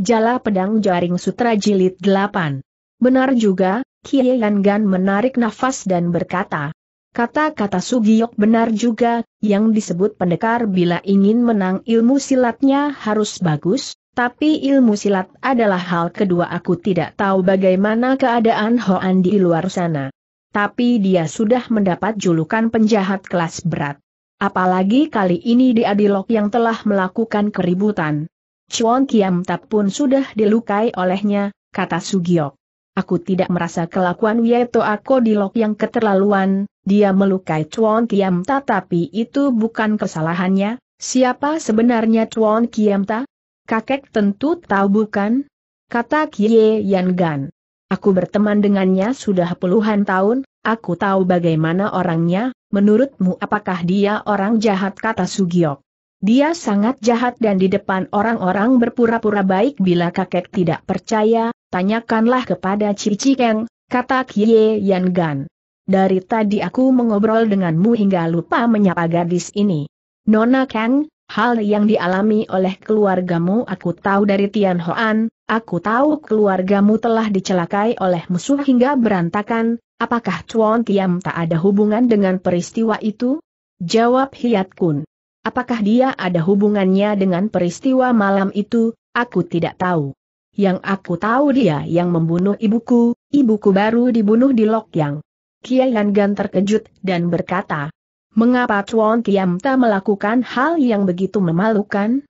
Jala Pedang Jaring Sutra Jilid 8. Benar juga, Kiai Gan menarik nafas dan berkata. Kata-kata Sugiyok benar juga, yang disebut pendekar bila ingin menang ilmu silatnya harus bagus, tapi ilmu silat adalah hal kedua aku tidak tahu bagaimana keadaan Hoan di luar sana. Tapi dia sudah mendapat julukan penjahat kelas berat. Apalagi kali ini di Adilok yang telah melakukan keributan Chuan Kiam Tap pun sudah dilukai olehnya, kata Sugiok. Aku tidak merasa kelakuan Wieto Ako di lok yang keterlaluan, dia melukai Chuan Kiam Ta tapi itu bukan kesalahannya, siapa sebenarnya Chuan Kiam Ta? Kakek tentu tahu bukan? Kata Kie Yan Gan. Aku berteman dengannya sudah puluhan tahun, aku tahu bagaimana orangnya, menurutmu apakah dia orang jahat kata Sugiok. Dia sangat jahat dan di depan orang-orang berpura-pura baik bila kakek tidak percaya, tanyakanlah kepada Cici Keng, kata Kie Yan Gan. Dari tadi aku mengobrol denganmu hingga lupa menyapa gadis ini. Nona Kang, hal yang dialami oleh keluargamu aku tahu dari Tian Hoan, aku tahu keluargamu telah dicelakai oleh musuh hingga berantakan, apakah Chuan Tiam tak ada hubungan dengan peristiwa itu? Jawab Hiat Kun. Apakah dia ada hubungannya dengan peristiwa malam itu, aku tidak tahu. Yang aku tahu dia yang membunuh ibuku, ibuku baru dibunuh di Lokyang. Kian Gan terkejut dan berkata, Mengapa Chuan Ta melakukan hal yang begitu memalukan?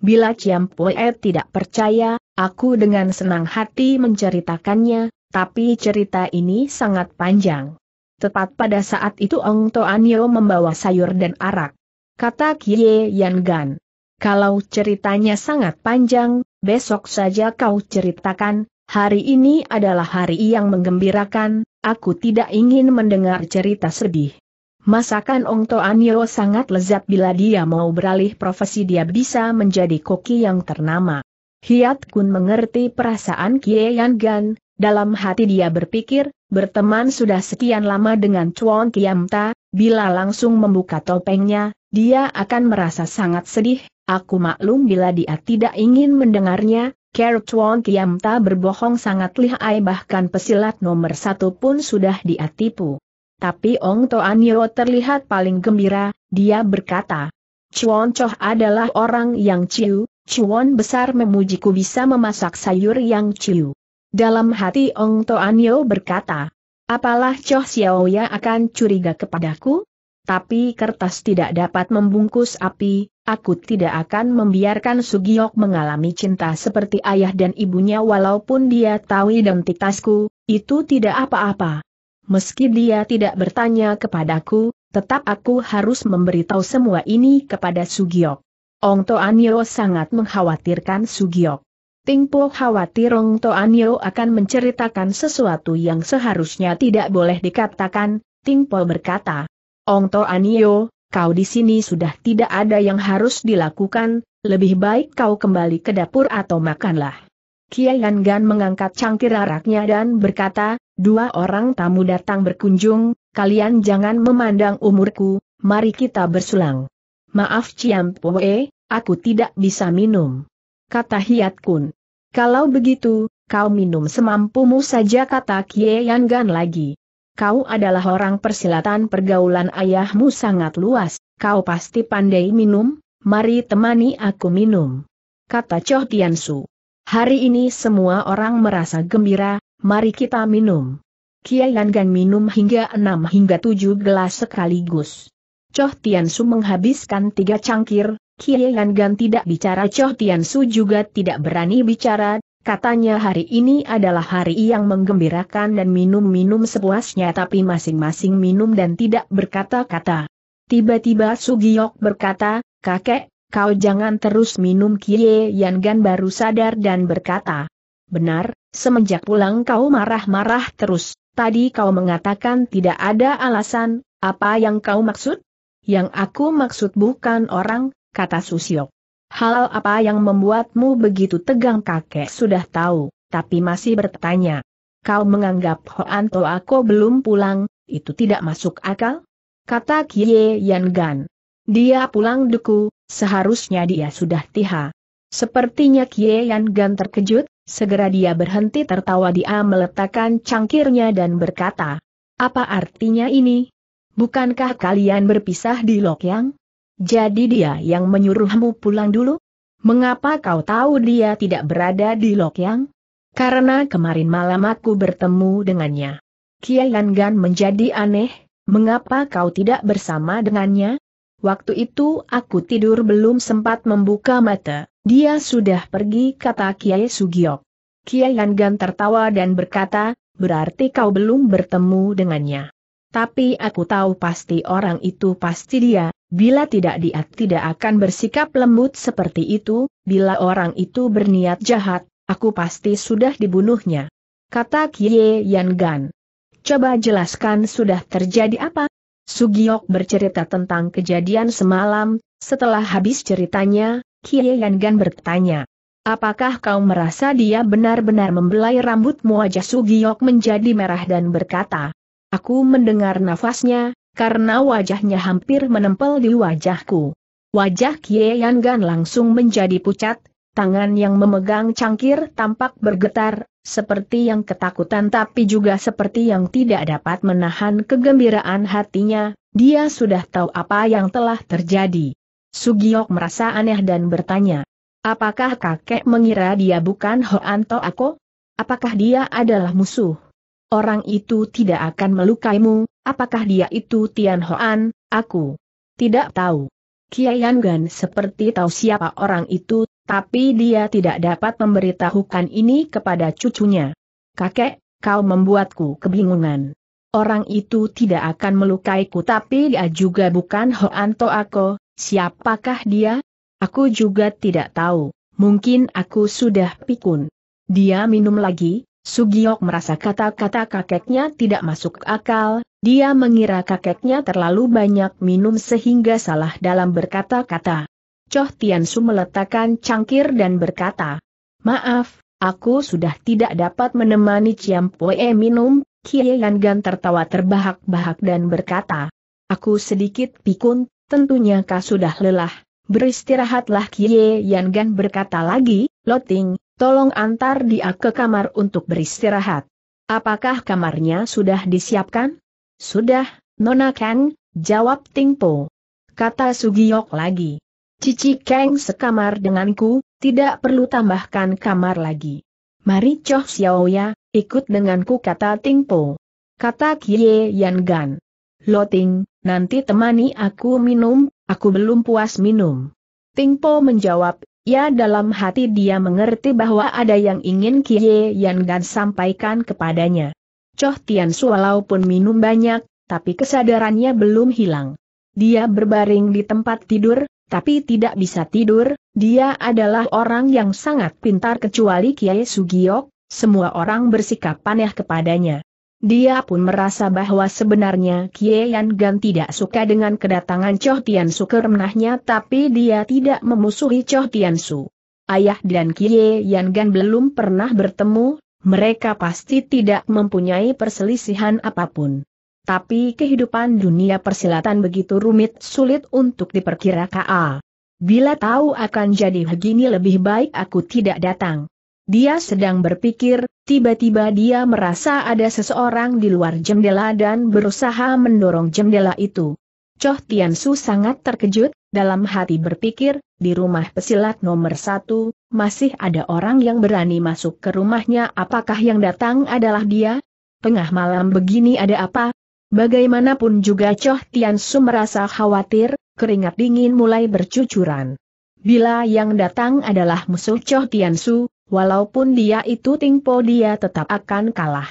Bila Chiam Poe tidak percaya, aku dengan senang hati menceritakannya, tapi cerita ini sangat panjang. Tepat pada saat itu Ong Toanyo membawa sayur dan arak kata Kie Yan Gan. Kalau ceritanya sangat panjang, besok saja kau ceritakan, hari ini adalah hari yang menggembirakan, aku tidak ingin mendengar cerita sedih. Masakan Ong Toan sangat lezat bila dia mau beralih profesi dia bisa menjadi koki yang ternama. Hiat Kun mengerti perasaan Kie Yan Gan, dalam hati dia berpikir, berteman sudah sekian lama dengan Chuan Kiam Ta, Bila langsung membuka topengnya, dia akan merasa sangat sedih, aku maklum bila dia tidak ingin mendengarnya, Chuan Kiam Kiamta berbohong sangat lihai bahkan pesilat nomor satu pun sudah dia tipu. Tapi Ong Toan Yo terlihat paling gembira, dia berkata, Chuan Choh adalah orang yang ciu, Chuan besar memujiku bisa memasak sayur yang ciu. Dalam hati Ong Toan Yo berkata, Apalah Choh Xiaoya akan curiga kepadaku? Tapi kertas tidak dapat membungkus api, aku tidak akan membiarkan Sugiok mengalami cinta seperti ayah dan ibunya walaupun dia tahu identitasku, itu tidak apa-apa. Meski dia tidak bertanya kepadaku, tetap aku harus memberitahu semua ini kepada Sugiok. Ong Toanyo sangat mengkhawatirkan Sugiok. Tingpo khawatir Rong Yeo akan menceritakan sesuatu yang seharusnya tidak boleh dikatakan, Tingpo berkata. Ong Yeo, kau di sini sudah tidak ada yang harus dilakukan, lebih baik kau kembali ke dapur atau makanlah. Kiai Gan mengangkat cangkir araknya dan berkata, dua orang tamu datang berkunjung, kalian jangan memandang umurku, mari kita bersulang. Maaf Ciam Poe, aku tidak bisa minum kata Hiat Kun. Kalau begitu, kau minum semampumu saja kata Kie Yan Gan lagi. Kau adalah orang persilatan pergaulan ayahmu sangat luas, kau pasti pandai minum, mari temani aku minum. Kata Choh Tian Su. Hari ini semua orang merasa gembira, mari kita minum. Kie Yan Gan minum hingga enam hingga tujuh gelas sekaligus. Choh Tian Su menghabiskan tiga cangkir, Kie Yan Gan tidak bicara Choh Tian Su juga tidak berani bicara, katanya hari ini adalah hari yang menggembirakan dan minum-minum sepuasnya tapi masing-masing minum dan tidak berkata-kata. Tiba-tiba Su Sugiyok berkata, kakek, kau jangan terus minum Kie Yan Gan baru sadar dan berkata. Benar, semenjak pulang kau marah-marah terus, tadi kau mengatakan tidak ada alasan, apa yang kau maksud? Yang aku maksud bukan orang, kata Susio. Hal apa yang membuatmu begitu tegang kakek sudah tahu, tapi masih bertanya. Kau menganggap Hoanto aku belum pulang, itu tidak masuk akal? Kata Kie Yan Gan. Dia pulang deku, seharusnya dia sudah tiha. Sepertinya Kie Yan Gan terkejut, segera dia berhenti tertawa dia meletakkan cangkirnya dan berkata, Apa artinya ini? Bukankah kalian berpisah di Lokyang? Jadi dia yang menyuruhmu pulang dulu? Mengapa kau tahu dia tidak berada di Lokyang? Karena kemarin malam aku bertemu dengannya. Kiai Gan menjadi aneh, mengapa kau tidak bersama dengannya? Waktu itu aku tidur belum sempat membuka mata, dia sudah pergi kata Kiai Sugiok. Kiai Gan tertawa dan berkata, berarti kau belum bertemu dengannya. Tapi aku tahu pasti orang itu pasti dia, Bila tidak dia tidak akan bersikap lembut seperti itu, bila orang itu berniat jahat, aku pasti sudah dibunuhnya. Kata Kie Yan Gan. Coba jelaskan sudah terjadi apa? Sugiok bercerita tentang kejadian semalam, setelah habis ceritanya, Kie Yan Gan bertanya. Apakah kau merasa dia benar-benar membelai rambutmu wajah Sugiok menjadi merah dan berkata, Aku mendengar nafasnya, karena wajahnya hampir menempel di wajahku. Wajah Kie Yan Gan langsung menjadi pucat, tangan yang memegang cangkir tampak bergetar, seperti yang ketakutan tapi juga seperti yang tidak dapat menahan kegembiraan hatinya, dia sudah tahu apa yang telah terjadi. Sugiok merasa aneh dan bertanya, apakah kakek mengira dia bukan Hoanto Ako? Apakah dia adalah musuh? Orang itu tidak akan melukaimu, Apakah dia itu Tian Hoan? Aku tidak tahu. Kiai Gan seperti tahu siapa orang itu, tapi dia tidak dapat memberitahukan ini kepada cucunya. Kakek, kau membuatku kebingungan. Orang itu tidak akan melukaiku tapi dia juga bukan Hoan aku. siapakah dia? Aku juga tidak tahu, mungkin aku sudah pikun. Dia minum lagi, Sugiok merasa kata-kata kakeknya tidak masuk akal, dia mengira kakeknya terlalu banyak minum sehingga salah dalam berkata-kata. Choh Tian Tiansu meletakkan cangkir dan berkata, Maaf, aku sudah tidak dapat menemani Ciam Poe minum, Yan Gan tertawa terbahak-bahak dan berkata, Aku sedikit pikun, tentunya kau sudah lelah, beristirahatlah Yan Gan berkata lagi, Loting, Tolong antar dia ke kamar untuk beristirahat. Apakah kamarnya sudah disiapkan? Sudah, Nona Kang, jawab Tingpo. Kata Sugiyok lagi. Cici Kang sekamar denganku, tidak perlu tambahkan kamar lagi. Mari Choh Xiaoya, ikut denganku kata Tingpo. Kata Kie Yan Gan. Lo Ting, nanti temani aku minum, aku belum puas minum. Tingpo menjawab, Ya dalam hati dia mengerti bahwa ada yang ingin Kie Yan Gan sampaikan kepadanya. Choh Tian Su walaupun minum banyak, tapi kesadarannya belum hilang. Dia berbaring di tempat tidur, tapi tidak bisa tidur, dia adalah orang yang sangat pintar kecuali Kiai Sugiok, semua orang bersikap panah kepadanya. Dia pun merasa bahwa sebenarnya Kie Yan Gan tidak suka dengan kedatangan Choh Tian Su ke tapi dia tidak memusuhi Choh Tian Su. Ayah dan Kie Yan Gan belum pernah bertemu, mereka pasti tidak mempunyai perselisihan apapun. Tapi kehidupan dunia persilatan begitu rumit sulit untuk diperkirakan. Bila tahu akan jadi begini lebih baik aku tidak datang. Dia sedang berpikir, tiba-tiba dia merasa ada seseorang di luar jendela dan berusaha mendorong jendela itu. Choh Tiansu sangat terkejut, dalam hati berpikir, di rumah pesilat nomor satu, masih ada orang yang berani masuk ke rumahnya apakah yang datang adalah dia? Tengah malam begini ada apa? Bagaimanapun juga Choh Tiansu merasa khawatir, keringat dingin mulai bercucuran. Bila yang datang adalah musuh Choh Tiansu, Walaupun dia itu Tingpo dia tetap akan kalah.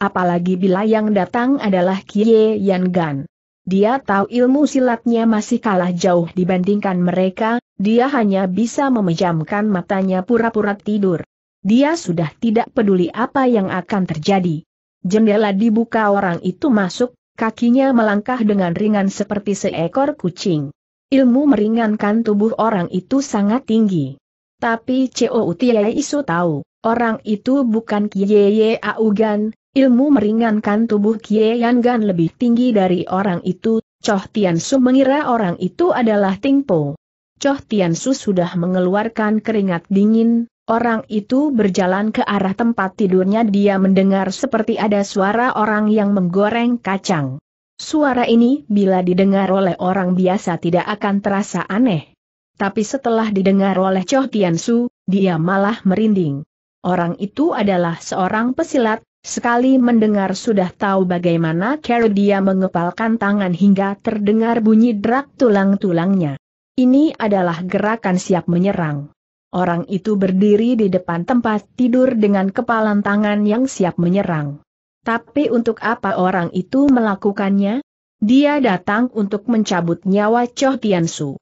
Apalagi bila yang datang adalah Kie Yan Gan. Dia tahu ilmu silatnya masih kalah jauh dibandingkan mereka, dia hanya bisa memejamkan matanya pura-pura tidur. Dia sudah tidak peduli apa yang akan terjadi. Jendela dibuka orang itu masuk, kakinya melangkah dengan ringan seperti seekor kucing. Ilmu meringankan tubuh orang itu sangat tinggi. Tapi Chou Tiai Isu tahu, orang itu bukan Kiye Augan, ilmu meringankan tubuh Kiye Gan lebih tinggi dari orang itu, Choh Tian Su mengira orang itu adalah Tingpo. Choh Tian Su sudah mengeluarkan keringat dingin, orang itu berjalan ke arah tempat tidurnya dia mendengar seperti ada suara orang yang menggoreng kacang. Suara ini bila didengar oleh orang biasa tidak akan terasa aneh tapi setelah didengar oleh Choh Su, dia malah merinding. Orang itu adalah seorang pesilat, sekali mendengar sudah tahu bagaimana cara dia mengepalkan tangan hingga terdengar bunyi drak tulang-tulangnya. Ini adalah gerakan siap menyerang. Orang itu berdiri di depan tempat tidur dengan kepalan tangan yang siap menyerang. Tapi untuk apa orang itu melakukannya? Dia datang untuk mencabut nyawa Choh Su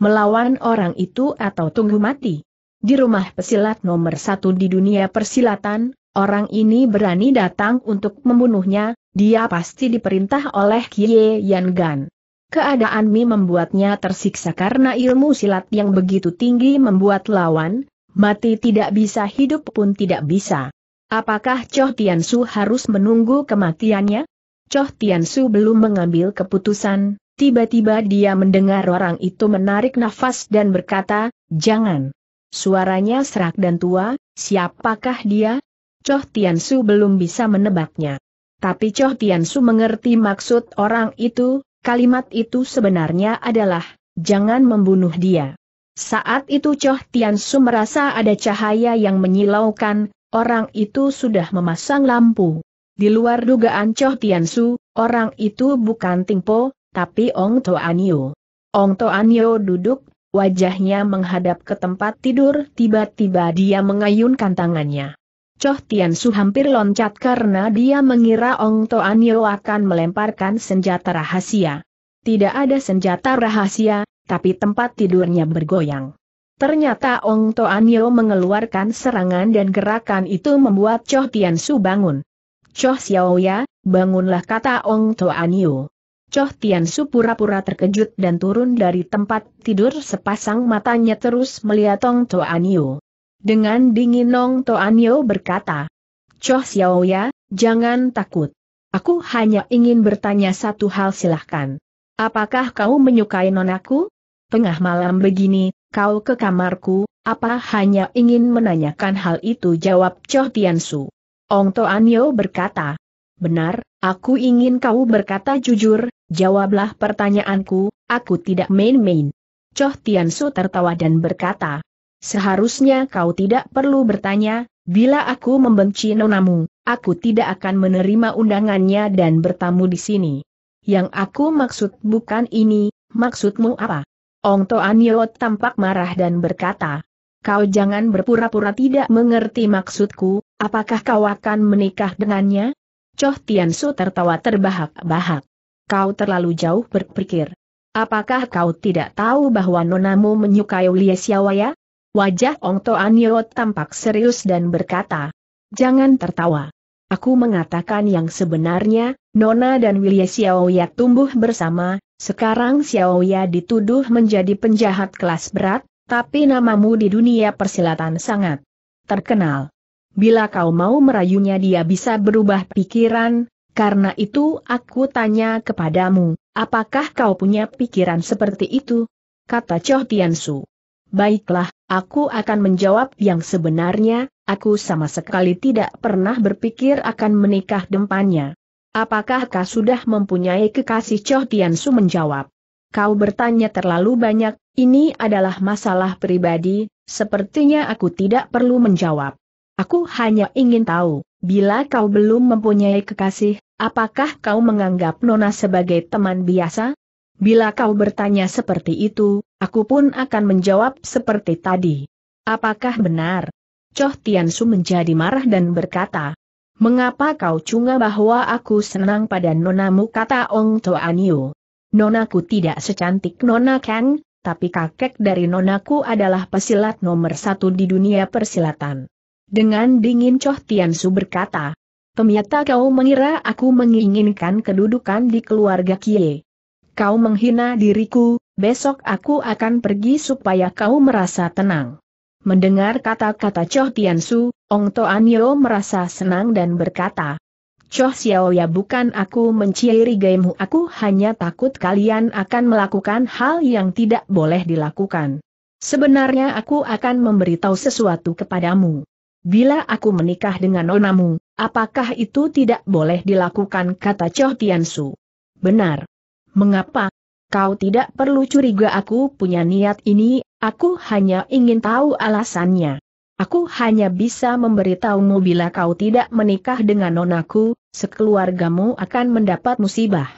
melawan orang itu atau tunggu mati. Di rumah pesilat nomor satu di dunia persilatan, orang ini berani datang untuk membunuhnya, dia pasti diperintah oleh Kie Yan Gan. Keadaan Mi membuatnya tersiksa karena ilmu silat yang begitu tinggi membuat lawan, mati tidak bisa hidup pun tidak bisa. Apakah Choh Su harus menunggu kematiannya? Choh Su belum mengambil keputusan, Tiba-tiba dia mendengar orang itu menarik nafas dan berkata, jangan. Suaranya serak dan tua, siapakah dia? Choh Tian Su belum bisa menebaknya. Tapi Choh Tian Su mengerti maksud orang itu, kalimat itu sebenarnya adalah, jangan membunuh dia. Saat itu Choh Tian Su merasa ada cahaya yang menyilaukan, orang itu sudah memasang lampu. Di luar dugaan Choh Tian Su, orang itu bukan Tingpo, tapi Ong Toanio. Ong Toanio duduk, wajahnya menghadap ke tempat tidur, tiba-tiba dia mengayunkan tangannya. Choh Tian Su hampir loncat karena dia mengira Ong Toanio akan melemparkan senjata rahasia. Tidak ada senjata rahasia, tapi tempat tidurnya bergoyang. Ternyata Ong Toanio mengeluarkan serangan dan gerakan itu membuat Choh Tian Su bangun. Choh Xiaoya, bangunlah kata Ong Toanio. Choh Tian Su pura-pura terkejut dan turun dari tempat tidur sepasang matanya terus melihat Tong Toanio. Dengan dingin Nong Toanio berkata, Choh Xiaoya, jangan takut. Aku hanya ingin bertanya satu hal silahkan. Apakah kau menyukai nonaku? Tengah malam begini, kau ke kamarku, apa hanya ingin menanyakan hal itu jawab Choh Tian Su. Ong Toanio berkata, Benar, aku ingin kau berkata jujur, Jawablah pertanyaanku, aku tidak main-main. Choh Tiansu tertawa dan berkata, Seharusnya kau tidak perlu bertanya, bila aku membenci nonamu, aku tidak akan menerima undangannya dan bertamu di sini. Yang aku maksud bukan ini, maksudmu apa? Ong Toan Yo tampak marah dan berkata, Kau jangan berpura-pura tidak mengerti maksudku, apakah kau akan menikah dengannya? Choh Tiansu tertawa terbahak-bahak kau terlalu jauh berpikir. Apakah kau tidak tahu bahwa nonamu menyukai Lia Siawaya? Wajah Ong Anio tampak serius dan berkata, Jangan tertawa. Aku mengatakan yang sebenarnya, Nona dan Wilya Xiaoya tumbuh bersama, sekarang Xiaoya dituduh menjadi penjahat kelas berat, tapi namamu di dunia persilatan sangat terkenal. Bila kau mau merayunya dia bisa berubah pikiran, karena itu aku tanya kepadamu, apakah kau punya pikiran seperti itu? Kata Choh Tiansu. Baiklah, aku akan menjawab yang sebenarnya, aku sama sekali tidak pernah berpikir akan menikah dempannya. Apakah kau sudah mempunyai kekasih Choh Tiansu menjawab? Kau bertanya terlalu banyak, ini adalah masalah pribadi, sepertinya aku tidak perlu menjawab. Aku hanya ingin tahu, Bila kau belum mempunyai kekasih, apakah kau menganggap Nona sebagai teman biasa? Bila kau bertanya seperti itu, aku pun akan menjawab seperti tadi. Apakah benar? Choh Su menjadi marah dan berkata, Mengapa kau cunga bahwa aku senang pada nonamu kata Ong Nona Nonaku tidak secantik Nona Kang, tapi kakek dari nonaku adalah pesilat nomor satu di dunia persilatan. Dengan dingin Choh Su berkata, Pemiata kau mengira aku menginginkan kedudukan di keluarga Kie. Kau menghina diriku, besok aku akan pergi supaya kau merasa tenang. Mendengar kata-kata Choh Su, Ong To Anio merasa senang dan berkata, Choh Xiao ya bukan aku menciri gaimu aku hanya takut kalian akan melakukan hal yang tidak boleh dilakukan. Sebenarnya aku akan memberitahu sesuatu kepadamu. Bila aku menikah dengan nonamu, apakah itu tidak boleh dilakukan kata Choh Su. Benar. Mengapa? Kau tidak perlu curiga aku punya niat ini, aku hanya ingin tahu alasannya. Aku hanya bisa memberitahumu bila kau tidak menikah dengan nonaku, sekeluargamu akan mendapat musibah.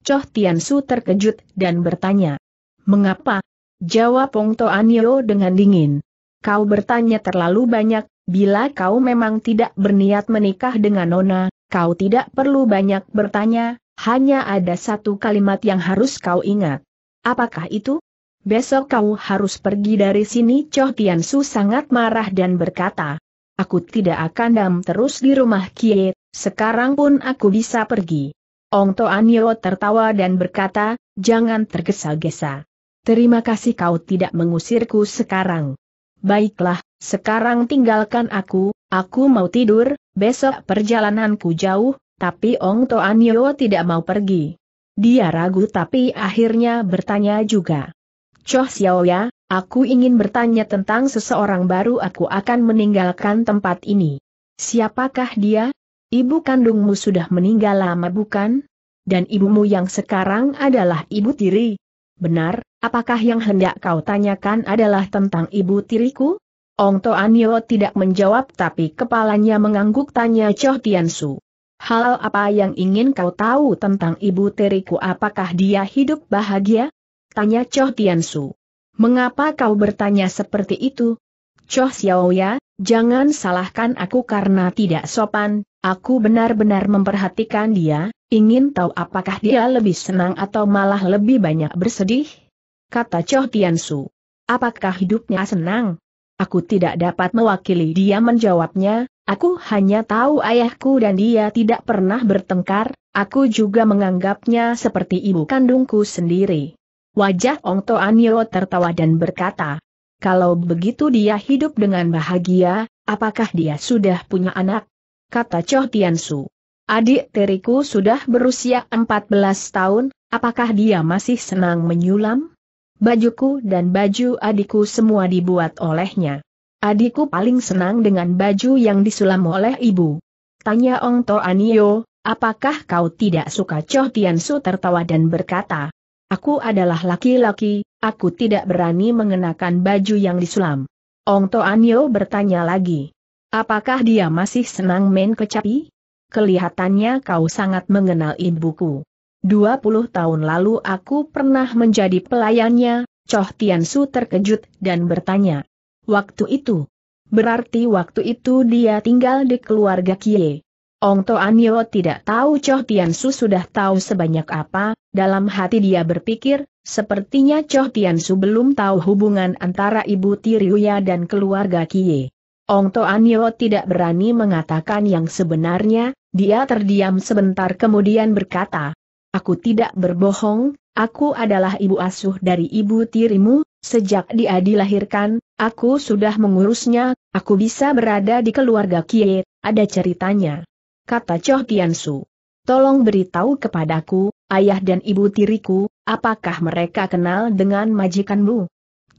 Choh Su terkejut dan bertanya. Mengapa? Jawab Pong Toanio dengan dingin kau bertanya terlalu banyak, bila kau memang tidak berniat menikah dengan Nona, kau tidak perlu banyak bertanya, hanya ada satu kalimat yang harus kau ingat. Apakah itu? Besok kau harus pergi dari sini Choh Tian Su sangat marah dan berkata, Aku tidak akan dam terus di rumah Kie, sekarang pun aku bisa pergi. Ong Toanyo tertawa dan berkata, jangan tergesa-gesa. Terima kasih kau tidak mengusirku sekarang baiklah, sekarang tinggalkan aku, aku mau tidur, besok perjalananku jauh, tapi Ong Toanyo tidak mau pergi. Dia ragu tapi akhirnya bertanya juga. Choh ya, aku ingin bertanya tentang seseorang baru aku akan meninggalkan tempat ini. Siapakah dia? Ibu kandungmu sudah meninggal lama bukan? Dan ibumu yang sekarang adalah ibu tiri, Benar, apakah yang hendak kau tanyakan adalah tentang ibu tiriku? Ong Anio tidak menjawab tapi kepalanya mengangguk tanya Choh Su. Hal apa yang ingin kau tahu tentang ibu tiriku apakah dia hidup bahagia? Tanya Choh Su. Mengapa kau bertanya seperti itu? Choh Xiaoya, Jangan salahkan aku karena tidak sopan, aku benar-benar memperhatikan dia, ingin tahu apakah dia lebih senang atau malah lebih banyak bersedih? Kata Choh Tiansu. Apakah hidupnya senang? Aku tidak dapat mewakili dia menjawabnya, aku hanya tahu ayahku dan dia tidak pernah bertengkar, aku juga menganggapnya seperti ibu kandungku sendiri. Wajah Ong Toanyo tertawa dan berkata, kalau begitu dia hidup dengan bahagia, apakah dia sudah punya anak? Kata Tian Su. Adik teriku sudah berusia 14 tahun, apakah dia masih senang menyulam? Bajuku dan baju adikku semua dibuat olehnya. Adikku paling senang dengan baju yang disulam oleh ibu. Tanya Ong To Anio, apakah kau tidak suka Tian Su tertawa dan berkata, Aku adalah laki-laki, aku tidak berani mengenakan baju yang disulam. Ong Toanyo bertanya lagi. Apakah dia masih senang main kecapi? Kelihatannya kau sangat mengenal ibuku. 20 tahun lalu aku pernah menjadi pelayannya, Choh Su terkejut dan bertanya. Waktu itu? Berarti waktu itu dia tinggal di keluarga Kie. Ong To Yo tidak tahu Choh Tian Su sudah tahu sebanyak apa, dalam hati dia berpikir, sepertinya Choh Tian Su belum tahu hubungan antara ibu Tiriuya dan keluarga Kie. Ong To Yo tidak berani mengatakan yang sebenarnya, dia terdiam sebentar kemudian berkata, Aku tidak berbohong, aku adalah ibu asuh dari ibu tirimu, sejak dia dilahirkan, aku sudah mengurusnya, aku bisa berada di keluarga Kie, ada ceritanya kata Choh Su. Tolong beritahu kepadaku, ayah dan ibu tiriku, apakah mereka kenal dengan majikanmu?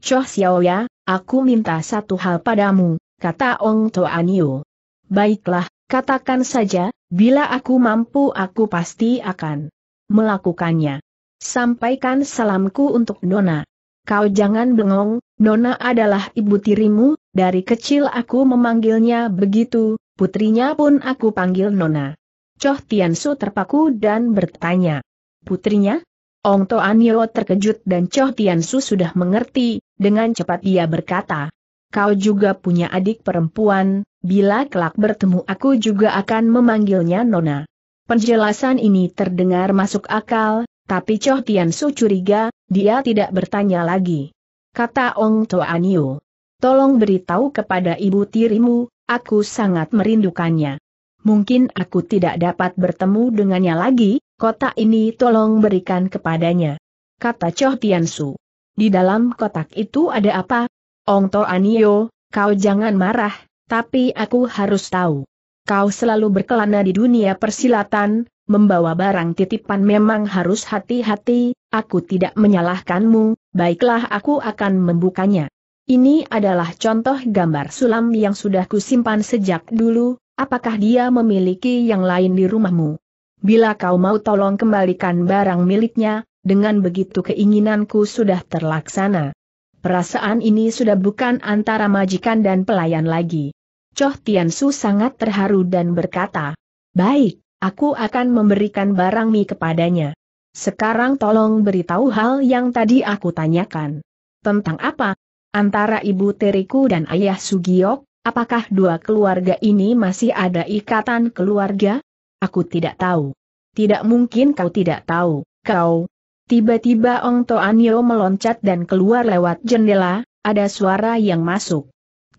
Choh Xiaoya, aku minta satu hal padamu, kata Ong Toanio. Baiklah, katakan saja, bila aku mampu aku pasti akan melakukannya. Sampaikan salamku untuk Nona. Kau jangan bengong, Nona adalah ibu tirimu, dari kecil aku memanggilnya begitu, Putrinya pun aku panggil Nona. Choh Tiansu terpaku dan bertanya. Putrinya? Ong Toanyo terkejut dan Choh Tiansu sudah mengerti, dengan cepat dia berkata. Kau juga punya adik perempuan, bila kelak bertemu aku juga akan memanggilnya Nona. Penjelasan ini terdengar masuk akal, tapi Choh Tiansu curiga, dia tidak bertanya lagi. Kata Ong Toanyo. Tolong beritahu kepada ibu tirimu, Aku sangat merindukannya. Mungkin aku tidak dapat bertemu dengannya lagi, Kotak ini tolong berikan kepadanya. Kata Choh Tiansu. Di dalam kotak itu ada apa? Ong To Anio, kau jangan marah, tapi aku harus tahu. Kau selalu berkelana di dunia persilatan, membawa barang titipan memang harus hati-hati, aku tidak menyalahkanmu, baiklah aku akan membukanya. Ini adalah contoh gambar sulam yang sudah kusimpan sejak dulu, apakah dia memiliki yang lain di rumahmu? Bila kau mau tolong kembalikan barang miliknya, dengan begitu keinginanku sudah terlaksana. Perasaan ini sudah bukan antara majikan dan pelayan lagi. Choh Tiansu sangat terharu dan berkata, Baik, aku akan memberikan barang mi kepadanya. Sekarang tolong beritahu hal yang tadi aku tanyakan. Tentang apa? Antara ibu teriku dan ayah Sugiok, apakah dua keluarga ini masih ada ikatan keluarga? Aku tidak tahu. Tidak mungkin kau tidak tahu, kau. Tiba-tiba Ong Toanyo meloncat dan keluar lewat jendela, ada suara yang masuk.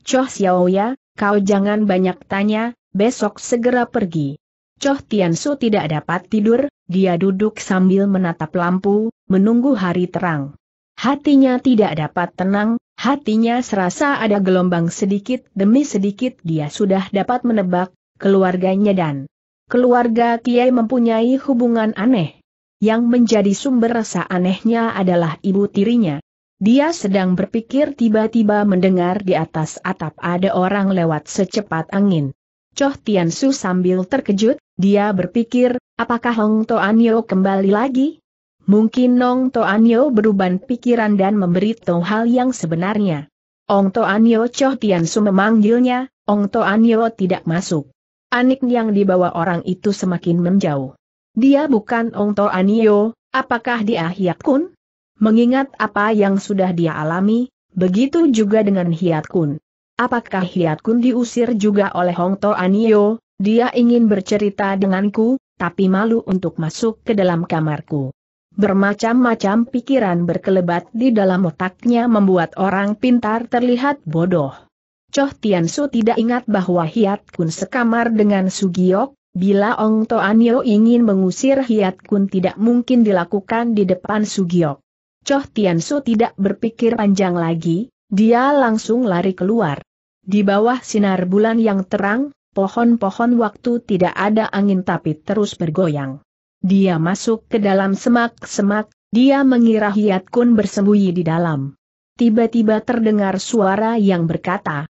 Choh Xiaoya, kau jangan banyak tanya, besok segera pergi. Choh Tiansu tidak dapat tidur, dia duduk sambil menatap lampu, menunggu hari terang. Hatinya tidak dapat tenang, Hatinya serasa ada gelombang sedikit demi sedikit dia sudah dapat menebak, keluarganya dan keluarga Kiai mempunyai hubungan aneh. Yang menjadi sumber rasa anehnya adalah ibu tirinya. Dia sedang berpikir tiba-tiba mendengar di atas atap ada orang lewat secepat angin. Choh Tian Su sambil terkejut, dia berpikir, apakah Hong Toanyo kembali lagi? Mungkin Nong Toanyo beruban pikiran dan memberitahu hal yang sebenarnya. Ong Toanyo Choh Tian Su memanggilnya, Ong Toanyo tidak masuk. Anik yang dibawa orang itu semakin menjauh. Dia bukan Ong Toanyo, apakah dia Hiat Kun? Mengingat apa yang sudah dia alami, begitu juga dengan Hiat Kun. Apakah Hiat Kun diusir juga oleh Ong Toanyo? Dia ingin bercerita denganku, tapi malu untuk masuk ke dalam kamarku. Bermacam-macam pikiran berkelebat di dalam otaknya membuat orang pintar terlihat bodoh. Choh Tiansu tidak ingat bahwa Hiat Kun sekamar dengan Sugiok, bila Ong Toanio ingin mengusir Hiat Kun tidak mungkin dilakukan di depan Sugiok. Choh Tiansu tidak berpikir panjang lagi, dia langsung lari keluar. Di bawah sinar bulan yang terang, pohon-pohon waktu tidak ada angin tapi terus bergoyang. Dia masuk ke dalam semak-semak, dia mengira Hiat Kun bersembunyi di dalam. Tiba-tiba terdengar suara yang berkata,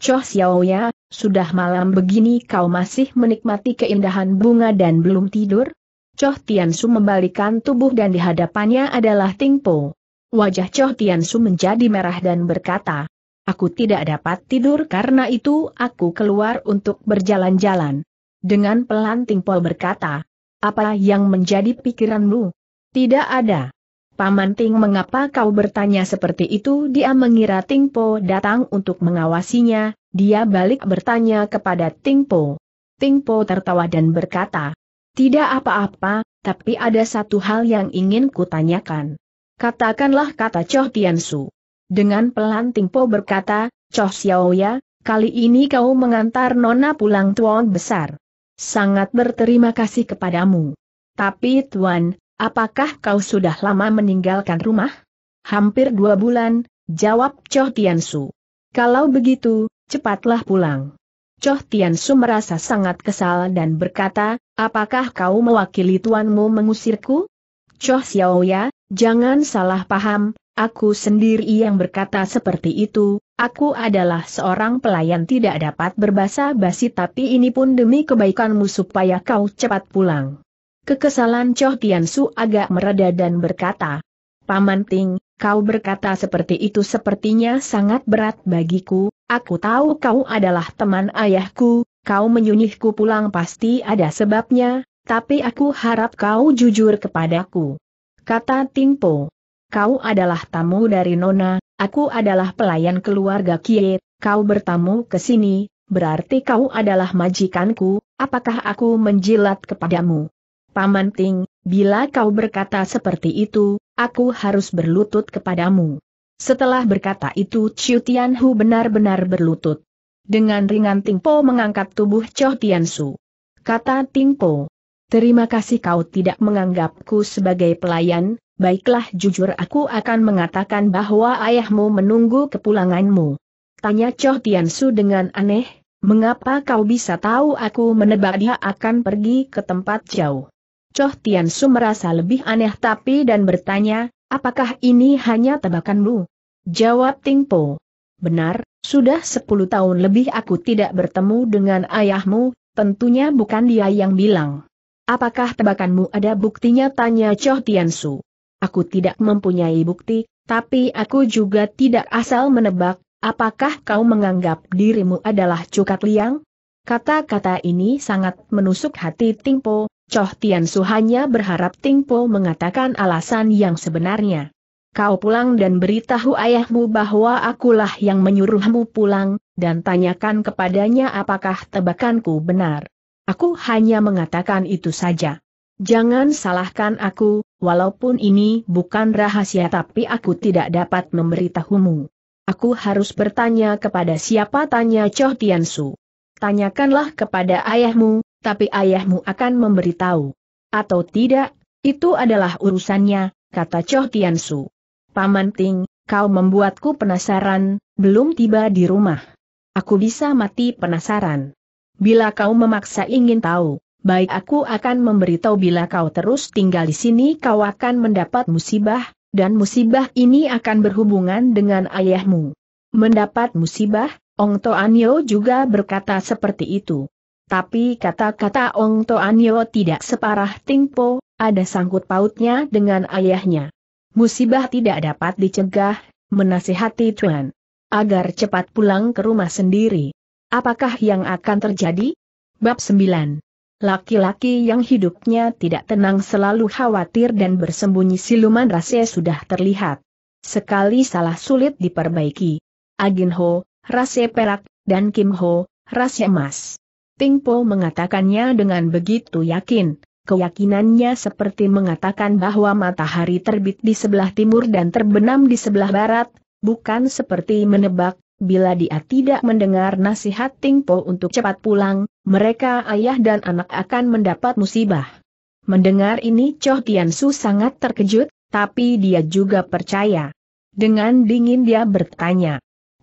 Choh Xiaoya, sudah malam begini kau masih menikmati keindahan bunga dan belum tidur? Choh Su membalikan tubuh dan di hadapannya adalah Ting Po. Wajah Choh Su menjadi merah dan berkata, Aku tidak dapat tidur karena itu aku keluar untuk berjalan-jalan. Dengan pelan Ting Po berkata, apa yang menjadi pikiranmu? Tidak ada. Paman Ting mengapa kau bertanya seperti itu dia mengira Ting Po datang untuk mengawasinya, dia balik bertanya kepada Ting Po. Ting Po tertawa dan berkata, tidak apa-apa, tapi ada satu hal yang ingin kutanyakan. Katakanlah kata Choh Tian Su. Dengan pelan Ting Po berkata, Choh Xiaoya, kali ini kau mengantar Nona pulang tuang besar sangat berterima kasih kepadamu. Tapi Tuan, apakah kau sudah lama meninggalkan rumah? Hampir dua bulan, jawab Choh Tiansu. Kalau begitu, cepatlah pulang. Choh Tiansu merasa sangat kesal dan berkata, apakah kau mewakili tuanmu mengusirku? Choh Xiaoya, jangan salah paham, aku sendiri yang berkata seperti itu, Aku adalah seorang pelayan tidak dapat berbahasa basi tapi ini pun demi kebaikanmu supaya kau cepat pulang. Kekesalan Choh Tian Su agak mereda dan berkata, Paman Ting, kau berkata seperti itu sepertinya sangat berat bagiku, aku tahu kau adalah teman ayahku, kau menyunyihku pulang pasti ada sebabnya, tapi aku harap kau jujur kepadaku. Kata Ting Po. Kau adalah tamu dari Nona, Aku adalah pelayan keluarga Kiet, kau bertamu ke sini, berarti kau adalah majikanku, apakah aku menjilat kepadamu? Paman Ting, bila kau berkata seperti itu, aku harus berlutut kepadamu. Setelah berkata itu Chiu Tianhu benar-benar berlutut. Dengan ringan Ting Po mengangkat tubuh Tian Su. Kata Ting Po, terima kasih kau tidak menganggapku sebagai pelayan, baiklah jujur aku akan mengatakan bahwa ayahmu menunggu kepulanganmu. Tanya Choh Tian Su dengan aneh, mengapa kau bisa tahu aku menebak dia akan pergi ke tempat jauh? Choh Tian Su merasa lebih aneh tapi dan bertanya, apakah ini hanya tebakanmu? Jawab Ting Po. Benar, sudah sepuluh tahun lebih aku tidak bertemu dengan ayahmu, tentunya bukan dia yang bilang. Apakah tebakanmu ada buktinya tanya Choh Tian Su. Aku tidak mempunyai bukti, tapi aku juga tidak asal menebak, apakah kau menganggap dirimu adalah cukat liang? Kata-kata ini sangat menusuk hati Tingpo, Choh Tian Su hanya berharap Tingpo mengatakan alasan yang sebenarnya. Kau pulang dan beritahu ayahmu bahwa akulah yang menyuruhmu pulang, dan tanyakan kepadanya apakah tebakanku benar. Aku hanya mengatakan itu saja. Jangan salahkan aku, walaupun ini bukan rahasia tapi aku tidak dapat memberitahumu. Aku harus bertanya kepada siapa tanya Choh Tian Tiansu. Tanyakanlah kepada ayahmu, tapi ayahmu akan memberitahu. Atau tidak, itu adalah urusannya, kata Choh Tiansu. Paman Ting, kau membuatku penasaran, belum tiba di rumah. Aku bisa mati penasaran. Bila kau memaksa ingin tahu, baik aku akan memberitahu bila kau terus tinggal di sini kau akan mendapat musibah, dan musibah ini akan berhubungan dengan ayahmu. Mendapat musibah, Ong Anyo juga berkata seperti itu. Tapi kata-kata Ong Anyo tidak separah Tingpo, ada sangkut pautnya dengan ayahnya. Musibah tidak dapat dicegah, menasihati Tuan. Agar cepat pulang ke rumah sendiri. Apakah yang akan terjadi? Bab 9 Laki-laki yang hidupnya tidak tenang selalu khawatir dan bersembunyi siluman rasa sudah terlihat. Sekali salah sulit diperbaiki. Agin Ho, rasa perak, dan Kim Ho, rasa emas. Ting Po mengatakannya dengan begitu yakin. Keyakinannya seperti mengatakan bahwa matahari terbit di sebelah timur dan terbenam di sebelah barat, bukan seperti menebak, bila dia tidak mendengar nasihat Ting Po untuk cepat pulang, mereka ayah dan anak akan mendapat musibah. Mendengar ini Choh Su sangat terkejut, tapi dia juga percaya. Dengan dingin dia bertanya,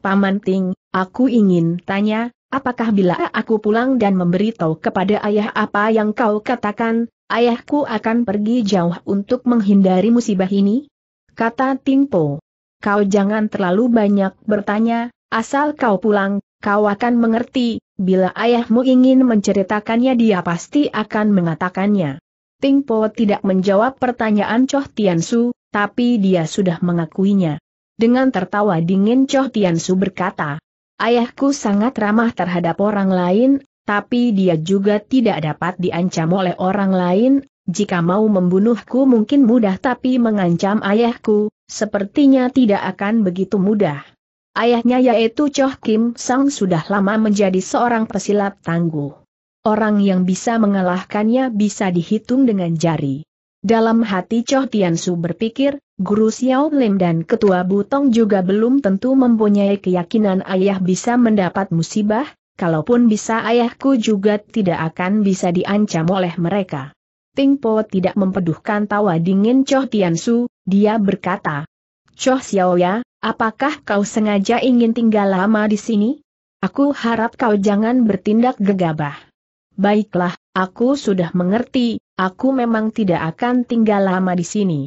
Paman Ting, aku ingin tanya, apakah bila aku pulang dan memberitahu kepada ayah apa yang kau katakan, ayahku akan pergi jauh untuk menghindari musibah ini? Kata Tingpo. Kau jangan terlalu banyak bertanya, asal kau pulang, Kau akan mengerti, bila ayahmu ingin menceritakannya dia pasti akan mengatakannya. Ting Po tidak menjawab pertanyaan Choh Tian Su, tapi dia sudah mengakuinya. Dengan tertawa dingin Choh Tian Su berkata, Ayahku sangat ramah terhadap orang lain, tapi dia juga tidak dapat diancam oleh orang lain, jika mau membunuhku mungkin mudah tapi mengancam ayahku, sepertinya tidak akan begitu mudah. Ayahnya yaitu Choh Kim Sang sudah lama menjadi seorang pesilat tangguh. Orang yang bisa mengalahkannya bisa dihitung dengan jari. Dalam hati Choh Tian Su berpikir, Guru Xiao Lim dan Ketua Butong juga belum tentu mempunyai keyakinan ayah bisa mendapat musibah, kalaupun bisa ayahku juga tidak akan bisa diancam oleh mereka. Ting Po tidak mempeduhkan tawa dingin Choh Tian Su, dia berkata, Cho Xiaoya, apakah kau sengaja ingin tinggal lama di sini? Aku harap kau jangan bertindak gegabah. Baiklah, aku sudah mengerti, aku memang tidak akan tinggal lama di sini.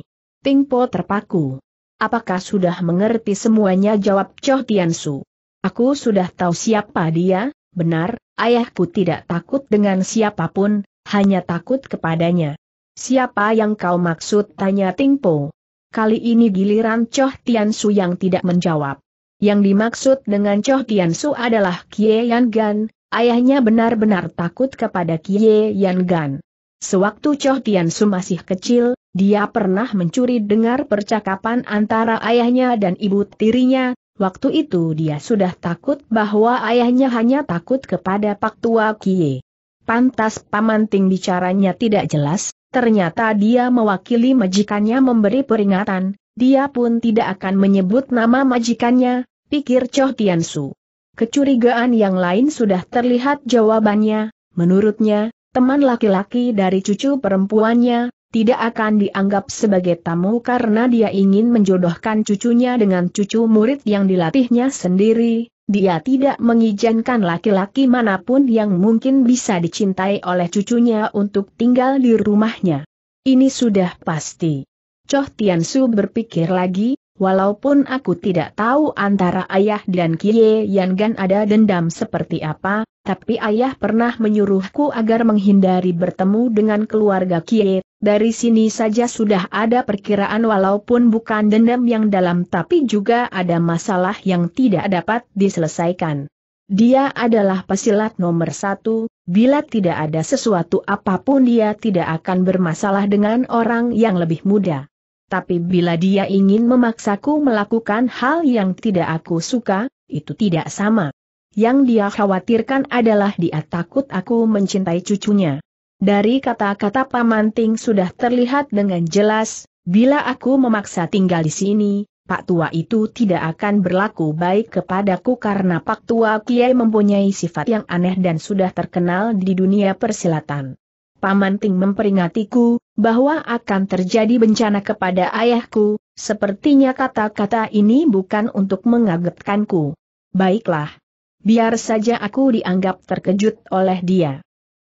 Po terpaku. Apakah sudah mengerti semuanya jawab Cho Tiansu? Aku sudah tahu siapa dia, benar, ayahku tidak takut dengan siapapun, hanya takut kepadanya. Siapa yang kau maksud tanya Tingpo? kali ini giliran Choh Tian Su yang tidak menjawab. Yang dimaksud dengan Choh Tian Su adalah Kie Yan Gan, ayahnya benar-benar takut kepada Kie Yan Gan. Sewaktu Choh Tian Su masih kecil, dia pernah mencuri dengar percakapan antara ayahnya dan ibu tirinya, waktu itu dia sudah takut bahwa ayahnya hanya takut kepada Pak Tua Kie. Pantas pamanting bicaranya tidak jelas, Ternyata dia mewakili majikannya memberi peringatan, dia pun tidak akan menyebut nama majikannya, pikir Choh Tiansu. Kecurigaan yang lain sudah terlihat jawabannya, menurutnya, teman laki-laki dari cucu perempuannya, tidak akan dianggap sebagai tamu karena dia ingin menjodohkan cucunya dengan cucu murid yang dilatihnya sendiri, dia tidak mengizinkan laki-laki manapun yang mungkin bisa dicintai oleh cucunya untuk tinggal di rumahnya. Ini sudah pasti. Choh Tiansu berpikir lagi, walaupun aku tidak tahu antara ayah dan Kie Gan ada dendam seperti apa, tapi ayah pernah menyuruhku agar menghindari bertemu dengan keluarga Kie dari sini saja sudah ada perkiraan walaupun bukan dendam yang dalam tapi juga ada masalah yang tidak dapat diselesaikan. Dia adalah pesilat nomor satu, bila tidak ada sesuatu apapun dia tidak akan bermasalah dengan orang yang lebih muda. Tapi bila dia ingin memaksaku melakukan hal yang tidak aku suka, itu tidak sama. Yang dia khawatirkan adalah dia takut aku mencintai cucunya. Dari kata-kata Paman Ting sudah terlihat dengan jelas, bila aku memaksa tinggal di sini, Pak Tua itu tidak akan berlaku baik kepadaku karena Pak Tua Kiai mempunyai sifat yang aneh dan sudah terkenal di dunia persilatan. Paman Ting memperingatiku, bahwa akan terjadi bencana kepada ayahku, sepertinya kata-kata ini bukan untuk mengagetkanku. Baiklah. Biar saja aku dianggap terkejut oleh dia.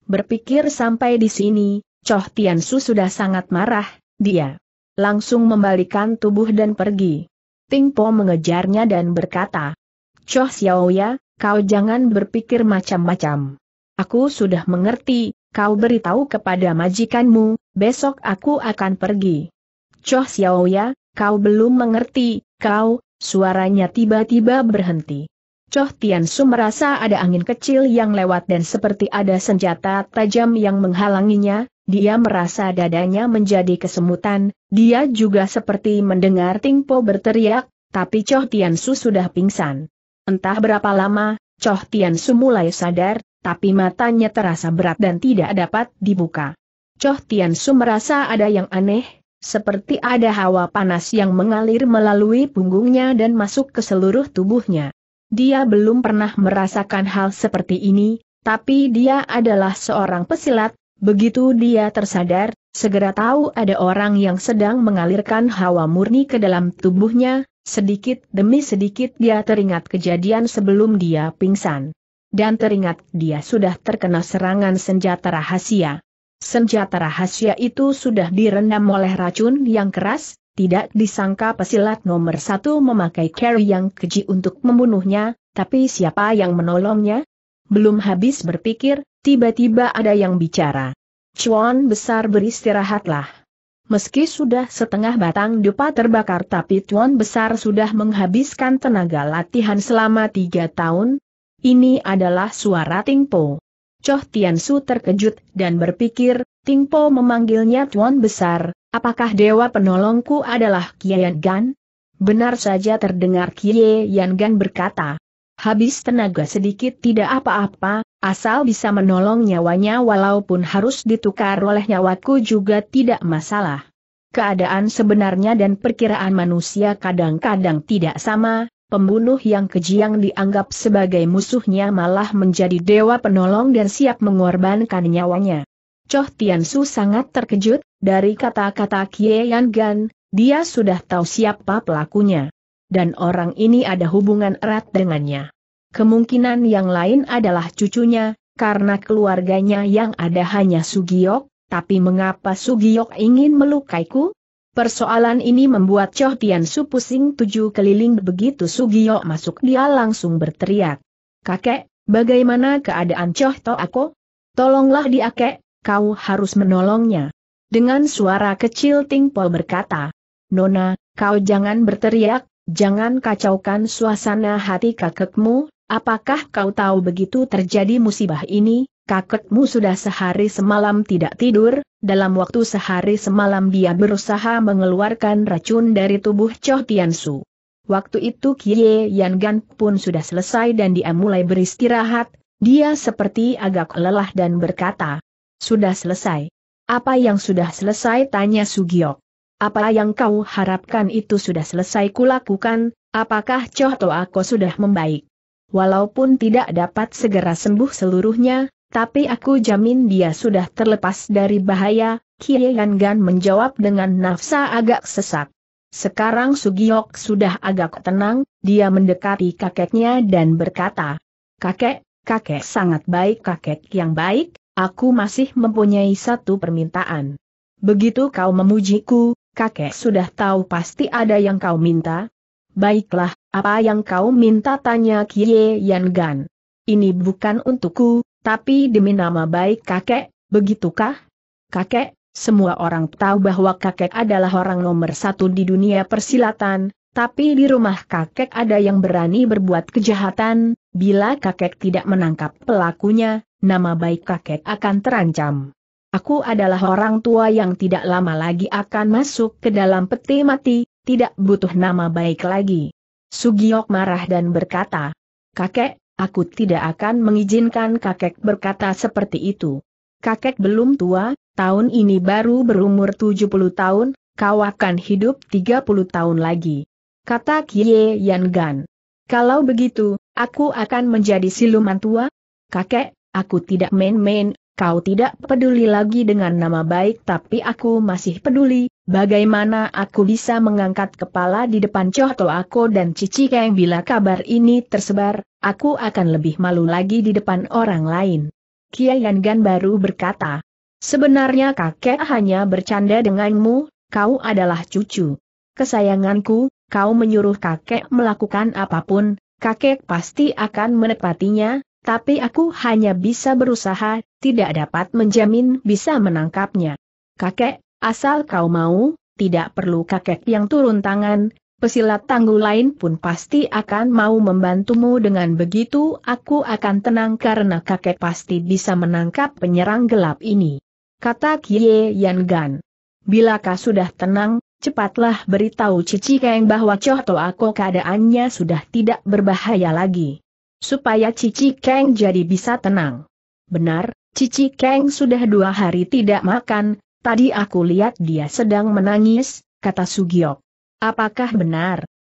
Berpikir sampai di sini, Choh Tiansu sudah sangat marah, dia langsung membalikan tubuh dan pergi. Ting Po mengejarnya dan berkata, Choh Xiaoya, kau jangan berpikir macam-macam. Aku sudah mengerti, kau beritahu kepada majikanmu, besok aku akan pergi. Choh Xiaoya, kau belum mengerti, kau, suaranya tiba-tiba berhenti. Choh Tian Su merasa ada angin kecil yang lewat dan seperti ada senjata tajam yang menghalanginya, dia merasa dadanya menjadi kesemutan, dia juga seperti mendengar Ting Po berteriak, tapi Choh Tian Su sudah pingsan. Entah berapa lama, Choh Tian Su mulai sadar, tapi matanya terasa berat dan tidak dapat dibuka. Choh Tian Su merasa ada yang aneh, seperti ada hawa panas yang mengalir melalui punggungnya dan masuk ke seluruh tubuhnya. Dia belum pernah merasakan hal seperti ini, tapi dia adalah seorang pesilat, begitu dia tersadar, segera tahu ada orang yang sedang mengalirkan hawa murni ke dalam tubuhnya, sedikit demi sedikit dia teringat kejadian sebelum dia pingsan. Dan teringat dia sudah terkena serangan senjata rahasia. Senjata rahasia itu sudah direndam oleh racun yang keras, tidak disangka pesilat nomor satu memakai carry yang keji untuk membunuhnya, tapi siapa yang menolongnya? Belum habis berpikir, tiba-tiba ada yang bicara. Chuan besar beristirahatlah. Meski sudah setengah batang dupa terbakar tapi Chuan Besar sudah menghabiskan tenaga latihan selama tiga tahun. Ini adalah suara Ting Tingpo. Choh Tian Su terkejut dan berpikir, Ting Po memanggilnya Chuan Besar, Apakah dewa penolongku adalah Kian Gan? Benar saja terdengar Kian Gan berkata. Habis tenaga sedikit tidak apa-apa, asal bisa menolong nyawanya walaupun harus ditukar oleh nyawaku juga tidak masalah. Keadaan sebenarnya dan perkiraan manusia kadang-kadang tidak sama, pembunuh yang keji yang dianggap sebagai musuhnya malah menjadi dewa penolong dan siap mengorbankan nyawanya. Choh Tian Su sangat terkejut, dari kata-kata Kie Yan Gan, dia sudah tahu siapa pelakunya. Dan orang ini ada hubungan erat dengannya. Kemungkinan yang lain adalah cucunya, karena keluarganya yang ada hanya Sugiok, tapi mengapa Sugiok ingin melukaiku? Persoalan ini membuat Choh Tian Su pusing tujuh keliling begitu Sugiyok masuk dia langsung berteriak. Kakek, bagaimana keadaan Choh To Ako? Tolonglah dia kek, kau harus menolongnya. Dengan suara kecil Tingpol berkata, Nona, kau jangan berteriak, jangan kacaukan suasana hati kakekmu, apakah kau tahu begitu terjadi musibah ini, kakekmu sudah sehari semalam tidak tidur, dalam waktu sehari semalam dia berusaha mengeluarkan racun dari tubuh Choh Tiansu. Waktu itu Kie Yan Gan pun sudah selesai dan dia mulai beristirahat, dia seperti agak lelah dan berkata, sudah selesai. Apa yang sudah selesai tanya Sugiok. Apa yang kau harapkan itu sudah selesai kulakukan, apakah Choh aku sudah membaik? Walaupun tidak dapat segera sembuh seluruhnya, tapi aku jamin dia sudah terlepas dari bahaya, Kie Yan Gan menjawab dengan nafsa agak sesak. Sekarang Sugiok sudah agak tenang, dia mendekati kakeknya dan berkata, Kakek, kakek sangat baik kakek yang baik, aku masih mempunyai satu permintaan. Begitu kau memujiku, kakek sudah tahu pasti ada yang kau minta. Baiklah, apa yang kau minta tanya Kie Yan Gan. Ini bukan untukku, tapi demi nama baik kakek, begitukah? Kakek, semua orang tahu bahwa kakek adalah orang nomor satu di dunia persilatan, tapi di rumah kakek ada yang berani berbuat kejahatan, bila kakek tidak menangkap pelakunya, nama baik kakek akan terancam. Aku adalah orang tua yang tidak lama lagi akan masuk ke dalam peti mati, tidak butuh nama baik lagi. Sugiok marah dan berkata, Kakek, aku tidak akan mengizinkan kakek berkata seperti itu. Kakek belum tua, tahun ini baru berumur 70 tahun, kau akan hidup 30 tahun lagi. Kata Kie Yan Gan. Kalau begitu, aku akan menjadi siluman tua? Kakek, Aku tidak main-main, kau tidak peduli lagi dengan nama baik tapi aku masih peduli, bagaimana aku bisa mengangkat kepala di depan Cohto aku dan Cici Keng bila kabar ini tersebar, aku akan lebih malu lagi di depan orang lain. Kiai Gan baru berkata, Sebenarnya kakek hanya bercanda denganmu, kau adalah cucu. Kesayanganku, kau menyuruh kakek melakukan apapun, kakek pasti akan menepatinya, tapi aku hanya bisa berusaha, tidak dapat menjamin bisa menangkapnya. Kakek, asal kau mau, tidak perlu kakek yang turun tangan, pesilat tangguh lain pun pasti akan mau membantumu dengan begitu aku akan tenang karena kakek pasti bisa menangkap penyerang gelap ini. Kata Kie Yan Gan. Bila kau sudah tenang, cepatlah beritahu Cici Keng bahwa Choh Toako keadaannya sudah tidak berbahaya lagi supaya Cici Kang jadi bisa tenang. Benar, Cici Kang sudah dua hari tidak makan, tadi aku lihat dia sedang menangis, kata Sugiok. Apakah benar?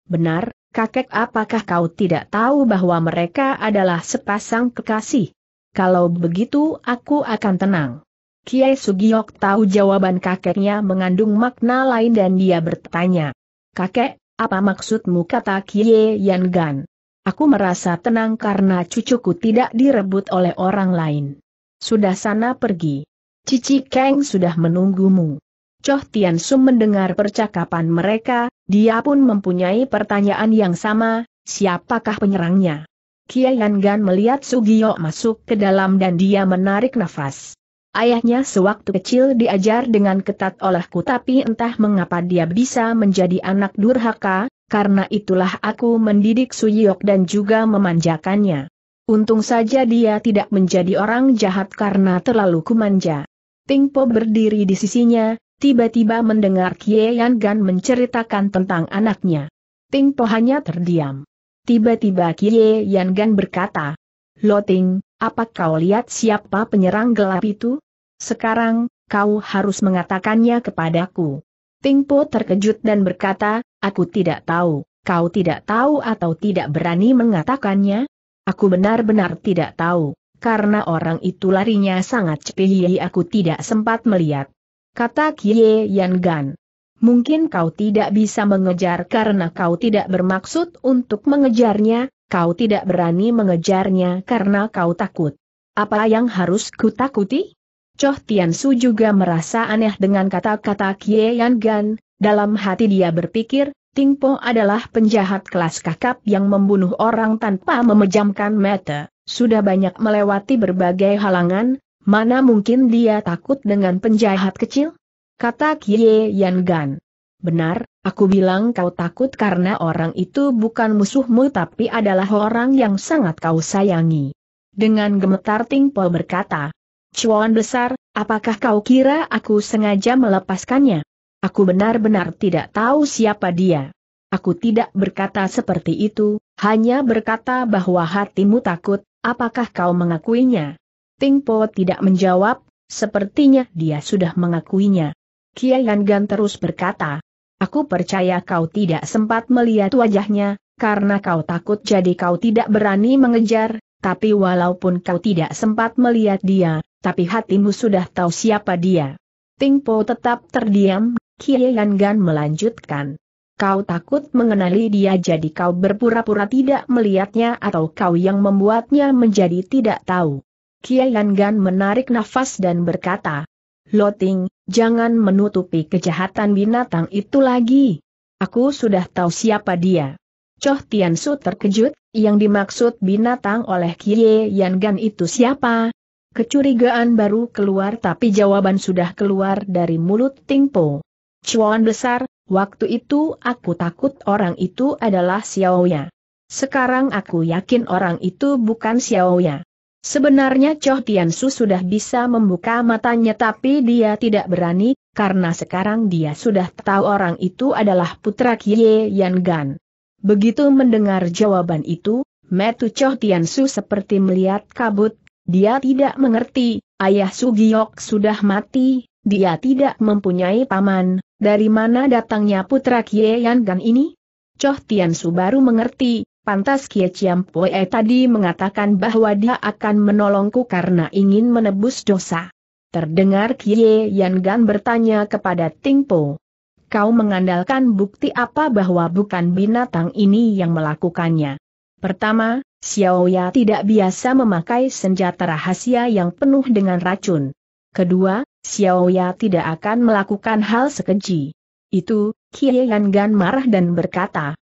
Benar, kakek apakah kau tidak tahu bahwa mereka adalah sepasang kekasih? Kalau begitu aku akan tenang. Kiai Sugiok tahu jawaban kakeknya mengandung makna lain dan dia bertanya. Kakek, apa maksudmu kata Kiai Yan Gan? Aku merasa tenang karena cucuku tidak direbut oleh orang lain. Sudah sana pergi. Cici Kang sudah menunggumu. Choh Tian Sum mendengar percakapan mereka, dia pun mempunyai pertanyaan yang sama, siapakah penyerangnya? Kian Gan melihat Sugiyo masuk ke dalam dan dia menarik nafas. Ayahnya sewaktu kecil diajar dengan ketat olehku tapi entah mengapa dia bisa menjadi anak durhaka, karena itulah aku mendidik Suyok dan juga memanjakannya. Untung saja dia tidak menjadi orang jahat karena terlalu kumanja. Tingpo berdiri di sisinya, tiba-tiba mendengar Kie Yan Gan menceritakan tentang anaknya. Tingpo hanya terdiam. Tiba-tiba Kie Yan Gan berkata, Lo Ting, apa kau lihat siapa penyerang gelap itu? Sekarang, kau harus mengatakannya kepadaku. Tingpo terkejut dan berkata, Aku tidak tahu, kau tidak tahu atau tidak berani mengatakannya? Aku benar-benar tidak tahu, karena orang itu larinya sangat cepih aku tidak sempat melihat. Kata Kie Yan Gan. Mungkin kau tidak bisa mengejar karena kau tidak bermaksud untuk mengejarnya, kau tidak berani mengejarnya karena kau takut. Apa yang harus ku takuti? Choh Tian Su juga merasa aneh dengan kata-kata Kie Yan Gan, dalam hati dia berpikir, Tingpo adalah penjahat kelas kakap yang membunuh orang tanpa memejamkan mata, sudah banyak melewati berbagai halangan, mana mungkin dia takut dengan penjahat kecil? Kata Kie Yan Gan. Benar, aku bilang kau takut karena orang itu bukan musuhmu tapi adalah orang yang sangat kau sayangi. Dengan gemetar Tingpo berkata, Cuan besar, apakah kau kira aku sengaja melepaskannya? Aku benar-benar tidak tahu siapa dia. Aku tidak berkata seperti itu, hanya berkata bahwa hatimu takut, apakah kau mengakuinya? Tingpo tidak menjawab, sepertinya dia sudah mengakuinya. Kiai Gan terus berkata, Aku percaya kau tidak sempat melihat wajahnya, karena kau takut jadi kau tidak berani mengejar, tapi walaupun kau tidak sempat melihat dia, tapi hatimu sudah tahu siapa dia. Tingpo tetap terdiam, Yan Gan melanjutkan. Kau takut mengenali dia jadi kau berpura-pura tidak melihatnya atau kau yang membuatnya menjadi tidak tahu. Yan Gan menarik nafas dan berkata, Loting, jangan menutupi kejahatan binatang itu lagi. Aku sudah tahu siapa dia. Choh Tian Su terkejut, yang dimaksud binatang oleh Kie Yan Gan itu siapa? Kecurigaan baru keluar tapi jawaban sudah keluar dari mulut Ting Po. Cuan besar, waktu itu aku takut orang itu adalah Xiaoya. Sekarang aku yakin orang itu bukan Xiaoya. Sebenarnya Choh Tiansu sudah bisa membuka matanya tapi dia tidak berani, karena sekarang dia sudah tahu orang itu adalah putra Kie Yan Gan. Begitu mendengar jawaban itu, Metu Choh Tiansu seperti melihat kabut, dia tidak mengerti, ayah Sugiyok sudah mati, dia tidak mempunyai paman, dari mana datangnya putra Kie Yan Gan ini? Choh Tian Su baru mengerti, pantas Kie Chiam Poe tadi mengatakan bahwa dia akan menolongku karena ingin menebus dosa. Terdengar Kie Yan Gan bertanya kepada Ting Po. Kau mengandalkan bukti apa bahwa bukan binatang ini yang melakukannya? Pertama, Xiao Ya tidak biasa memakai senjata rahasia yang penuh dengan racun. Kedua, Xiaoya tidak akan melakukan hal sekeji. Itu, Kian Gan marah dan berkata,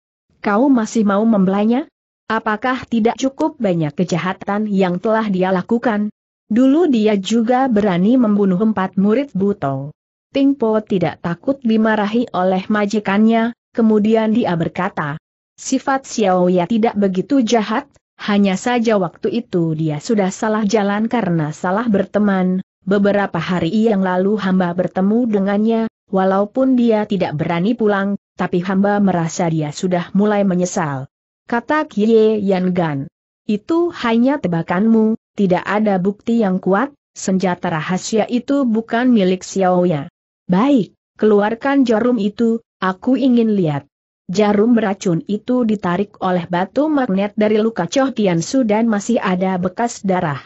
Kau masih mau membelanya? Apakah tidak cukup banyak kejahatan yang telah dia lakukan? Dulu dia juga berani membunuh empat murid Buto. Po tidak takut dimarahi oleh majikannya, kemudian dia berkata, Sifat Xiaoya tidak begitu jahat, hanya saja waktu itu dia sudah salah jalan karena salah berteman, Beberapa hari yang lalu hamba bertemu dengannya, walaupun dia tidak berani pulang, tapi hamba merasa dia sudah mulai menyesal. Kata Kie Yan Gan. Itu hanya tebakanmu, tidak ada bukti yang kuat, senjata rahasia itu bukan milik Xiaoya. Baik, keluarkan jarum itu, aku ingin lihat. Jarum beracun itu ditarik oleh batu magnet dari luka Choh Su dan masih ada bekas darah.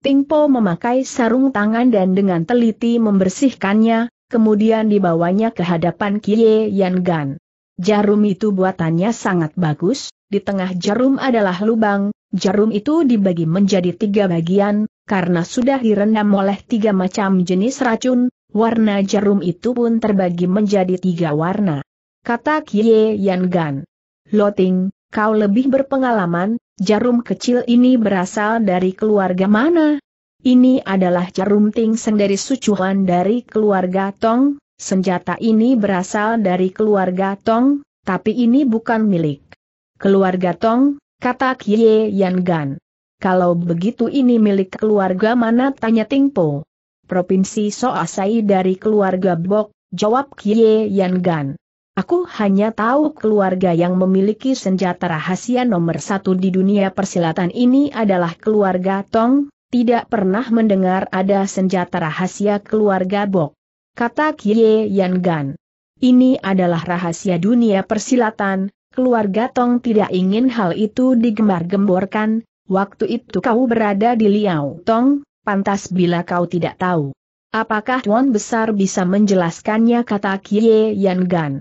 Tingpo memakai sarung tangan dan dengan teliti membersihkannya, kemudian dibawanya ke hadapan Kie Yan Gan. Jarum itu buatannya sangat bagus, di tengah jarum adalah lubang, jarum itu dibagi menjadi tiga bagian, karena sudah direndam oleh tiga macam jenis racun, warna jarum itu pun terbagi menjadi tiga warna. Kata Kie Yan Gan. Loting, kau lebih berpengalaman, Jarum kecil ini berasal dari keluarga mana? Ini adalah jarum tingseng dari sucuhan dari keluarga Tong, senjata ini berasal dari keluarga Tong, tapi ini bukan milik keluarga Tong, kata Kie Yan Gan. Kalau begitu ini milik keluarga mana tanya Po. Provinsi Soasai dari keluarga Bok, jawab Kie Yan Gan. Aku hanya tahu keluarga yang memiliki senjata rahasia nomor satu di dunia persilatan ini adalah keluarga Tong, tidak pernah mendengar ada senjata rahasia keluarga Bok. Kata Kie Yan Gan. Ini adalah rahasia dunia persilatan, keluarga Tong tidak ingin hal itu digembar-gemborkan, waktu itu kau berada di Liao Tong, pantas bila kau tidak tahu. Apakah Tuan Besar bisa menjelaskannya kata Kie Yan Gan?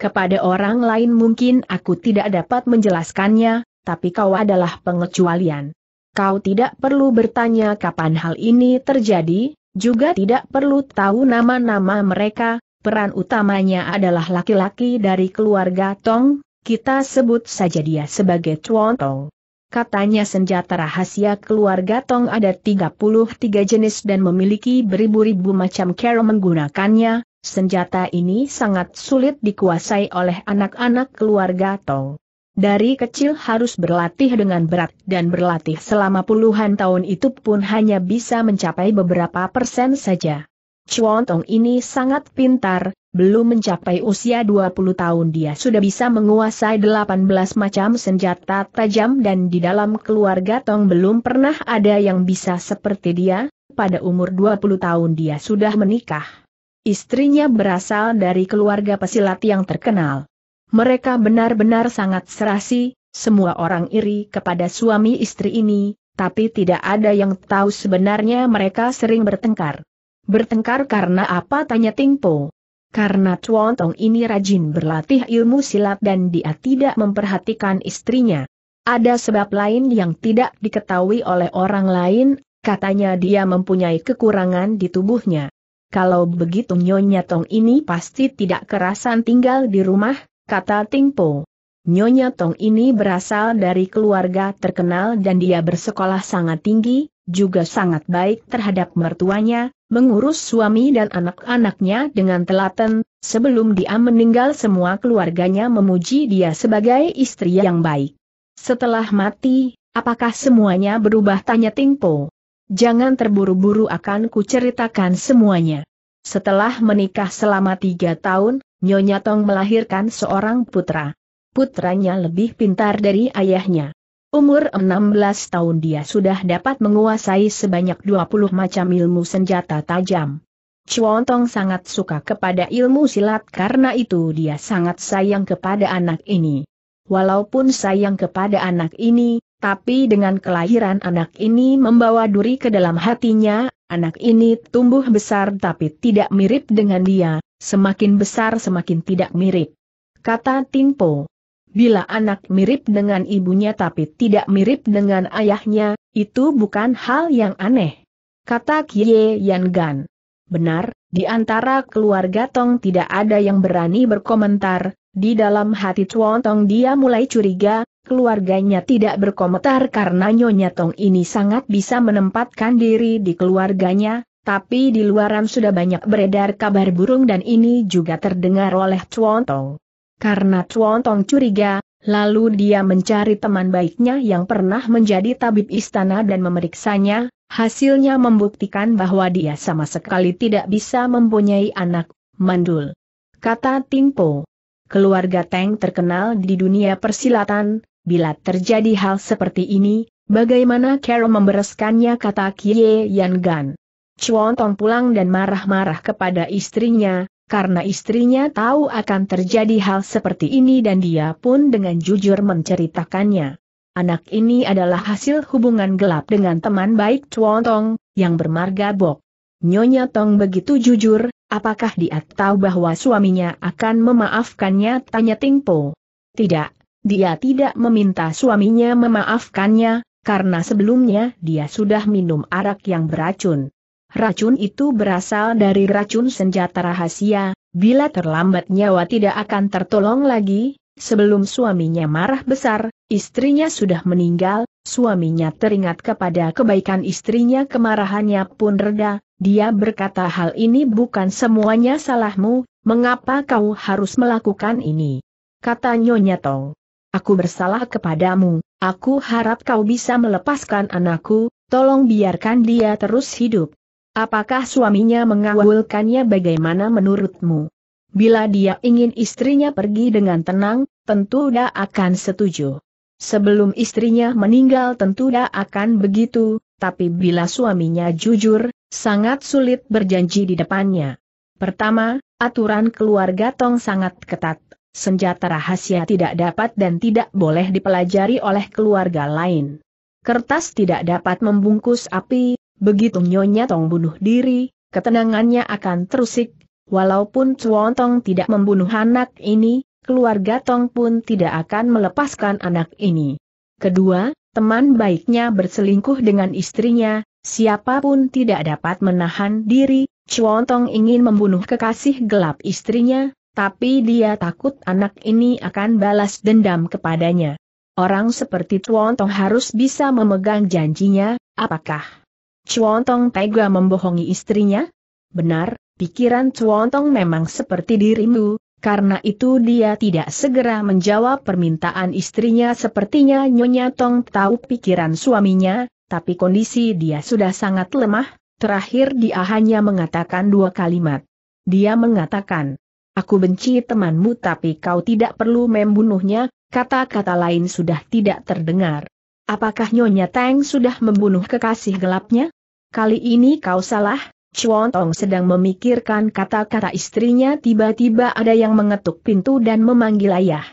Kepada orang lain mungkin aku tidak dapat menjelaskannya, tapi kau adalah pengecualian. Kau tidak perlu bertanya kapan hal ini terjadi, juga tidak perlu tahu nama-nama mereka, peran utamanya adalah laki-laki dari keluarga Tong, kita sebut saja dia sebagai Chuan Tong. Katanya senjata rahasia keluarga Tong ada 33 jenis dan memiliki beribu-ribu macam cara menggunakannya, senjata ini sangat sulit dikuasai oleh anak-anak keluarga Tong. Dari kecil harus berlatih dengan berat dan berlatih selama puluhan tahun itu pun hanya bisa mencapai beberapa persen saja. Chuan Tong ini sangat pintar, belum mencapai usia 20 tahun dia sudah bisa menguasai 18 macam senjata tajam dan di dalam keluarga Tong belum pernah ada yang bisa seperti dia, pada umur 20 tahun dia sudah menikah. Istrinya berasal dari keluarga pesilat yang terkenal. Mereka benar-benar sangat serasi, semua orang iri kepada suami istri ini, tapi tidak ada yang tahu sebenarnya mereka sering bertengkar. Bertengkar karena apa tanya Tingpo? Karena Chuan Tong ini rajin berlatih ilmu silat dan dia tidak memperhatikan istrinya. Ada sebab lain yang tidak diketahui oleh orang lain, katanya dia mempunyai kekurangan di tubuhnya kalau begitu Nyonya Tong ini pasti tidak kerasan tinggal di rumah, kata Po. Nyonya Tong ini berasal dari keluarga terkenal dan dia bersekolah sangat tinggi, juga sangat baik terhadap mertuanya, mengurus suami dan anak-anaknya dengan telaten, sebelum dia meninggal semua keluarganya memuji dia sebagai istri yang baik. Setelah mati, apakah semuanya berubah tanya Po jangan terburu-buru akan kuceritakan semuanya. Setelah menikah selama tiga tahun, Nyonya Tong melahirkan seorang putra. Putranya lebih pintar dari ayahnya. Umur 16 tahun dia sudah dapat menguasai sebanyak 20 macam ilmu senjata tajam. Tong sangat suka kepada ilmu silat karena itu dia sangat sayang kepada anak ini. Walaupun sayang kepada anak ini, tapi dengan kelahiran anak ini membawa duri ke dalam hatinya, anak ini tumbuh besar tapi tidak mirip dengan dia, semakin besar semakin tidak mirip. Kata Timpo. Bila anak mirip dengan ibunya tapi tidak mirip dengan ayahnya, itu bukan hal yang aneh. Kata Kie Yan Gan. Benar, di antara keluarga Tong tidak ada yang berani berkomentar, di dalam hati Chuan Tong dia mulai curiga, Keluarganya tidak berkomentar karena Nyonya Tong ini sangat bisa menempatkan diri di keluarganya, tapi di luaran sudah banyak beredar kabar burung dan ini juga terdengar oleh Chuan Tong. Karena Chuan Tong curiga, lalu dia mencari teman baiknya yang pernah menjadi tabib istana dan memeriksanya, hasilnya membuktikan bahwa dia sama sekali tidak bisa mempunyai anak, mandul. Kata Timpo. Keluarga Teng terkenal di dunia persilatan, Bila terjadi hal seperti ini, bagaimana Carol membereskannya kata Kie Yan Gan. Chuan Tong pulang dan marah-marah kepada istrinya, karena istrinya tahu akan terjadi hal seperti ini dan dia pun dengan jujur menceritakannya. Anak ini adalah hasil hubungan gelap dengan teman baik Chuan Tong, yang bermarga Bok. Nyonya Tong begitu jujur, apakah dia tahu bahwa suaminya akan memaafkannya? Tanya Ting Po. Tidak, dia tidak meminta suaminya memaafkannya, karena sebelumnya dia sudah minum arak yang beracun. Racun itu berasal dari racun senjata rahasia, bila terlambat nyawa tidak akan tertolong lagi, sebelum suaminya marah besar, istrinya sudah meninggal, suaminya teringat kepada kebaikan istrinya kemarahannya pun reda, dia berkata hal ini bukan semuanya salahmu, mengapa kau harus melakukan ini? Kata Nyonya Tong aku bersalah kepadamu, aku harap kau bisa melepaskan anakku, tolong biarkan dia terus hidup. Apakah suaminya mengawulkannya? bagaimana menurutmu? Bila dia ingin istrinya pergi dengan tenang, tentu dia akan setuju. Sebelum istrinya meninggal tentu dia akan begitu, tapi bila suaminya jujur, sangat sulit berjanji di depannya. Pertama, aturan keluarga Tong sangat ketat senjata rahasia tidak dapat dan tidak boleh dipelajari oleh keluarga lain. Kertas tidak dapat membungkus api, begitu Nyonya Tong bunuh diri, ketenangannya akan terusik, walaupun Cuan Tong tidak membunuh anak ini, keluarga Tong pun tidak akan melepaskan anak ini. Kedua, teman baiknya berselingkuh dengan istrinya, siapapun tidak dapat menahan diri, Cuan Tong ingin membunuh kekasih gelap istrinya, tapi dia takut anak ini akan balas dendam kepadanya. Orang seperti Chuan Tong harus bisa memegang janjinya, apakah Chuan Tong tega membohongi istrinya? Benar, pikiran Chuan Tong memang seperti dirimu, karena itu dia tidak segera menjawab permintaan istrinya sepertinya Nyonya Tong tahu pikiran suaminya, tapi kondisi dia sudah sangat lemah, terakhir dia hanya mengatakan dua kalimat. Dia mengatakan, Aku benci temanmu tapi kau tidak perlu membunuhnya, kata-kata lain sudah tidak terdengar. Apakah Nyonya Tang sudah membunuh kekasih gelapnya? Kali ini kau salah, Chuan Tong sedang memikirkan kata-kata istrinya tiba-tiba ada yang mengetuk pintu dan memanggil ayah.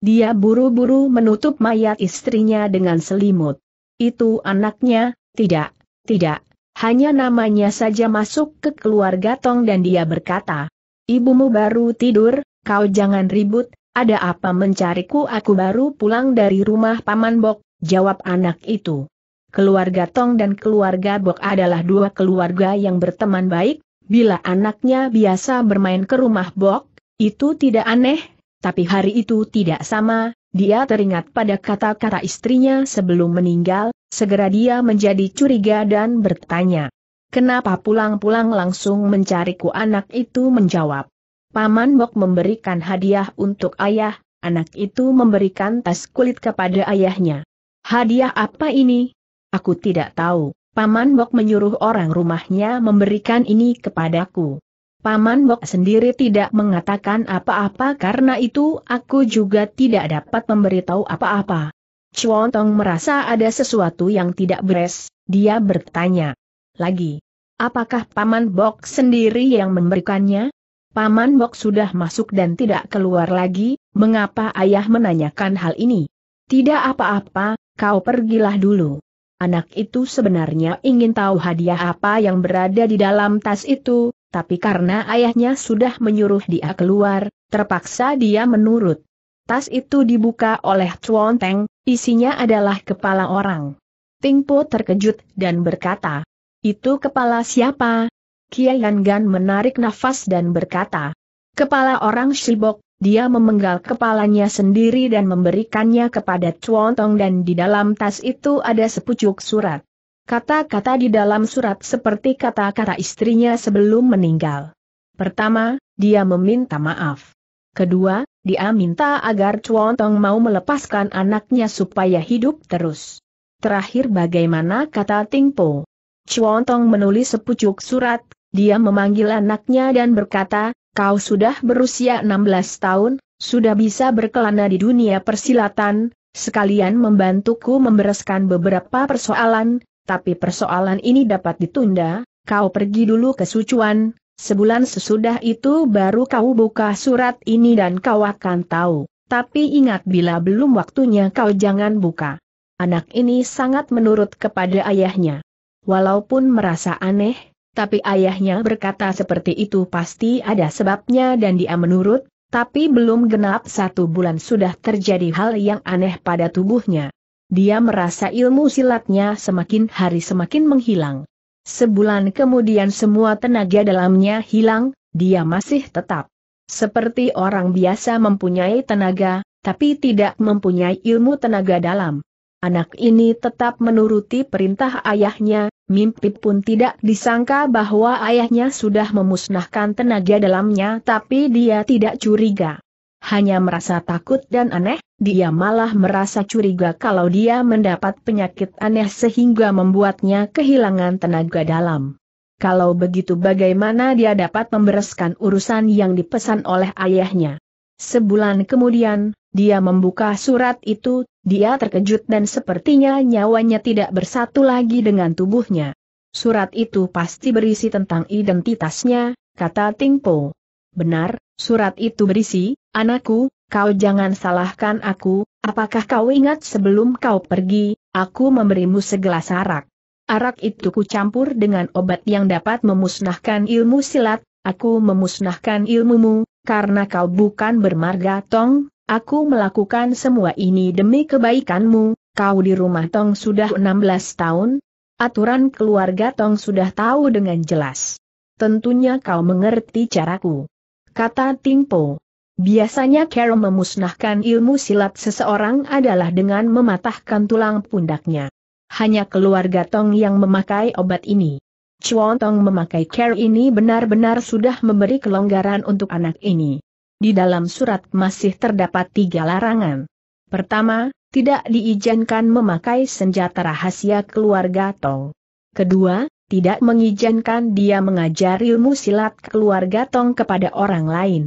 Dia buru-buru menutup mayat istrinya dengan selimut. Itu anaknya, tidak, tidak, hanya namanya saja masuk ke keluarga Tong dan dia berkata, ibumu baru tidur, kau jangan ribut, ada apa mencariku aku baru pulang dari rumah Paman Bok, jawab anak itu. Keluarga Tong dan keluarga Bok adalah dua keluarga yang berteman baik, bila anaknya biasa bermain ke rumah Bok, itu tidak aneh, tapi hari itu tidak sama, dia teringat pada kata-kata istrinya sebelum meninggal, segera dia menjadi curiga dan bertanya. Kenapa pulang-pulang langsung mencariku anak itu menjawab. Paman Bok memberikan hadiah untuk ayah, anak itu memberikan tas kulit kepada ayahnya. Hadiah apa ini? Aku tidak tahu. Paman Bok menyuruh orang rumahnya memberikan ini kepadaku. Paman Bok sendiri tidak mengatakan apa-apa karena itu aku juga tidak dapat memberitahu apa-apa. Chuan Tong merasa ada sesuatu yang tidak beres, dia bertanya lagi. Apakah Paman Bok sendiri yang memberikannya? Paman Bok sudah masuk dan tidak keluar lagi, mengapa ayah menanyakan hal ini? Tidak apa-apa, kau pergilah dulu. Anak itu sebenarnya ingin tahu hadiah apa yang berada di dalam tas itu, tapi karena ayahnya sudah menyuruh dia keluar, terpaksa dia menurut. Tas itu dibuka oleh Chuan Teng, isinya adalah kepala orang. Po terkejut dan berkata, itu kepala siapa? Kian Gan menarik nafas dan berkata. Kepala orang Shibok, dia memenggal kepalanya sendiri dan memberikannya kepada Tong dan di dalam tas itu ada sepucuk surat. Kata-kata di dalam surat seperti kata-kata istrinya sebelum meninggal. Pertama, dia meminta maaf. Kedua, dia minta agar Tong mau melepaskan anaknya supaya hidup terus. Terakhir bagaimana kata Ting Po? Chuontong menulis sepucuk surat, dia memanggil anaknya dan berkata, kau sudah berusia 16 tahun, sudah bisa berkelana di dunia persilatan, sekalian membantuku membereskan beberapa persoalan, tapi persoalan ini dapat ditunda, kau pergi dulu ke Sucuan, sebulan sesudah itu baru kau buka surat ini dan kau akan tahu, tapi ingat bila belum waktunya kau jangan buka. Anak ini sangat menurut kepada ayahnya. Walaupun merasa aneh, tapi ayahnya berkata seperti itu pasti ada sebabnya dan dia menurut, tapi belum genap satu bulan sudah terjadi hal yang aneh pada tubuhnya. Dia merasa ilmu silatnya semakin hari semakin menghilang. Sebulan kemudian semua tenaga dalamnya hilang, dia masih tetap seperti orang biasa mempunyai tenaga, tapi tidak mempunyai ilmu tenaga dalam. Anak ini tetap menuruti perintah ayahnya, Mimpi pun tidak disangka bahwa ayahnya sudah memusnahkan tenaga dalamnya tapi dia tidak curiga. Hanya merasa takut dan aneh, dia malah merasa curiga kalau dia mendapat penyakit aneh sehingga membuatnya kehilangan tenaga dalam. Kalau begitu bagaimana dia dapat membereskan urusan yang dipesan oleh ayahnya? Sebulan kemudian, dia membuka surat itu, dia terkejut dan sepertinya nyawanya tidak bersatu lagi dengan tubuhnya. Surat itu pasti berisi tentang identitasnya, kata Tingpo. Benar, surat itu berisi, anakku, kau jangan salahkan aku, apakah kau ingat sebelum kau pergi, aku memberimu segelas arak. Arak itu kucampur dengan obat yang dapat memusnahkan ilmu silat, aku memusnahkan ilmumu, karena kau bukan bermarga tong, Aku melakukan semua ini demi kebaikanmu, kau di rumah Tong sudah 16 tahun, aturan keluarga Tong sudah tahu dengan jelas. Tentunya kau mengerti caraku. Kata Po. Biasanya Carol memusnahkan ilmu silat seseorang adalah dengan mematahkan tulang pundaknya. Hanya keluarga Tong yang memakai obat ini. Chuan Tong memakai care ini benar-benar sudah memberi kelonggaran untuk anak ini. Di dalam surat masih terdapat tiga larangan. Pertama, tidak diizinkan memakai senjata rahasia keluarga Tong. Kedua, tidak mengizinkan dia mengajari ilmu silat keluarga Tong kepada orang lain.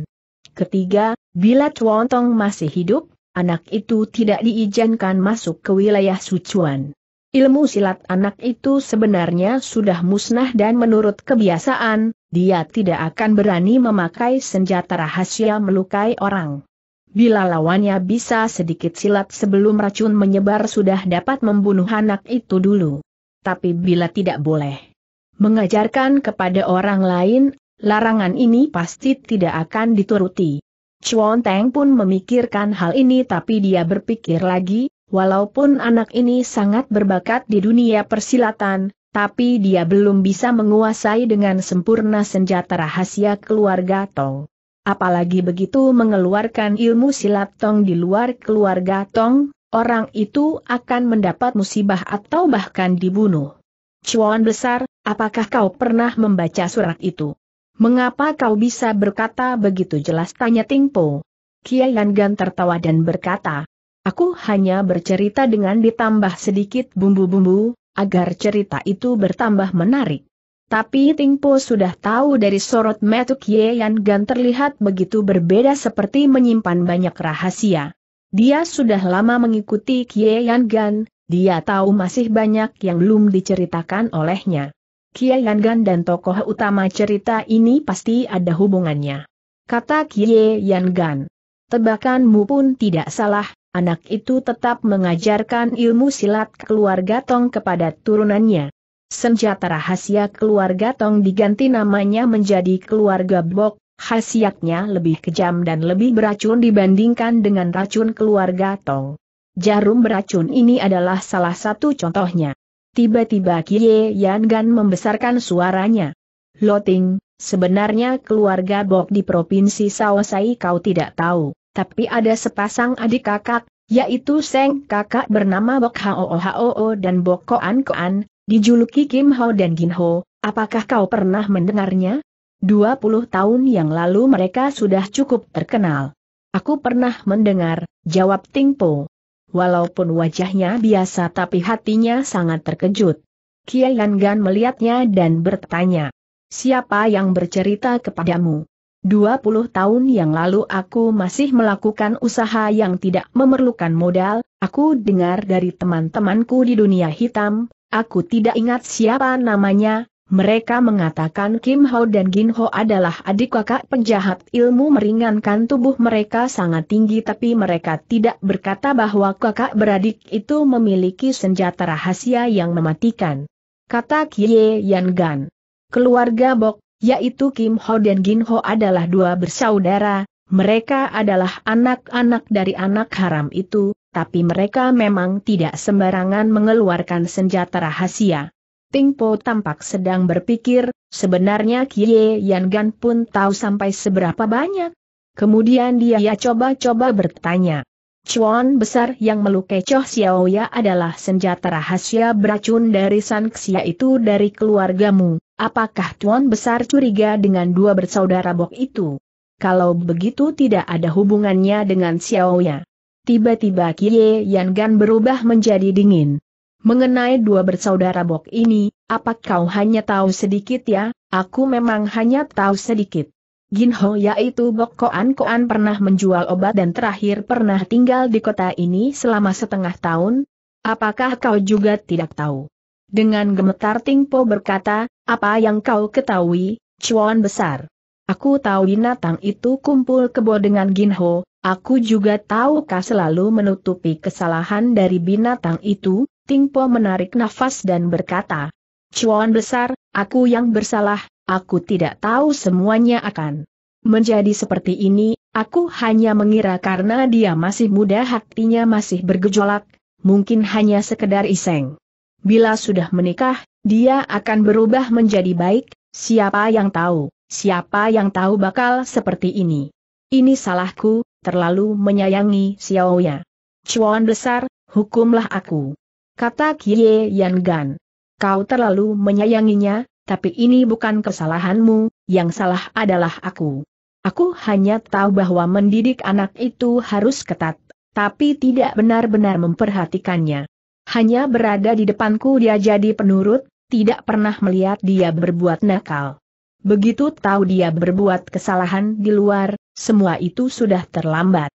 Ketiga, bila Chuan Tong masih hidup, anak itu tidak diizinkan masuk ke wilayah Sujuan. Ilmu silat anak itu sebenarnya sudah musnah dan menurut kebiasaan, dia tidak akan berani memakai senjata rahasia melukai orang. Bila lawannya bisa sedikit silat sebelum racun menyebar sudah dapat membunuh anak itu dulu. Tapi bila tidak boleh mengajarkan kepada orang lain, larangan ini pasti tidak akan dituruti. Chuan Teng pun memikirkan hal ini tapi dia berpikir lagi, Walaupun anak ini sangat berbakat di dunia persilatan, tapi dia belum bisa menguasai dengan sempurna senjata rahasia keluarga Tong. Apalagi begitu mengeluarkan ilmu silat Tong di luar keluarga Tong, orang itu akan mendapat musibah atau bahkan dibunuh. Cuan besar, apakah kau pernah membaca surat itu? Mengapa kau bisa berkata begitu jelas tanya Ting Po? Kiai Gan tertawa dan berkata, Aku hanya bercerita dengan ditambah sedikit bumbu-bumbu, agar cerita itu bertambah menarik. Tapi Tingpo sudah tahu dari sorot Metuk Yeyan Gan terlihat begitu berbeda seperti menyimpan banyak rahasia. Dia sudah lama mengikuti Kie Yeyan Gan, dia tahu masih banyak yang belum diceritakan olehnya. Kie Yeyan Gan dan tokoh utama cerita ini pasti ada hubungannya. Kata Kie Yeyan Gan. Tebakanmu pun tidak salah, anak itu tetap mengajarkan ilmu silat keluarga Tong kepada turunannya. Senjata rahasia keluarga Tong diganti namanya menjadi keluarga Bok, khasiatnya lebih kejam dan lebih beracun dibandingkan dengan racun keluarga Tong. Jarum beracun ini adalah salah satu contohnya. Tiba-tiba Kie Yan Gan membesarkan suaranya. Loting, sebenarnya keluarga Bok di Provinsi Sawasai kau tidak tahu. Tapi ada sepasang adik kakak, yaitu Seng kakak bernama Bok Hao Hao dan Bok Koan Koan, dijuluki Kim Ho dan Gin Ho, apakah kau pernah mendengarnya? 20 tahun yang lalu mereka sudah cukup terkenal. Aku pernah mendengar, jawab Ting Po. Walaupun wajahnya biasa tapi hatinya sangat terkejut. Kiai Gan melihatnya dan bertanya, Siapa yang bercerita kepadamu? 20 tahun yang lalu aku masih melakukan usaha yang tidak memerlukan modal, aku dengar dari teman-temanku di dunia hitam, aku tidak ingat siapa namanya, mereka mengatakan Kim Ho dan Gin Ho adalah adik kakak penjahat ilmu meringankan tubuh mereka sangat tinggi tapi mereka tidak berkata bahwa kakak beradik itu memiliki senjata rahasia yang mematikan. Kata Kie Yan Gan. Keluarga Bok yaitu Kim Ho dan Gin Ho adalah dua bersaudara, mereka adalah anak-anak dari anak haram itu, tapi mereka memang tidak sembarangan mengeluarkan senjata rahasia. Po tampak sedang berpikir, sebenarnya Kie Yan Gan pun tahu sampai seberapa banyak. Kemudian dia ya coba-coba bertanya. Cuan besar yang melukai Choh Xiaoya adalah senjata rahasia beracun dari Sanxia itu dari keluargamu. Apakah Tuan Besar curiga dengan dua bersaudara Bok itu? Kalau begitu tidak ada hubungannya dengan Xiaoya. Tiba-tiba Kie Yan Gan berubah menjadi dingin. Mengenai dua bersaudara Bok ini, apa kau hanya tahu sedikit ya? Aku memang hanya tahu sedikit. Ho yaitu Bok Koan Koan pernah menjual obat dan terakhir pernah tinggal di kota ini selama setengah tahun. Apakah kau juga tidak tahu? Dengan gemetar Ting Po berkata, apa yang kau ketahui, Cuan Besar? Aku tahu binatang itu kumpul kebo dengan Ginho, aku juga tahu kau selalu menutupi kesalahan dari binatang itu, Ting Po menarik nafas dan berkata, Cuan Besar, aku yang bersalah, aku tidak tahu semuanya akan menjadi seperti ini, aku hanya mengira karena dia masih muda hatinya masih bergejolak, mungkin hanya sekedar iseng. Bila sudah menikah, dia akan berubah menjadi baik, siapa yang tahu, siapa yang tahu bakal seperti ini. Ini salahku, terlalu menyayangi Xiaoya. Cuan besar, hukumlah aku. Kata Kie Yan Gan. Kau terlalu menyayanginya, tapi ini bukan kesalahanmu, yang salah adalah aku. Aku hanya tahu bahwa mendidik anak itu harus ketat, tapi tidak benar-benar memperhatikannya. Hanya berada di depanku dia jadi penurut, tidak pernah melihat dia berbuat nakal. Begitu tahu dia berbuat kesalahan di luar, semua itu sudah terlambat.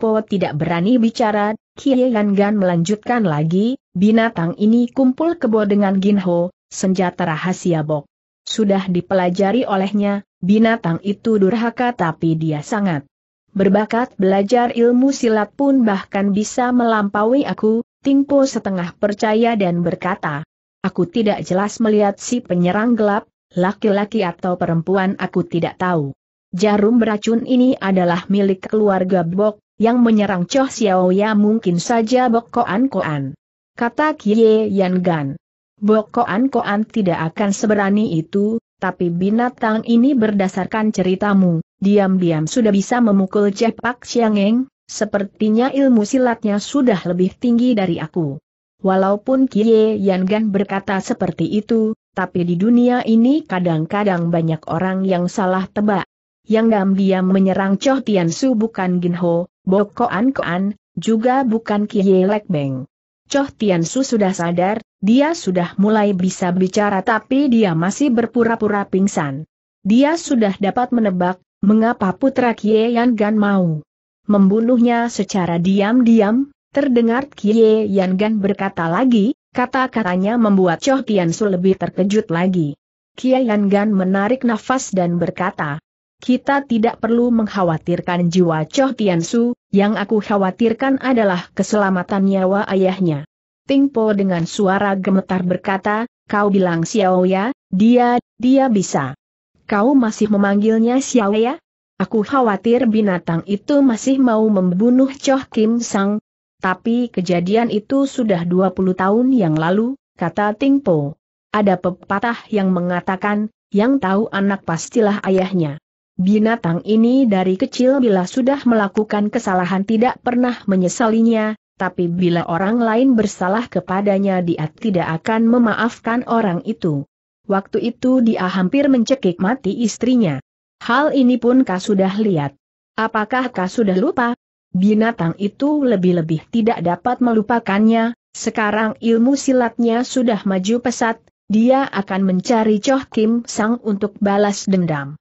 Po tidak berani bicara, Kie Gan melanjutkan lagi, binatang ini kumpul kebo dengan Ginho, senjata rahasia bok. Sudah dipelajari olehnya, binatang itu durhaka tapi dia sangat berbakat belajar ilmu silat pun bahkan bisa melampaui aku, Tingpo setengah percaya dan berkata, Aku tidak jelas melihat si penyerang gelap, laki-laki atau perempuan aku tidak tahu. Jarum beracun ini adalah milik keluarga Bok, yang menyerang Choh Xiao Ya mungkin saja Bok Koan Koan. Kata Kie Yan Gan. Bok Koan Koan tidak akan seberani itu, tapi binatang ini berdasarkan ceritamu, diam-diam sudah bisa memukul cepak Siangeng, Sepertinya ilmu silatnya sudah lebih tinggi dari aku. Walaupun Kie Yan Gan berkata seperti itu, tapi di dunia ini kadang-kadang banyak orang yang salah tebak. Yang dam diam menyerang Choh Tian Su bukan Gin Ho, Bo Koan Koan, juga bukan Kie Lek Beng. Choh Tian Su sudah sadar, dia sudah mulai bisa bicara tapi dia masih berpura-pura pingsan. Dia sudah dapat menebak, mengapa putra Kie Yan Gan mau membunuhnya secara diam-diam, terdengar Kie Yan Gan berkata lagi, kata-katanya membuat Choh Tian Su lebih terkejut lagi. Kie Yan Gan menarik nafas dan berkata, kita tidak perlu mengkhawatirkan jiwa Choh Tian Su, yang aku khawatirkan adalah keselamatan nyawa ayahnya. Ting Po dengan suara gemetar berkata, kau bilang Xiao ya, dia, dia bisa. Kau masih memanggilnya Xiao ya? Aku khawatir binatang itu masih mau membunuh Choh Kim Sang. Tapi kejadian itu sudah 20 tahun yang lalu, kata Ting Po. Ada pepatah yang mengatakan, yang tahu anak pastilah ayahnya. Binatang ini dari kecil bila sudah melakukan kesalahan tidak pernah menyesalinya, tapi bila orang lain bersalah kepadanya dia tidak akan memaafkan orang itu. Waktu itu dia hampir mencekik mati istrinya. Hal ini pun kau sudah lihat. Apakah kau sudah lupa? Binatang itu lebih-lebih tidak dapat melupakannya, sekarang ilmu silatnya sudah maju pesat, dia akan mencari Choh Kim Sang untuk balas dendam.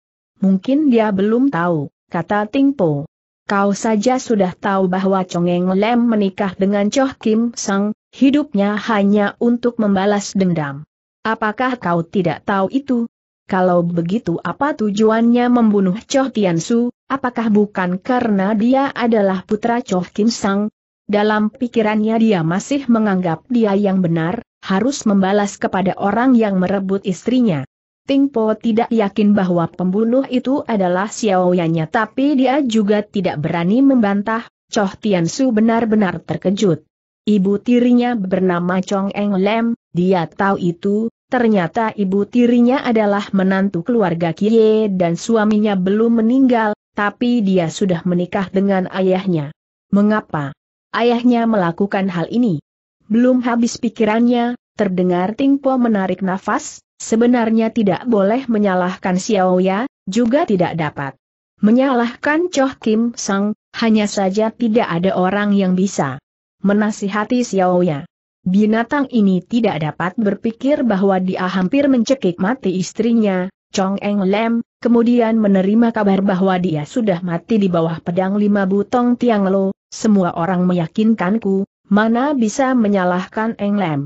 Mungkin dia belum tahu, kata Ting Po. Kau saja sudah tahu bahwa Chongeng Lem menikah dengan Choh Kim Sang, hidupnya hanya untuk membalas dendam. Apakah kau tidak tahu itu? Kalau begitu apa tujuannya membunuh Choh Tian Su, apakah bukan karena dia adalah putra Choh Kim Sang? Dalam pikirannya dia masih menganggap dia yang benar, harus membalas kepada orang yang merebut istrinya. Ting Po tidak yakin bahwa pembunuh itu adalah Xiao Yanya tapi dia juga tidak berani membantah, Choh Tian Su benar-benar terkejut. Ibu tirinya bernama Chong Eng Lem, dia tahu itu, Ternyata ibu tirinya adalah menantu keluarga Kie dan suaminya belum meninggal, tapi dia sudah menikah dengan ayahnya. Mengapa? Ayahnya melakukan hal ini. Belum habis pikirannya, terdengar Tingpo menarik nafas, sebenarnya tidak boleh menyalahkan Ya, juga tidak dapat menyalahkan Choh Kim Sang, hanya saja tidak ada orang yang bisa menasihati Ya. Binatang ini tidak dapat berpikir bahwa dia hampir mencekik mati istrinya, Chong Eng Lem, kemudian menerima kabar bahwa dia sudah mati di bawah pedang lima butong Tiang Lo, semua orang meyakinkanku, mana bisa menyalahkan Eng Lem.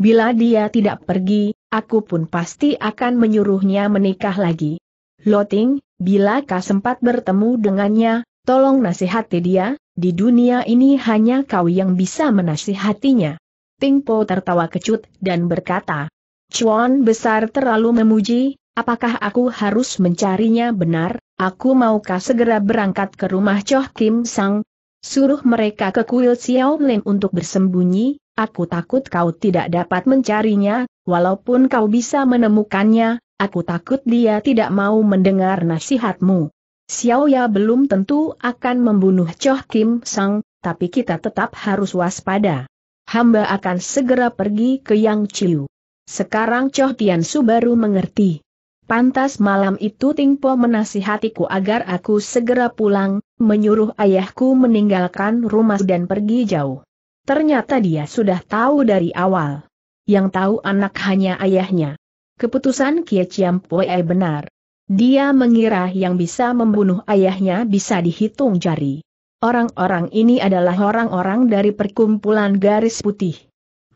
Bila dia tidak pergi, aku pun pasti akan menyuruhnya menikah lagi. Loting, bila kau sempat bertemu dengannya, tolong nasihati dia, di dunia ini hanya kau yang bisa menasihatinya. Ting Po tertawa kecut dan berkata, Chuan besar terlalu memuji, apakah aku harus mencarinya benar, aku maukah segera berangkat ke rumah Choh Kim Sang? Suruh mereka ke kuil Xiao Lin untuk bersembunyi, aku takut kau tidak dapat mencarinya, walaupun kau bisa menemukannya, aku takut dia tidak mau mendengar nasihatmu. Xiao Ya belum tentu akan membunuh Choh Kim Sang, tapi kita tetap harus waspada hamba akan segera pergi ke Yang Ciu. Sekarang Choh Tian Su baru mengerti. Pantas malam itu Ting Po menasihatiku agar aku segera pulang, menyuruh ayahku meninggalkan rumah dan pergi jauh. Ternyata dia sudah tahu dari awal. Yang tahu anak hanya ayahnya. Keputusan Kie Chiam Poe benar. Dia mengira yang bisa membunuh ayahnya bisa dihitung jari. Orang-orang ini adalah orang-orang dari perkumpulan garis putih.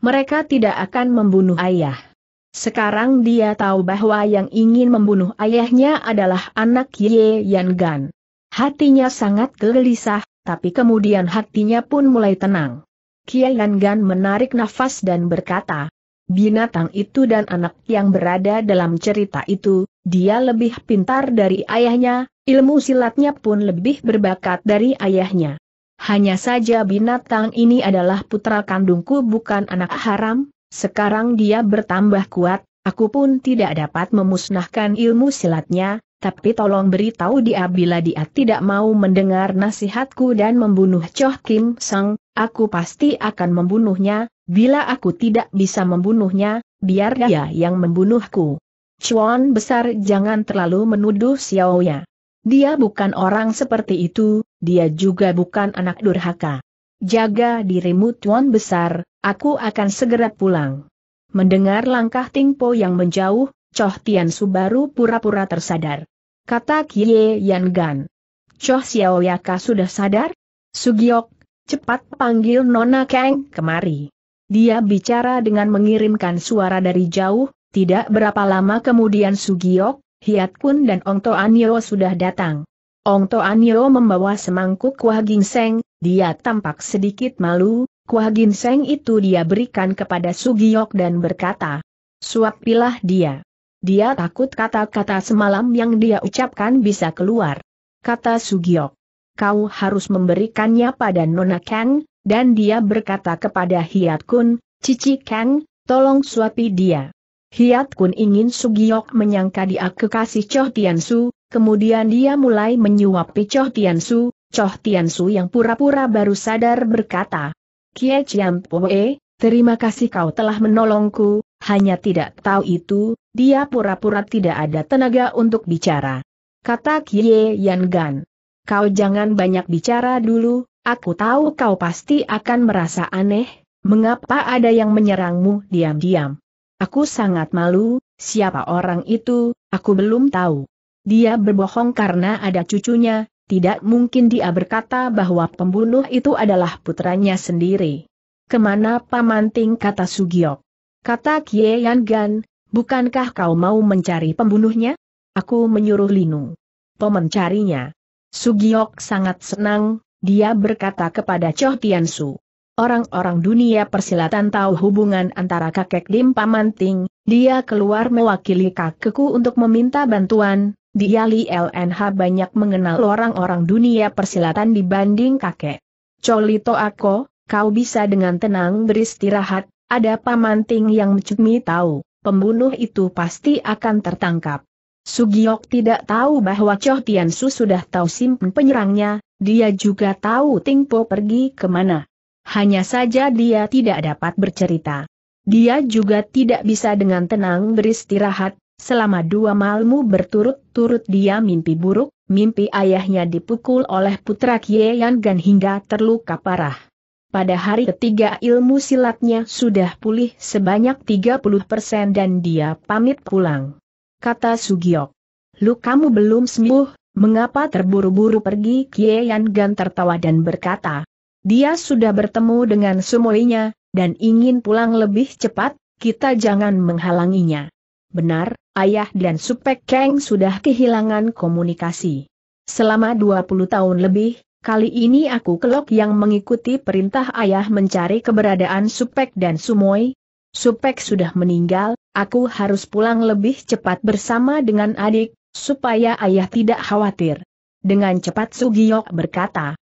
Mereka tidak akan membunuh ayah. Sekarang dia tahu bahwa yang ingin membunuh ayahnya adalah anak Ye Yan Gan. Hatinya sangat gelisah, tapi kemudian hatinya pun mulai tenang. Kiai Gan menarik nafas dan berkata, binatang itu dan anak yang berada dalam cerita itu, dia lebih pintar dari ayahnya, ilmu silatnya pun lebih berbakat dari ayahnya. Hanya saja binatang ini adalah putra kandungku bukan anak haram, sekarang dia bertambah kuat, aku pun tidak dapat memusnahkan ilmu silatnya, tapi tolong beritahu dia bila dia tidak mau mendengar nasihatku dan membunuh Choh Kim Sang, aku pasti akan membunuhnya, Bila aku tidak bisa membunuhnya, biar dia yang membunuhku. Chuan besar jangan terlalu menuduh Xiaoya. Dia bukan orang seperti itu, dia juga bukan anak durhaka. Jaga dirimu Tuan besar, aku akan segera pulang. Mendengar langkah Tingpo yang menjauh, Choh Tian Subaru pura-pura tersadar. Kata Kie Yan Gan. Choh Xiaoyaka sudah sadar? Sugiok, cepat panggil Nona Kang kemari. Dia bicara dengan mengirimkan suara dari jauh, tidak berapa lama kemudian Sugiok, Hiat Kun dan Ong Toanyo sudah datang. Ong Toanyo membawa semangkuk kuah ginseng, dia tampak sedikit malu, kuah ginseng itu dia berikan kepada Sugiok dan berkata, suapilah dia. Dia takut kata-kata semalam yang dia ucapkan bisa keluar. Kata Sugiok, kau harus memberikannya pada Nona Kang, dan dia berkata kepada Hiat Kun, Cici Kang, tolong suapi dia. Hiat Kun ingin Sugiok menyangka dia kekasih Choh Tian Su, kemudian dia mulai menyuapi Choh Su, Choh Tian Su yang pura-pura baru sadar berkata, Kie Chiam Poe, terima kasih kau telah menolongku, hanya tidak tahu itu, dia pura-pura tidak ada tenaga untuk bicara. Kata Kie Yan Gan. Kau jangan banyak bicara dulu, Aku tahu kau pasti akan merasa aneh, mengapa ada yang menyerangmu diam-diam. Aku sangat malu, siapa orang itu, aku belum tahu. Dia berbohong karena ada cucunya, tidak mungkin dia berkata bahwa pembunuh itu adalah putranya sendiri. Kemana pamanting kata Sugiok? Kata Kie Yan Gan, bukankah kau mau mencari pembunuhnya? Aku menyuruh Linu. Pemencarinya. Sugiok sangat senang, dia berkata kepada Choh Su, Orang-orang dunia persilatan tahu hubungan antara kakek Lim Pamanting, dia keluar mewakili kakekku untuk meminta bantuan, dia Li LNH banyak mengenal orang-orang dunia persilatan dibanding kakek. Colito Ako, kau bisa dengan tenang beristirahat, ada Pamanting yang mencumi tahu, pembunuh itu pasti akan tertangkap. Sugiok tidak tahu bahwa Choh Su sudah tahu simpen penyerangnya, dia juga tahu Po pergi kemana. Hanya saja dia tidak dapat bercerita. Dia juga tidak bisa dengan tenang beristirahat, selama dua malmu berturut-turut dia mimpi buruk, mimpi ayahnya dipukul oleh putra Kieyan Gan hingga terluka parah. Pada hari ketiga ilmu silatnya sudah pulih sebanyak 30% dan dia pamit pulang. Kata Sugiok. kamu belum sembuh, Mengapa terburu-buru pergi? Kie Yan Gan tertawa dan berkata. Dia sudah bertemu dengan semuanya, dan ingin pulang lebih cepat, kita jangan menghalanginya. Benar, ayah dan Supek Kang sudah kehilangan komunikasi. Selama 20 tahun lebih, Kali ini aku kelok yang mengikuti perintah ayah mencari keberadaan Supek dan Sumoy. Supek sudah meninggal, aku harus pulang lebih cepat bersama dengan adik, Supaya ayah tidak khawatir. Dengan cepat Sugiyok berkata,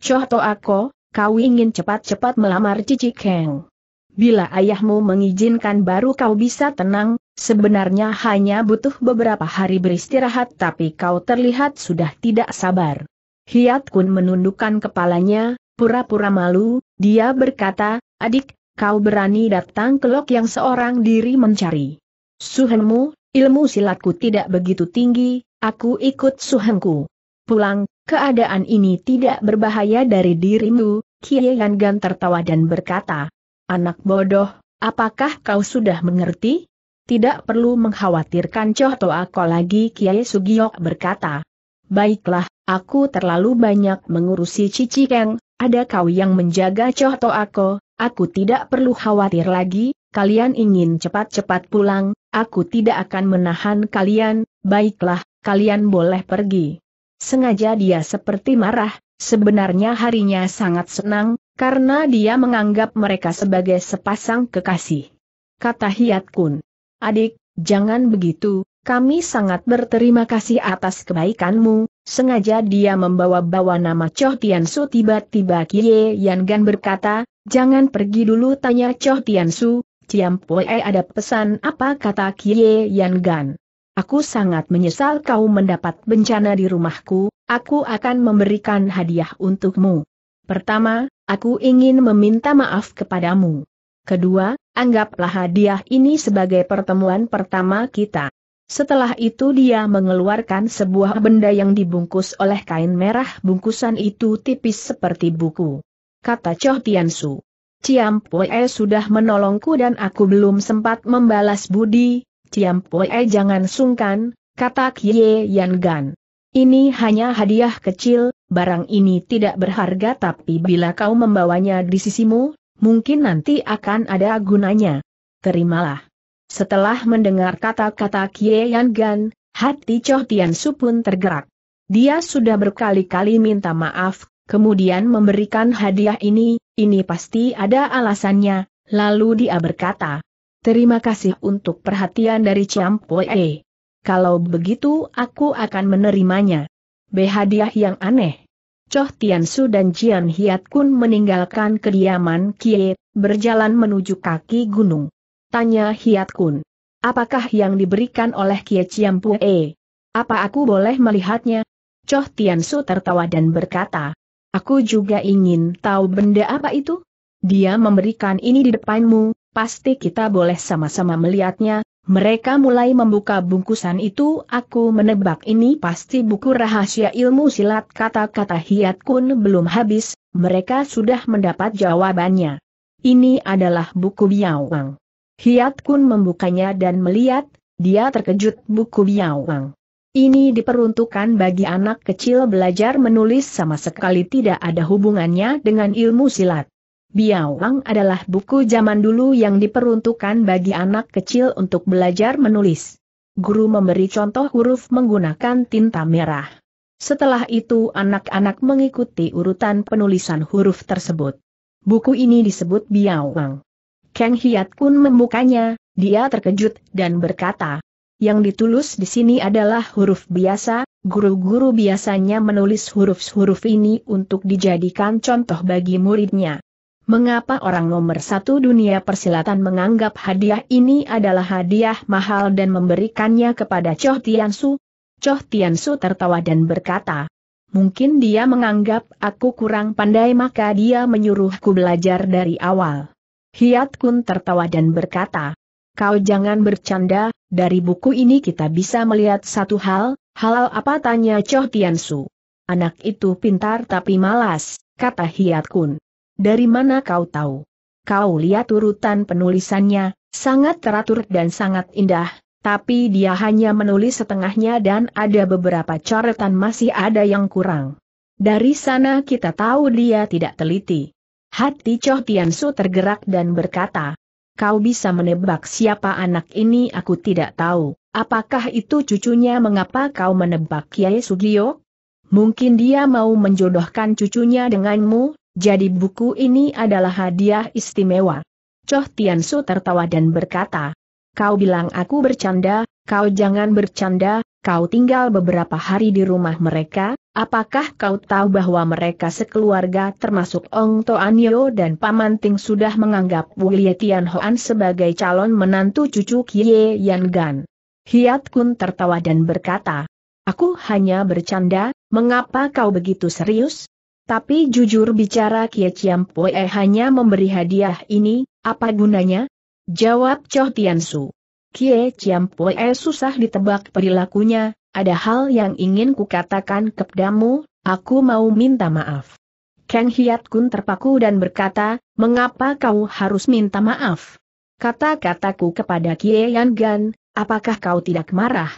Choh to aku, kau ingin cepat-cepat melamar Cici Keng. Bila ayahmu mengizinkan baru kau bisa tenang, sebenarnya hanya butuh beberapa hari beristirahat tapi kau terlihat sudah tidak sabar. Hiat Kun menundukkan kepalanya, pura-pura malu, dia berkata, adik, kau berani datang ke lok yang seorang diri mencari. Suhenmu, Ilmu silatku tidak begitu tinggi, aku ikut suhengku. Pulang, keadaan ini tidak berbahaya dari dirimu, Kiai Gan tertawa dan berkata. Anak bodoh, apakah kau sudah mengerti? Tidak perlu mengkhawatirkan Choh Toako lagi Kiai Sugiok berkata. Baiklah, aku terlalu banyak mengurusi Cici Keng, ada kau yang menjaga Choh Toako, aku tidak perlu khawatir lagi, kalian ingin cepat-cepat pulang, aku tidak akan menahan kalian, baiklah, kalian boleh pergi. Sengaja dia seperti marah, sebenarnya harinya sangat senang, karena dia menganggap mereka sebagai sepasang kekasih. Kata Hiat Kun. Adik, jangan begitu, kami sangat berterima kasih atas kebaikanmu, sengaja dia membawa-bawa nama Choh Tian Su tiba-tiba Kie Yan Gan berkata, jangan pergi dulu tanya Choh Tian Su, Ciam Poe eh, ada pesan apa kata Kie Yan Gan. Aku sangat menyesal kau mendapat bencana di rumahku, aku akan memberikan hadiah untukmu. Pertama, aku ingin meminta maaf kepadamu. Kedua, anggaplah hadiah ini sebagai pertemuan pertama kita. Setelah itu dia mengeluarkan sebuah benda yang dibungkus oleh kain merah bungkusan itu tipis seperti buku. Kata Choh Su. Ciam Pue sudah menolongku dan aku belum sempat membalas budi, Ciam Pue jangan sungkan, kata Kie Yan Gan. Ini hanya hadiah kecil, barang ini tidak berharga tapi bila kau membawanya di sisimu, mungkin nanti akan ada gunanya. Terimalah. Setelah mendengar kata-kata Kie Yan Gan, hati Cho Tian Su pun tergerak. Dia sudah berkali-kali minta maaf kemudian memberikan hadiah ini, ini pasti ada alasannya, lalu dia berkata, Terima kasih untuk perhatian dari Ciampoe. Kalau begitu aku akan menerimanya. Behadiah yang aneh. Choh Su dan Jian Hiat Kun meninggalkan kediaman Kie, berjalan menuju kaki gunung. Tanya Hiat Kun. Apakah yang diberikan oleh Kie Poe? Apa aku boleh melihatnya? Choh Su tertawa dan berkata, Aku juga ingin tahu benda apa itu. Dia memberikan ini di depanmu, pasti kita boleh sama-sama melihatnya. Mereka mulai membuka bungkusan itu, aku menebak ini pasti buku rahasia ilmu silat kata-kata Hiat Kun belum habis, mereka sudah mendapat jawabannya. Ini adalah buku Biawang. Hiat Kun membukanya dan melihat, dia terkejut buku Biawang. Ini diperuntukkan bagi anak kecil belajar menulis sama sekali tidak ada hubungannya dengan ilmu silat. Biawang adalah buku zaman dulu yang diperuntukkan bagi anak kecil untuk belajar menulis. Guru memberi contoh huruf menggunakan tinta merah. Setelah itu anak-anak mengikuti urutan penulisan huruf tersebut. Buku ini disebut Biawang. Kang Hiat pun membukanya, dia terkejut dan berkata, yang ditulis di sini adalah huruf biasa, guru-guru biasanya menulis huruf-huruf ini untuk dijadikan contoh bagi muridnya. Mengapa orang nomor satu dunia persilatan menganggap hadiah ini adalah hadiah mahal dan memberikannya kepada Choh Tian Su? Choh Tian Su tertawa dan berkata, Mungkin dia menganggap aku kurang pandai maka dia menyuruhku belajar dari awal. Hiat Kun tertawa dan berkata, Kau jangan bercanda, dari buku ini kita bisa melihat satu hal, halal apa tanya Choh Tian Tiansu. Anak itu pintar tapi malas, kata Hiat Kun. Dari mana kau tahu? Kau lihat urutan penulisannya, sangat teratur dan sangat indah, tapi dia hanya menulis setengahnya dan ada beberapa coretan masih ada yang kurang. Dari sana kita tahu dia tidak teliti. Hati Choh Tian Tiansu tergerak dan berkata, kau bisa menebak siapa anak ini aku tidak tahu. Apakah itu cucunya mengapa kau menebak Kiai Sugio? Mungkin dia mau menjodohkan cucunya denganmu, jadi buku ini adalah hadiah istimewa. Choh Tiansu tertawa dan berkata, Kau bilang aku bercanda, kau jangan bercanda, Kau tinggal beberapa hari di rumah mereka, apakah kau tahu bahwa mereka sekeluarga termasuk Ong Toanyo dan Paman Ting sudah menganggap Wulie Tian Hoan sebagai calon menantu cucu Kie Yan Gan? Hiat Kun tertawa dan berkata, Aku hanya bercanda, mengapa kau begitu serius? Tapi jujur bicara Kie Chiam Poe hanya memberi hadiah ini, apa gunanya? Jawab Choh Tian Su. Kie Pue susah ditebak perilakunya, ada hal yang ingin kukatakan kepadamu, aku mau minta maaf. Kang Hiat Kun terpaku dan berkata, mengapa kau harus minta maaf? Kata-kataku kepada Kie Yan Gan, apakah kau tidak marah?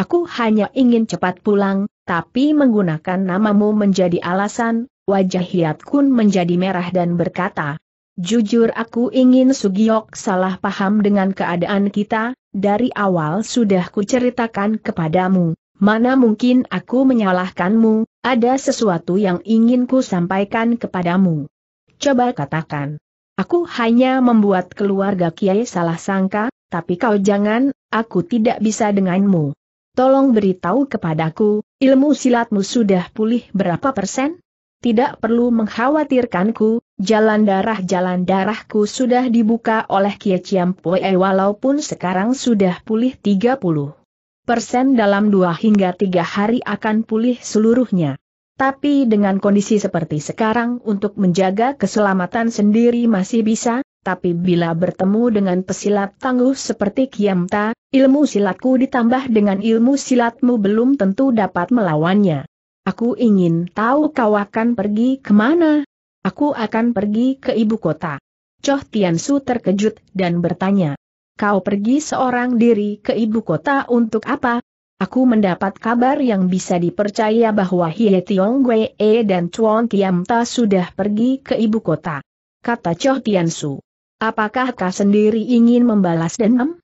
Aku hanya ingin cepat pulang, tapi menggunakan namamu menjadi alasan, wajah Hiat Kun menjadi merah dan berkata, Jujur aku ingin Sugiok salah paham dengan keadaan kita, dari awal sudah kuceritakan kepadamu. Mana mungkin aku menyalahkanmu, ada sesuatu yang ingin ku sampaikan kepadamu. Coba katakan. Aku hanya membuat keluarga Kiai salah sangka, tapi kau jangan, aku tidak bisa denganmu. Tolong beritahu kepadaku, ilmu silatmu sudah pulih berapa persen? tidak perlu mengkhawatirkanku, jalan darah-jalan darahku sudah dibuka oleh Kie Chiam Pue walaupun sekarang sudah pulih 30 persen dalam 2 hingga 3 hari akan pulih seluruhnya. Tapi dengan kondisi seperti sekarang untuk menjaga keselamatan sendiri masih bisa, tapi bila bertemu dengan pesilat tangguh seperti Kiamta, ilmu silatku ditambah dengan ilmu silatmu belum tentu dapat melawannya. Aku ingin tahu kau akan pergi kemana? Aku akan pergi ke ibu kota. Choh Tiansu terkejut dan bertanya. Kau pergi seorang diri ke ibu kota untuk apa? Aku mendapat kabar yang bisa dipercaya bahwa Hie Tiong Wei e dan Chuan Tiam Ta sudah pergi ke ibu kota. Kata Choh Tiansu. Apakah kau sendiri ingin membalas dendam?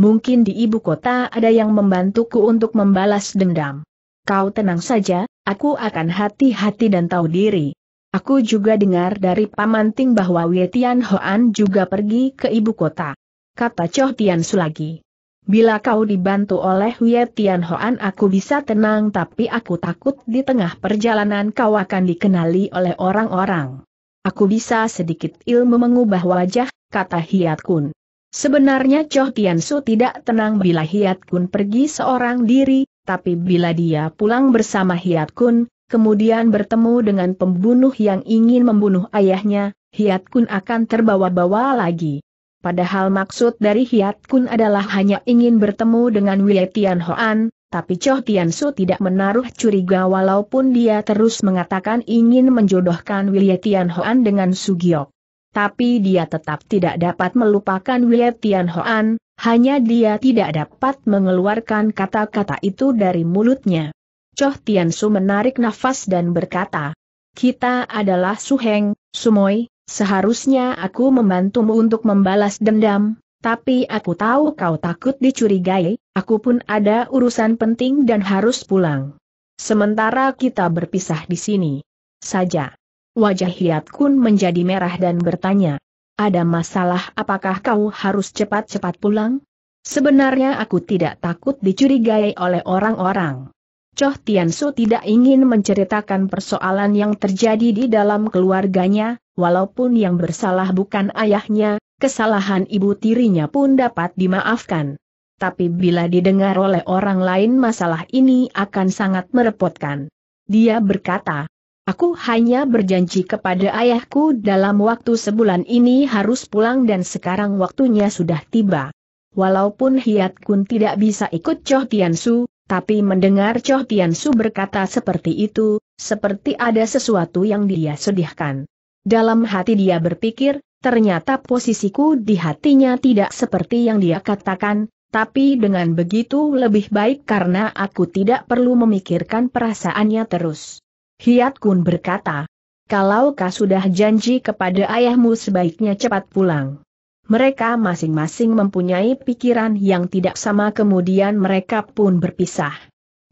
Mungkin di ibu kota ada yang membantuku untuk membalas dendam. Kau tenang saja, aku akan hati-hati dan tahu diri. Aku juga dengar dari Paman Ting bahwa Wetian Hoan juga pergi ke ibu kota. Kata Choh Tian Su lagi. Bila kau dibantu oleh Wetian Hoan aku bisa tenang tapi aku takut di tengah perjalanan kau akan dikenali oleh orang-orang. Aku bisa sedikit ilmu mengubah wajah, kata Hiat Kun. Sebenarnya Choh Tian Su tidak tenang bila Hiat Kun pergi seorang diri, tapi bila dia pulang bersama Hiat Kun, kemudian bertemu dengan pembunuh yang ingin membunuh ayahnya, Hiat Kun akan terbawa-bawa lagi. Padahal maksud dari Hiat Kun adalah hanya ingin bertemu dengan Wei Tian Hoan, tapi Choh Tian Su tidak menaruh curiga walaupun dia terus mengatakan ingin menjodohkan Wei Tian Hoan dengan Giok. Tapi dia tetap tidak dapat melupakan Wei Tian Hoan, hanya dia tidak dapat mengeluarkan kata-kata itu dari mulutnya. Choh Tiansu menarik nafas dan berkata, Kita adalah Suheng, Sumoy, seharusnya aku membantumu untuk membalas dendam, tapi aku tahu kau takut dicurigai, aku pun ada urusan penting dan harus pulang. Sementara kita berpisah di sini. Saja. Wajah Hiat Kun menjadi merah dan bertanya, ada masalah apakah kau harus cepat-cepat pulang? Sebenarnya aku tidak takut dicurigai oleh orang-orang. Choh Tiansu tidak ingin menceritakan persoalan yang terjadi di dalam keluarganya, walaupun yang bersalah bukan ayahnya, kesalahan ibu tirinya pun dapat dimaafkan. Tapi bila didengar oleh orang lain masalah ini akan sangat merepotkan. Dia berkata, Aku hanya berjanji kepada ayahku dalam waktu sebulan ini harus pulang dan sekarang waktunya sudah tiba. Walaupun Hiat Kun tidak bisa ikut Choh Tian Su, tapi mendengar Choh Tian Su berkata seperti itu, seperti ada sesuatu yang dia sedihkan. Dalam hati dia berpikir, ternyata posisiku di hatinya tidak seperti yang dia katakan, tapi dengan begitu lebih baik karena aku tidak perlu memikirkan perasaannya terus. Hiat Kun berkata, kalau kau sudah janji kepada ayahmu sebaiknya cepat pulang. Mereka masing-masing mempunyai pikiran yang tidak sama kemudian mereka pun berpisah.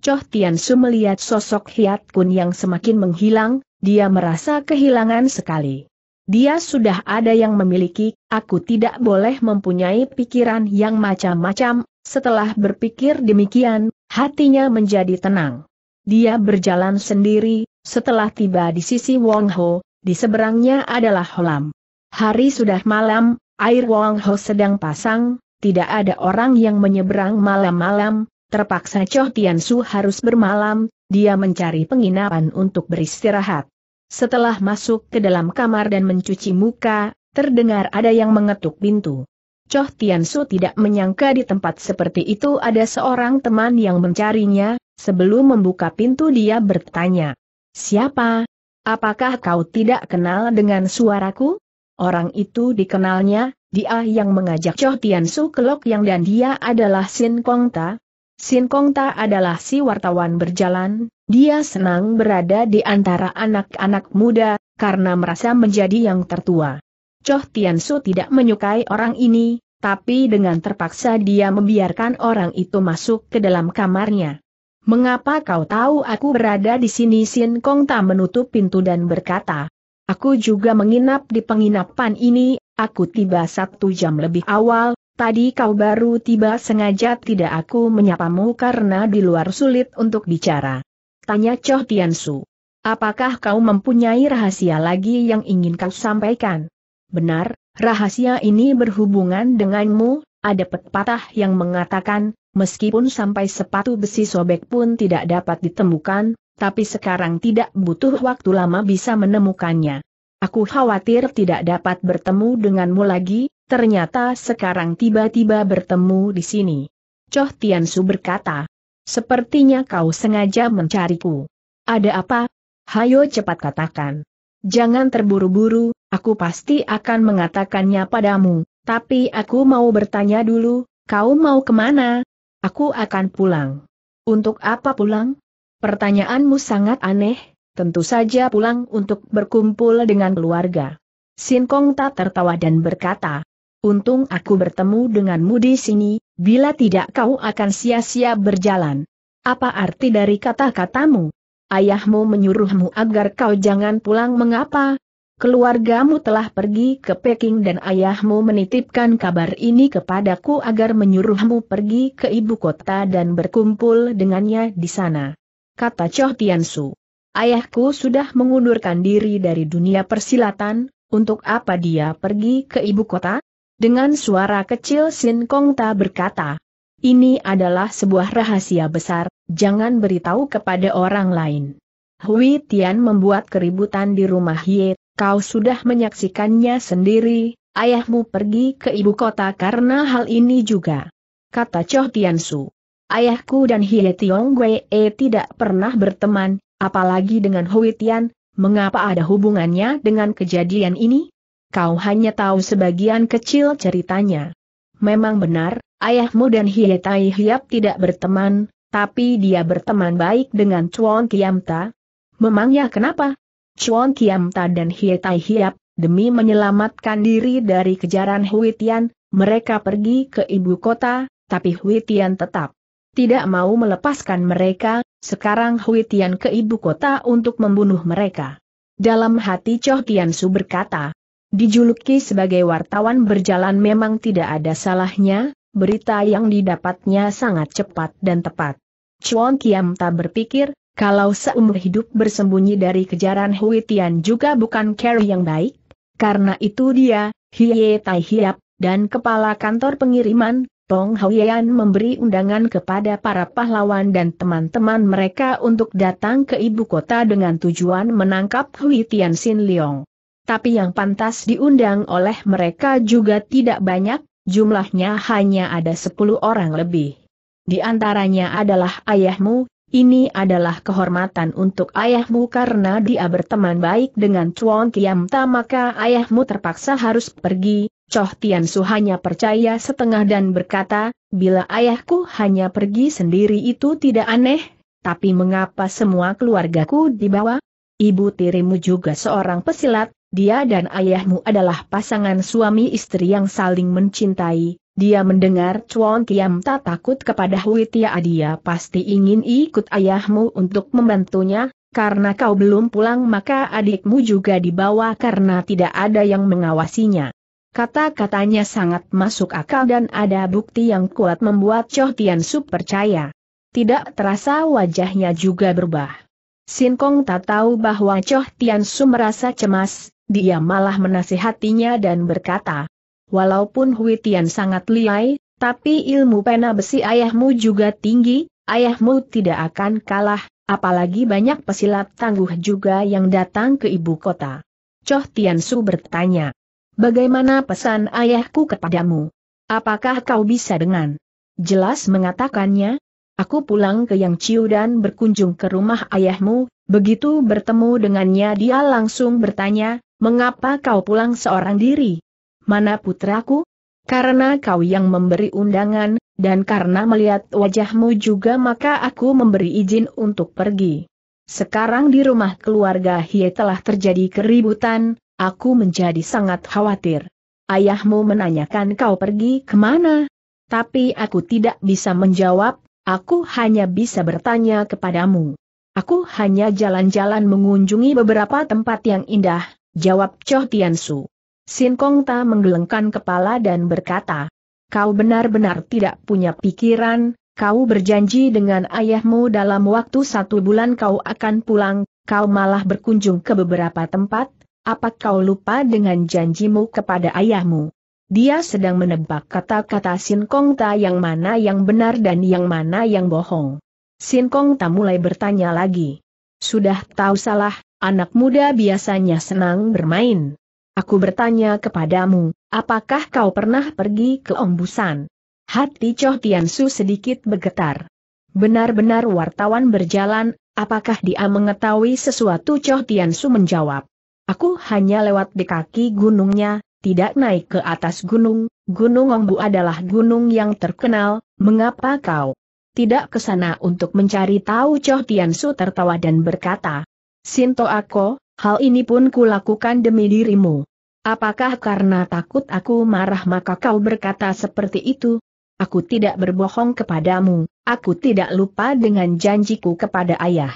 Choh Tian Su melihat sosok Hiat Kun yang semakin menghilang, dia merasa kehilangan sekali. Dia sudah ada yang memiliki, aku tidak boleh mempunyai pikiran yang macam-macam, setelah berpikir demikian, hatinya menjadi tenang. Dia berjalan sendiri, setelah tiba di sisi Wong Ho, di seberangnya adalah Holam. Hari sudah malam, air Wong Ho sedang pasang, tidak ada orang yang menyeberang malam-malam, terpaksa Choh Tian Su harus bermalam, dia mencari penginapan untuk beristirahat. Setelah masuk ke dalam kamar dan mencuci muka, terdengar ada yang mengetuk pintu. Choh Tiansu tidak menyangka di tempat seperti itu ada seorang teman yang mencarinya, sebelum membuka pintu dia bertanya. Siapa? Apakah kau tidak kenal dengan suaraku? Orang itu dikenalnya, dia yang mengajak Choh Tiansu ke Lok Yang dan dia adalah Sin Kong Ta. Sin Kong Ta adalah si wartawan berjalan, dia senang berada di antara anak-anak muda, karena merasa menjadi yang tertua. Choh Tiansu tidak menyukai orang ini, tapi dengan terpaksa dia membiarkan orang itu masuk ke dalam kamarnya. Mengapa kau tahu aku berada di sini? Sin Kong tak menutup pintu dan berkata, Aku juga menginap di penginapan ini, aku tiba satu jam lebih awal, tadi kau baru tiba sengaja tidak aku menyapamu karena di luar sulit untuk bicara. Tanya Choh Tiansu. Apakah kau mempunyai rahasia lagi yang ingin kau sampaikan? Benar, rahasia ini berhubungan denganmu, ada pepatah yang mengatakan, meskipun sampai sepatu besi sobek pun tidak dapat ditemukan, tapi sekarang tidak butuh waktu lama bisa menemukannya. Aku khawatir tidak dapat bertemu denganmu lagi, ternyata sekarang tiba-tiba bertemu di sini. Choh Tiansu berkata, sepertinya kau sengaja mencariku. Ada apa? Hayo cepat katakan. Jangan terburu-buru, Aku pasti akan mengatakannya padamu, tapi aku mau bertanya dulu, kau mau kemana? Aku akan pulang. Untuk apa pulang? Pertanyaanmu sangat aneh, tentu saja pulang untuk berkumpul dengan keluarga. Sin Kong tak tertawa dan berkata, Untung aku bertemu denganmu di sini, bila tidak kau akan sia-sia berjalan. Apa arti dari kata-katamu? Ayahmu menyuruhmu agar kau jangan pulang mengapa? Keluargamu telah pergi ke Peking dan ayahmu menitipkan kabar ini kepadaku agar menyuruhmu pergi ke ibu kota dan berkumpul dengannya di sana. Kata Choh Tiansu. Ayahku sudah mengundurkan diri dari dunia persilatan, untuk apa dia pergi ke ibu kota? Dengan suara kecil Sin Kong Ta berkata, ini adalah sebuah rahasia besar, jangan beritahu kepada orang lain. Hui Tian membuat keributan di rumah Ye Kau sudah menyaksikannya sendiri, ayahmu pergi ke ibu kota karena hal ini juga. Kata Choh Tiansu. Ayahku dan Hie Tiong Wei e tidak pernah berteman, apalagi dengan Hui Tian, mengapa ada hubungannya dengan kejadian ini? Kau hanya tahu sebagian kecil ceritanya. Memang benar, ayahmu dan Hie Tai Hiap tidak berteman, tapi dia berteman baik dengan Chuan Kiamta. Memangnya kenapa? Chuan Kiam Ta dan Hie Tai Hiap, demi menyelamatkan diri dari kejaran Hui Tian, mereka pergi ke ibu kota, tapi Hui Tian tetap tidak mau melepaskan mereka, sekarang Hui Tian ke ibu kota untuk membunuh mereka. Dalam hati Choh Tian Su berkata, dijuluki sebagai wartawan berjalan memang tidak ada salahnya, berita yang didapatnya sangat cepat dan tepat. Chuan Kiam tak berpikir, kalau seumur hidup bersembunyi dari kejaran Hui Tian juga bukan Carry yang baik. Karena itu dia, Hiye Tai Hiap, dan kepala kantor pengiriman, Tong Hoyan memberi undangan kepada para pahlawan dan teman-teman mereka untuk datang ke ibu kota dengan tujuan menangkap Hui Tian Sin Leong. Tapi yang pantas diundang oleh mereka juga tidak banyak, jumlahnya hanya ada 10 orang lebih. Di antaranya adalah ayahmu, ini adalah kehormatan untuk ayahmu karena dia berteman baik dengan Chuan Kiam Ta maka ayahmu terpaksa harus pergi. Choh Tian Su hanya percaya setengah dan berkata, bila ayahku hanya pergi sendiri itu tidak aneh, tapi mengapa semua keluargaku dibawa? Ibu tirimu juga seorang pesilat, dia dan ayahmu adalah pasangan suami istri yang saling mencintai, dia mendengar Chuan Kiam tak takut kepada Hui Tia dia pasti ingin ikut ayahmu untuk membantunya, karena kau belum pulang maka adikmu juga dibawa karena tidak ada yang mengawasinya. Kata-katanya sangat masuk akal dan ada bukti yang kuat membuat Choh Tian Su percaya. Tidak terasa wajahnya juga berubah. Sin Kong tak tahu bahwa Choh Tian Su merasa cemas, dia malah menasihatinya dan berkata, Walaupun Hui Tian sangat liai, tapi ilmu pena besi ayahmu juga tinggi, ayahmu tidak akan kalah, apalagi banyak pesilat tangguh juga yang datang ke ibu kota. Choh Tian Su bertanya, Bagaimana pesan ayahku kepadamu? Apakah kau bisa dengan jelas mengatakannya? Aku pulang ke Yang Ciu dan berkunjung ke rumah ayahmu, begitu bertemu dengannya dia langsung bertanya, mengapa kau pulang seorang diri? mana putraku? Karena kau yang memberi undangan, dan karena melihat wajahmu juga maka aku memberi izin untuk pergi. Sekarang di rumah keluarga Hie telah terjadi keributan, aku menjadi sangat khawatir. Ayahmu menanyakan kau pergi kemana? Tapi aku tidak bisa menjawab, aku hanya bisa bertanya kepadamu. Aku hanya jalan-jalan mengunjungi beberapa tempat yang indah, jawab Choh Tiansu. Sin Kong Ta menggelengkan kepala dan berkata, Kau benar-benar tidak punya pikiran, kau berjanji dengan ayahmu dalam waktu satu bulan kau akan pulang, kau malah berkunjung ke beberapa tempat, apa kau lupa dengan janjimu kepada ayahmu? Dia sedang menebak kata-kata Sin Kong Ta yang mana yang benar dan yang mana yang bohong. Sin Kong Ta mulai bertanya lagi. Sudah tahu salah, anak muda biasanya senang bermain. Aku bertanya kepadamu, apakah kau pernah pergi ke Ombusan? Hati Choh Tiansu sedikit bergetar. Benar-benar wartawan berjalan, apakah dia mengetahui sesuatu Choh Tiansu menjawab. Aku hanya lewat di kaki gunungnya, tidak naik ke atas gunung, Gunung Ombu adalah gunung yang terkenal, mengapa kau tidak ke sana untuk mencari tahu Choh Tiansu tertawa dan berkata, Sinto Ako, hal ini pun kulakukan demi dirimu. Apakah karena takut aku marah maka kau berkata seperti itu? Aku tidak berbohong kepadamu, aku tidak lupa dengan janjiku kepada ayah.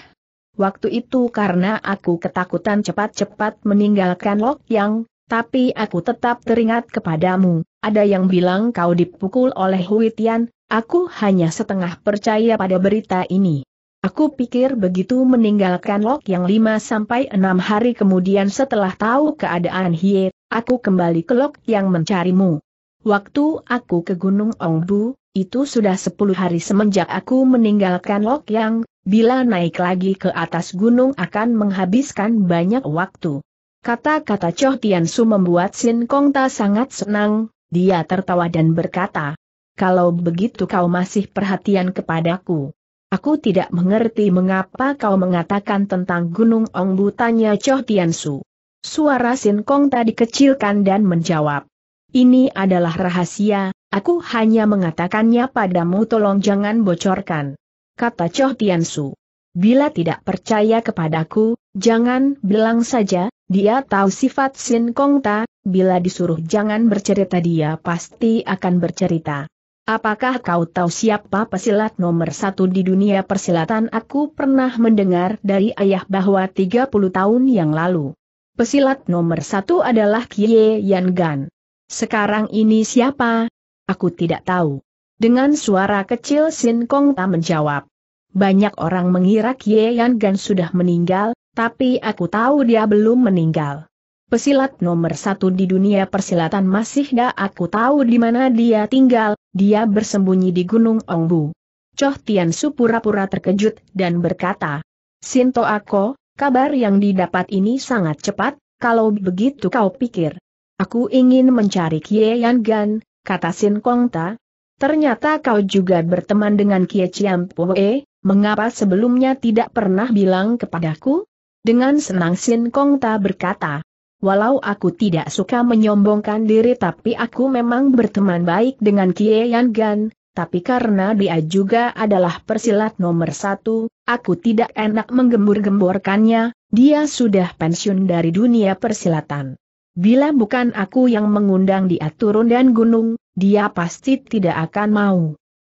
Waktu itu karena aku ketakutan cepat-cepat meninggalkan Lok Yang, tapi aku tetap teringat kepadamu, ada yang bilang kau dipukul oleh Huitian, aku hanya setengah percaya pada berita ini. Aku pikir begitu meninggalkan Lok yang lima sampai enam hari kemudian setelah tahu keadaan Hie aku kembali ke Lok yang mencarimu. Waktu aku ke Gunung Ongbu, itu sudah sepuluh hari semenjak aku meninggalkan Lok yang, bila naik lagi ke atas gunung akan menghabiskan banyak waktu. Kata-kata Choh Tiansu membuat Sin Kongta sangat senang, dia tertawa dan berkata, kalau begitu kau masih perhatian kepadaku. Aku tidak mengerti mengapa kau mengatakan tentang Gunung Ongbu tanya Choh Tiansu. Suara Sin Kong tadi kecilkan dan menjawab. Ini adalah rahasia, aku hanya mengatakannya padamu tolong jangan bocorkan. Kata Choh Su. Bila tidak percaya kepadaku, jangan bilang saja, dia tahu sifat Sin Kong Ta, bila disuruh jangan bercerita dia pasti akan bercerita. Apakah kau tahu siapa pesilat nomor satu di dunia persilatan? Aku pernah mendengar dari ayah bahwa 30 tahun yang lalu, Pesilat nomor satu adalah Kie Yan Gan. Sekarang ini siapa? Aku tidak tahu. Dengan suara kecil Sin Kong tak menjawab. Banyak orang mengira Kie Yan Gan sudah meninggal, tapi aku tahu dia belum meninggal. Pesilat nomor satu di dunia persilatan masih dah aku tahu di mana dia tinggal, dia bersembunyi di Gunung Ongbu. Choh Tian Su pura-pura terkejut dan berkata, Sinto Ako, kabar yang didapat ini sangat cepat, kalau begitu kau pikir. Aku ingin mencari Kie Yan Gan, kata Sin Kong Ta. Ternyata kau juga berteman dengan Kie Chiam Poe, mengapa sebelumnya tidak pernah bilang kepadaku? Dengan senang Sin Kong Ta berkata, walau aku tidak suka menyombongkan diri tapi aku memang berteman baik dengan Kie Yan Gan, tapi karena dia juga adalah persilat nomor satu, aku tidak enak menggembur-gemborkannya, dia sudah pensiun dari dunia persilatan. Bila bukan aku yang mengundang dia turun dan gunung, dia pasti tidak akan mau.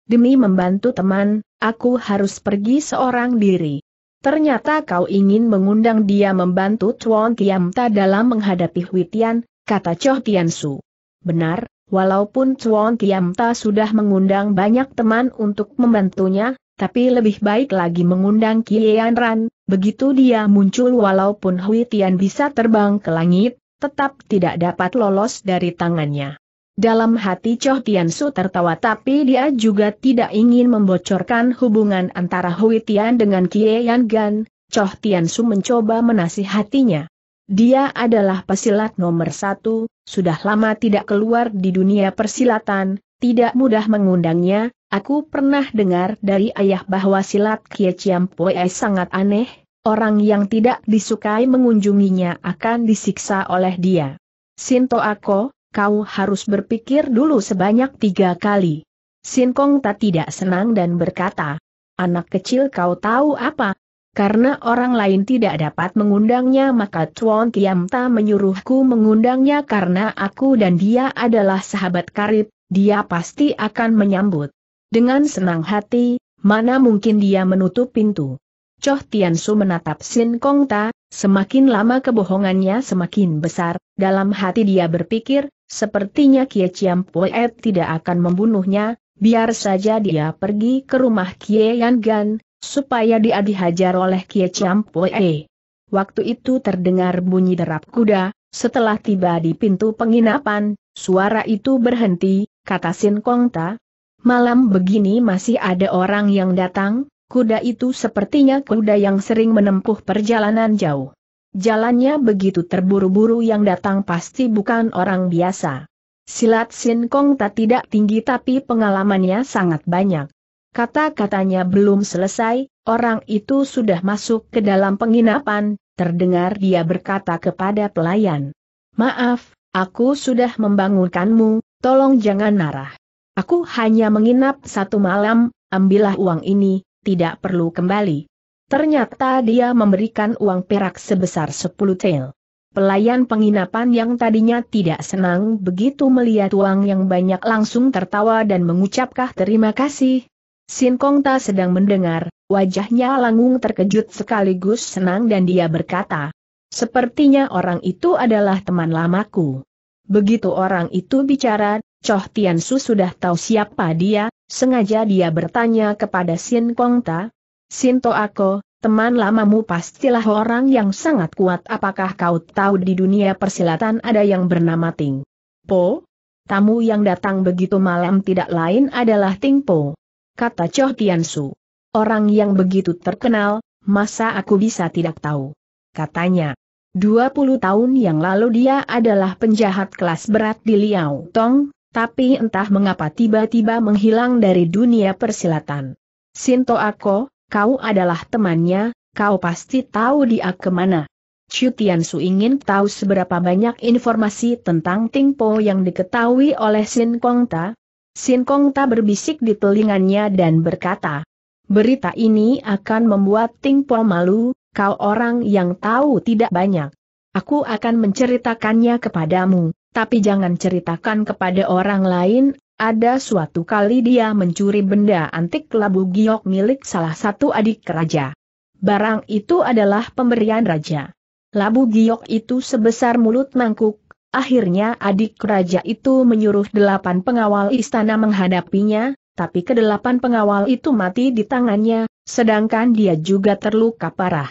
Demi membantu teman, aku harus pergi seorang diri. Ternyata kau ingin mengundang dia membantu Chuan Tiamta dalam menghadapi Huitian, kata Choh Su. Benar, Walaupun Chuan Tiamta sudah mengundang banyak teman untuk membantunya, tapi lebih baik lagi mengundang Kian Ran, begitu dia muncul walaupun Hui Tian bisa terbang ke langit, tetap tidak dapat lolos dari tangannya. Dalam hati Choh Tian Su tertawa tapi dia juga tidak ingin membocorkan hubungan antara Hui Tian dengan Kian Gan, Choh Tian Su mencoba menasihatinya. Dia adalah pesilat nomor satu, sudah lama tidak keluar di dunia persilatan, tidak mudah mengundangnya, aku pernah dengar dari ayah bahwa silat Kie Chiam Poe sangat aneh, orang yang tidak disukai mengunjunginya akan disiksa oleh dia. Sinto Ako, kau harus berpikir dulu sebanyak tiga kali. Sin Kong tak tidak senang dan berkata, Anak kecil kau tahu apa, karena orang lain tidak dapat mengundangnya maka Tuan Kiamta menyuruhku mengundangnya karena aku dan dia adalah sahabat karib, dia pasti akan menyambut. Dengan senang hati, mana mungkin dia menutup pintu. Choh Tian menatap Sin Kong Ta, semakin lama kebohongannya semakin besar, dalam hati dia berpikir, sepertinya Kie Chiam Poet tidak akan membunuhnya, biar saja dia pergi ke rumah Kie Yan Gan, supaya dia dihajar oleh Kie Champoe. Waktu itu terdengar bunyi derap kuda, setelah tiba di pintu penginapan, suara itu berhenti, kata Sin Kong Ta. Malam begini masih ada orang yang datang, kuda itu sepertinya kuda yang sering menempuh perjalanan jauh. Jalannya begitu terburu-buru yang datang pasti bukan orang biasa. Silat Sin Kong Ta tidak tinggi tapi pengalamannya sangat banyak. Kata-katanya belum selesai, orang itu sudah masuk ke dalam penginapan, terdengar dia berkata kepada pelayan. Maaf, aku sudah membangunkanmu, tolong jangan marah. Aku hanya menginap satu malam, ambillah uang ini, tidak perlu kembali. Ternyata dia memberikan uang perak sebesar 10 tel. Pelayan penginapan yang tadinya tidak senang begitu melihat uang yang banyak langsung tertawa dan mengucapkah terima kasih, Sin Kong Ta sedang mendengar, wajahnya langung terkejut sekaligus senang dan dia berkata, Sepertinya orang itu adalah teman lamaku. Begitu orang itu bicara, Choh Tian Su sudah tahu siapa dia, sengaja dia bertanya kepada Sin Kong Ta, Sin To Ako, teman lamamu pastilah orang yang sangat kuat apakah kau tahu di dunia persilatan ada yang bernama Ting Po? Tamu yang datang begitu malam tidak lain adalah Ting Po kata Cho Tian Su. Orang yang begitu terkenal, masa aku bisa tidak tahu? Katanya. 20 tahun yang lalu dia adalah penjahat kelas berat di Liao Tong, tapi entah mengapa tiba-tiba menghilang dari dunia persilatan. Sinto Ako, kau adalah temannya, kau pasti tahu dia kemana. Chu Tiansu ingin tahu seberapa banyak informasi tentang Ting Po yang diketahui oleh Sin Ta, Sin Kong tak berbisik di telinganya dan berkata, Berita ini akan membuat Ting Po malu, kau orang yang tahu tidak banyak. Aku akan menceritakannya kepadamu, tapi jangan ceritakan kepada orang lain, ada suatu kali dia mencuri benda antik labu giok milik salah satu adik raja. Barang itu adalah pemberian raja. Labu giok itu sebesar mulut mangkuk, Akhirnya adik raja itu menyuruh delapan pengawal istana menghadapinya, tapi kedelapan pengawal itu mati di tangannya, sedangkan dia juga terluka parah.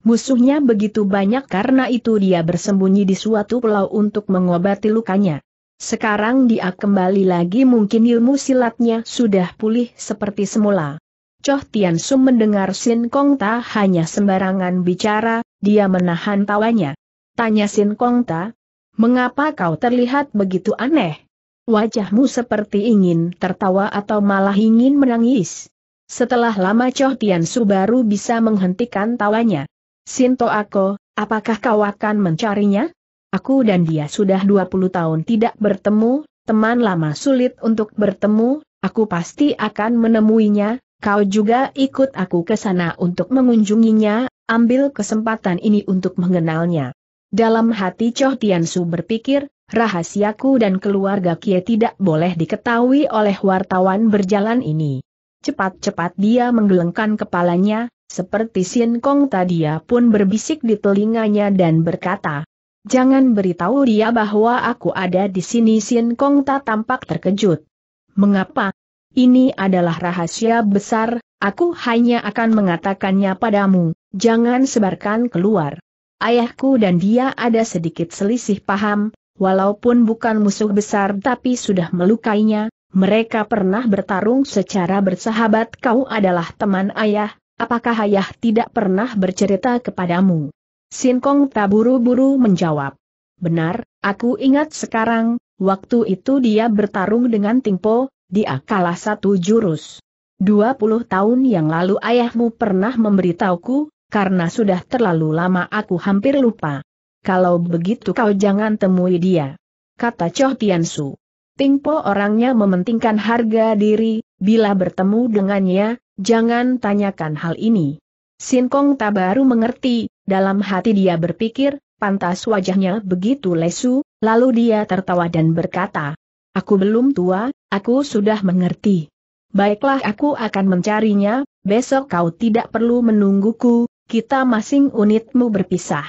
Musuhnya begitu banyak karena itu dia bersembunyi di suatu pulau untuk mengobati lukanya. Sekarang dia kembali lagi mungkin ilmu silatnya sudah pulih seperti semula. Choh Tian Sum mendengar Sin Kong Ta hanya sembarangan bicara, dia menahan tawanya. Tanya Sin Kong Ta, Mengapa kau terlihat begitu aneh? Wajahmu seperti ingin tertawa atau malah ingin menangis. Setelah lama Choh Tian Su baru bisa menghentikan tawanya. Sinto Ako, apakah kau akan mencarinya? Aku dan dia sudah 20 tahun tidak bertemu, teman lama sulit untuk bertemu, aku pasti akan menemuinya, kau juga ikut aku ke sana untuk mengunjunginya, ambil kesempatan ini untuk mengenalnya. Dalam hati Choh Tian Su berpikir, rahasiaku dan keluarga Kie tidak boleh diketahui oleh wartawan berjalan ini. Cepat-cepat dia menggelengkan kepalanya, seperti Sin Kong tadi pun berbisik di telinganya dan berkata, Jangan beritahu dia bahwa aku ada di sini Sin Kong tak tampak terkejut. Mengapa? Ini adalah rahasia besar, aku hanya akan mengatakannya padamu, jangan sebarkan keluar. Ayahku dan dia ada sedikit selisih paham, walaupun bukan musuh besar tapi sudah melukainya, mereka pernah bertarung secara bersahabat kau adalah teman ayah, apakah ayah tidak pernah bercerita kepadamu? Sinkong tak buru-buru menjawab. Benar, aku ingat sekarang, waktu itu dia bertarung dengan Tingpo, dia kalah satu jurus. 20 tahun yang lalu ayahmu pernah memberitahuku, karena sudah terlalu lama aku hampir lupa. Kalau begitu kau jangan temui dia. Kata Choh Su. Tingpo orangnya mementingkan harga diri, bila bertemu dengannya, jangan tanyakan hal ini. Sin Kong tak baru mengerti, dalam hati dia berpikir, pantas wajahnya begitu lesu, lalu dia tertawa dan berkata, Aku belum tua, aku sudah mengerti. Baiklah aku akan mencarinya, besok kau tidak perlu menungguku, kita masing unitmu berpisah.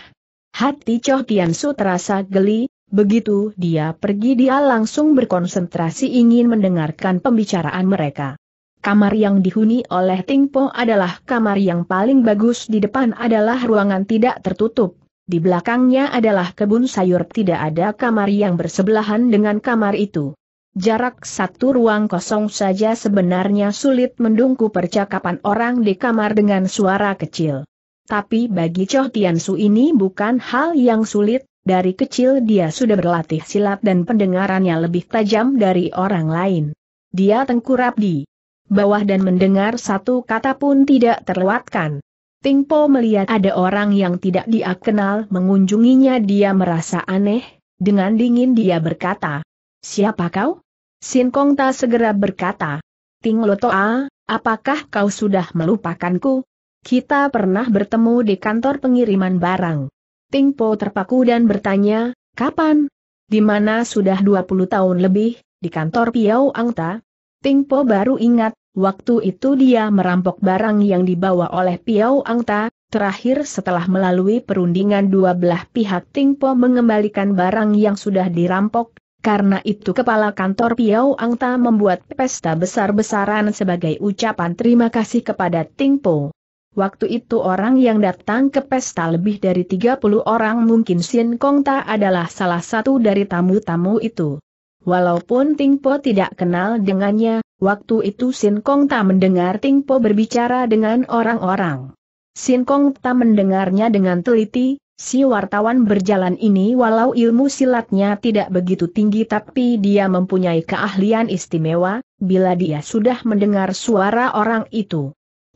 Hati Choh Tian Su terasa geli, begitu dia pergi dia langsung berkonsentrasi ingin mendengarkan pembicaraan mereka. Kamar yang dihuni oleh Ting Po adalah kamar yang paling bagus di depan adalah ruangan tidak tertutup, di belakangnya adalah kebun sayur tidak ada kamar yang bersebelahan dengan kamar itu. Jarak satu ruang kosong saja sebenarnya sulit mendungku percakapan orang di kamar dengan suara kecil. Tapi bagi Cho Su ini bukan hal yang sulit, dari kecil dia sudah berlatih silat dan pendengarannya lebih tajam dari orang lain. Dia tengkurap di bawah dan mendengar satu kata pun tidak terlewatkan. Ting Po melihat ada orang yang tidak dia kenal mengunjunginya dia merasa aneh, dengan dingin dia berkata, Siapa kau? Sin Kong Ta segera berkata, Ting Lo Toa, apakah kau sudah melupakanku? Kita pernah bertemu di kantor pengiriman barang. Ting Po terpaku dan bertanya, kapan? Di mana sudah 20 tahun lebih, di kantor Piau Angta? Ting Po baru ingat, waktu itu dia merampok barang yang dibawa oleh Piau Angta, Terakhir setelah melalui perundingan dua belah pihak Tingpo mengembalikan barang yang sudah dirampok, karena itu kepala kantor Piau Angta membuat pesta besar-besaran sebagai ucapan terima kasih kepada Tingpo. Waktu itu orang yang datang ke pesta lebih dari 30 orang mungkin Sin Kong Ta adalah salah satu dari tamu-tamu itu. Walaupun Ting Po tidak kenal dengannya, waktu itu Sin Kong Ta mendengar Ting Po berbicara dengan orang-orang. Sin Kong Ta mendengarnya dengan teliti, si wartawan berjalan ini walau ilmu silatnya tidak begitu tinggi tapi dia mempunyai keahlian istimewa, bila dia sudah mendengar suara orang itu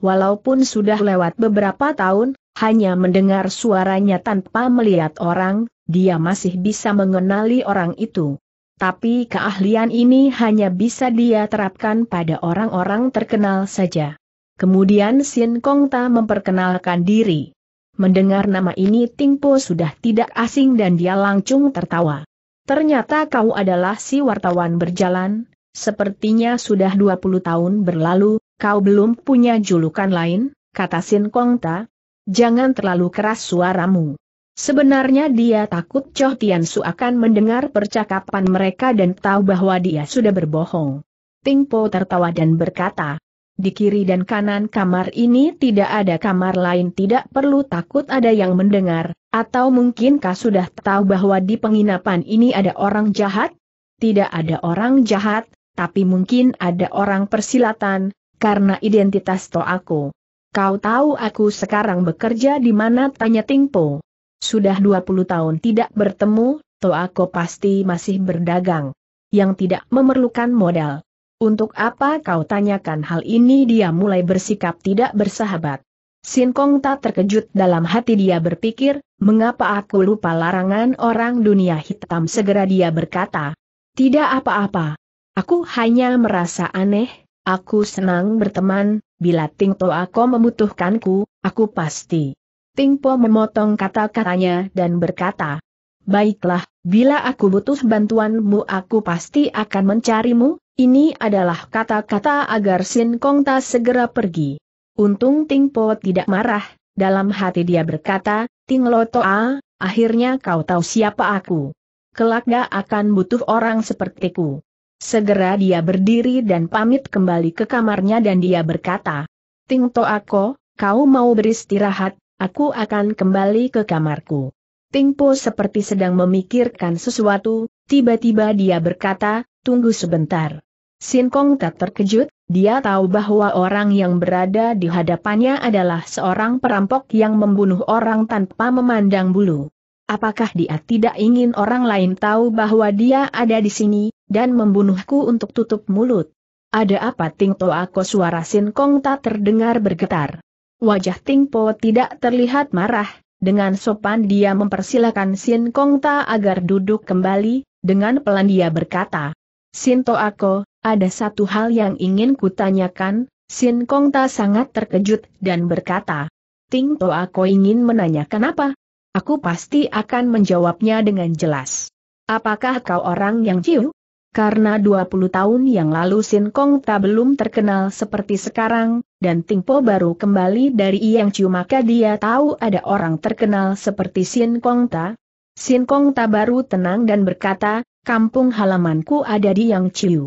walaupun sudah lewat beberapa tahun, hanya mendengar suaranya tanpa melihat orang, dia masih bisa mengenali orang itu. Tapi keahlian ini hanya bisa dia terapkan pada orang-orang terkenal saja. Kemudian Sin Kong Ta memperkenalkan diri. Mendengar nama ini Ting Po sudah tidak asing dan dia langsung tertawa. Ternyata kau adalah si wartawan berjalan, sepertinya sudah 20 tahun berlalu, kau belum punya julukan lain, kata Sin Kong Ta. Jangan terlalu keras suaramu. Sebenarnya dia takut Choh Tian Su akan mendengar percakapan mereka dan tahu bahwa dia sudah berbohong. Ping Po tertawa dan berkata, di kiri dan kanan kamar ini tidak ada kamar lain tidak perlu takut ada yang mendengar, atau mungkinkah sudah tahu bahwa di penginapan ini ada orang jahat? Tidak ada orang jahat, tapi mungkin ada orang persilatan, karena identitas to aku. Kau tahu aku sekarang bekerja di mana tanya Tingpo. Sudah 20 tahun tidak bertemu, to aku pasti masih berdagang. Yang tidak memerlukan modal. Untuk apa kau tanyakan hal ini dia mulai bersikap tidak bersahabat. Sin Kong tak terkejut dalam hati dia berpikir, mengapa aku lupa larangan orang dunia hitam segera dia berkata. Tidak apa-apa. Aku hanya merasa aneh, Aku senang berteman, bila To aku membutuhkanku, aku pasti. Tingpo memotong kata-katanya dan berkata, Baiklah, bila aku butuh bantuanmu aku pasti akan mencarimu, ini adalah kata-kata agar Sin Kong Ta segera pergi. Untung Tingpo tidak marah, dalam hati dia berkata, Ting A, akhirnya kau tahu siapa aku. Kelak gak akan butuh orang sepertiku. Segera dia berdiri dan pamit kembali ke kamarnya dan dia berkata, Ting To aku, kau mau beristirahat, aku akan kembali ke kamarku. Ting Po seperti sedang memikirkan sesuatu, tiba-tiba dia berkata, tunggu sebentar. Sin Kong tak terkejut, dia tahu bahwa orang yang berada di hadapannya adalah seorang perampok yang membunuh orang tanpa memandang bulu. Apakah dia tidak ingin orang lain tahu bahwa dia ada di sini, dan membunuhku untuk tutup mulut. Ada apa Ting Po Ako suara Sin Kong tak terdengar bergetar. Wajah Ting Po tidak terlihat marah, dengan sopan dia mempersilahkan Sin Kong Ta agar duduk kembali, dengan pelan dia berkata. Sin To Ako, ada satu hal yang ingin kutanyakan, Sin Kong Ta sangat terkejut dan berkata. Ting To Ako ingin menanyakan apa? Aku pasti akan menjawabnya dengan jelas. Apakah kau orang yang ciu? karena 20 tahun yang lalu Sin Kong Ta belum terkenal seperti sekarang, dan Ting Po baru kembali dari Yang Chiu maka dia tahu ada orang terkenal seperti Sin Kong Ta. Sin Kong Ta baru tenang dan berkata, kampung halamanku ada di Yang Chiu.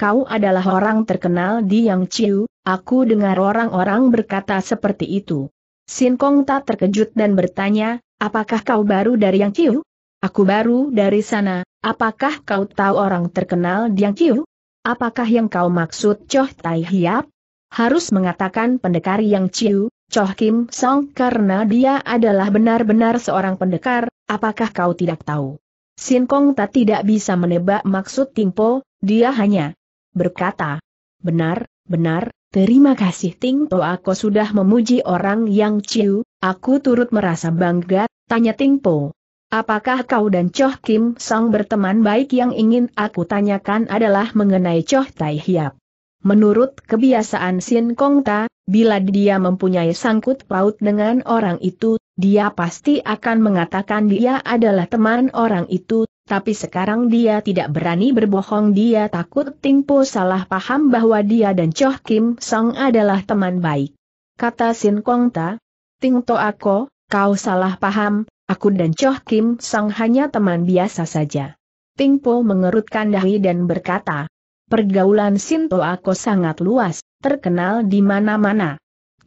Kau adalah orang terkenal di Yang Chiu, aku dengar orang-orang berkata seperti itu. Sin Kong Ta terkejut dan bertanya, apakah kau baru dari Yang Chiu? Aku baru dari sana, apakah kau tahu orang terkenal Diang Kiu? Apakah yang kau maksud Choh Tai Hiap? Harus mengatakan pendekar yang Ciu, Choh Kim Song karena dia adalah benar-benar seorang pendekar, apakah kau tidak tahu? Sin Kong Ta tidak bisa menebak maksud Tingpo, dia hanya berkata, benar, benar, terima kasih Tingpo aku sudah memuji orang yang Ciu, aku turut merasa bangga, tanya Tingpo. Apakah kau dan Choh Kim Sang berteman baik yang ingin aku tanyakan adalah mengenai Choh Tai Hiap. Menurut kebiasaan Sin Kong Ta, bila dia mempunyai sangkut paut dengan orang itu, dia pasti akan mengatakan dia adalah teman orang itu, tapi sekarang dia tidak berani berbohong dia takut Po salah paham bahwa dia dan Choh Kim Sang adalah teman baik. Kata Sin Kong Ta, Ting To Ako, kau salah paham, Aku dan Choh Kim Sang hanya teman biasa saja. Ting Po mengerutkan dahi dan berkata, pergaulan Sinto aku sangat luas, terkenal di mana-mana.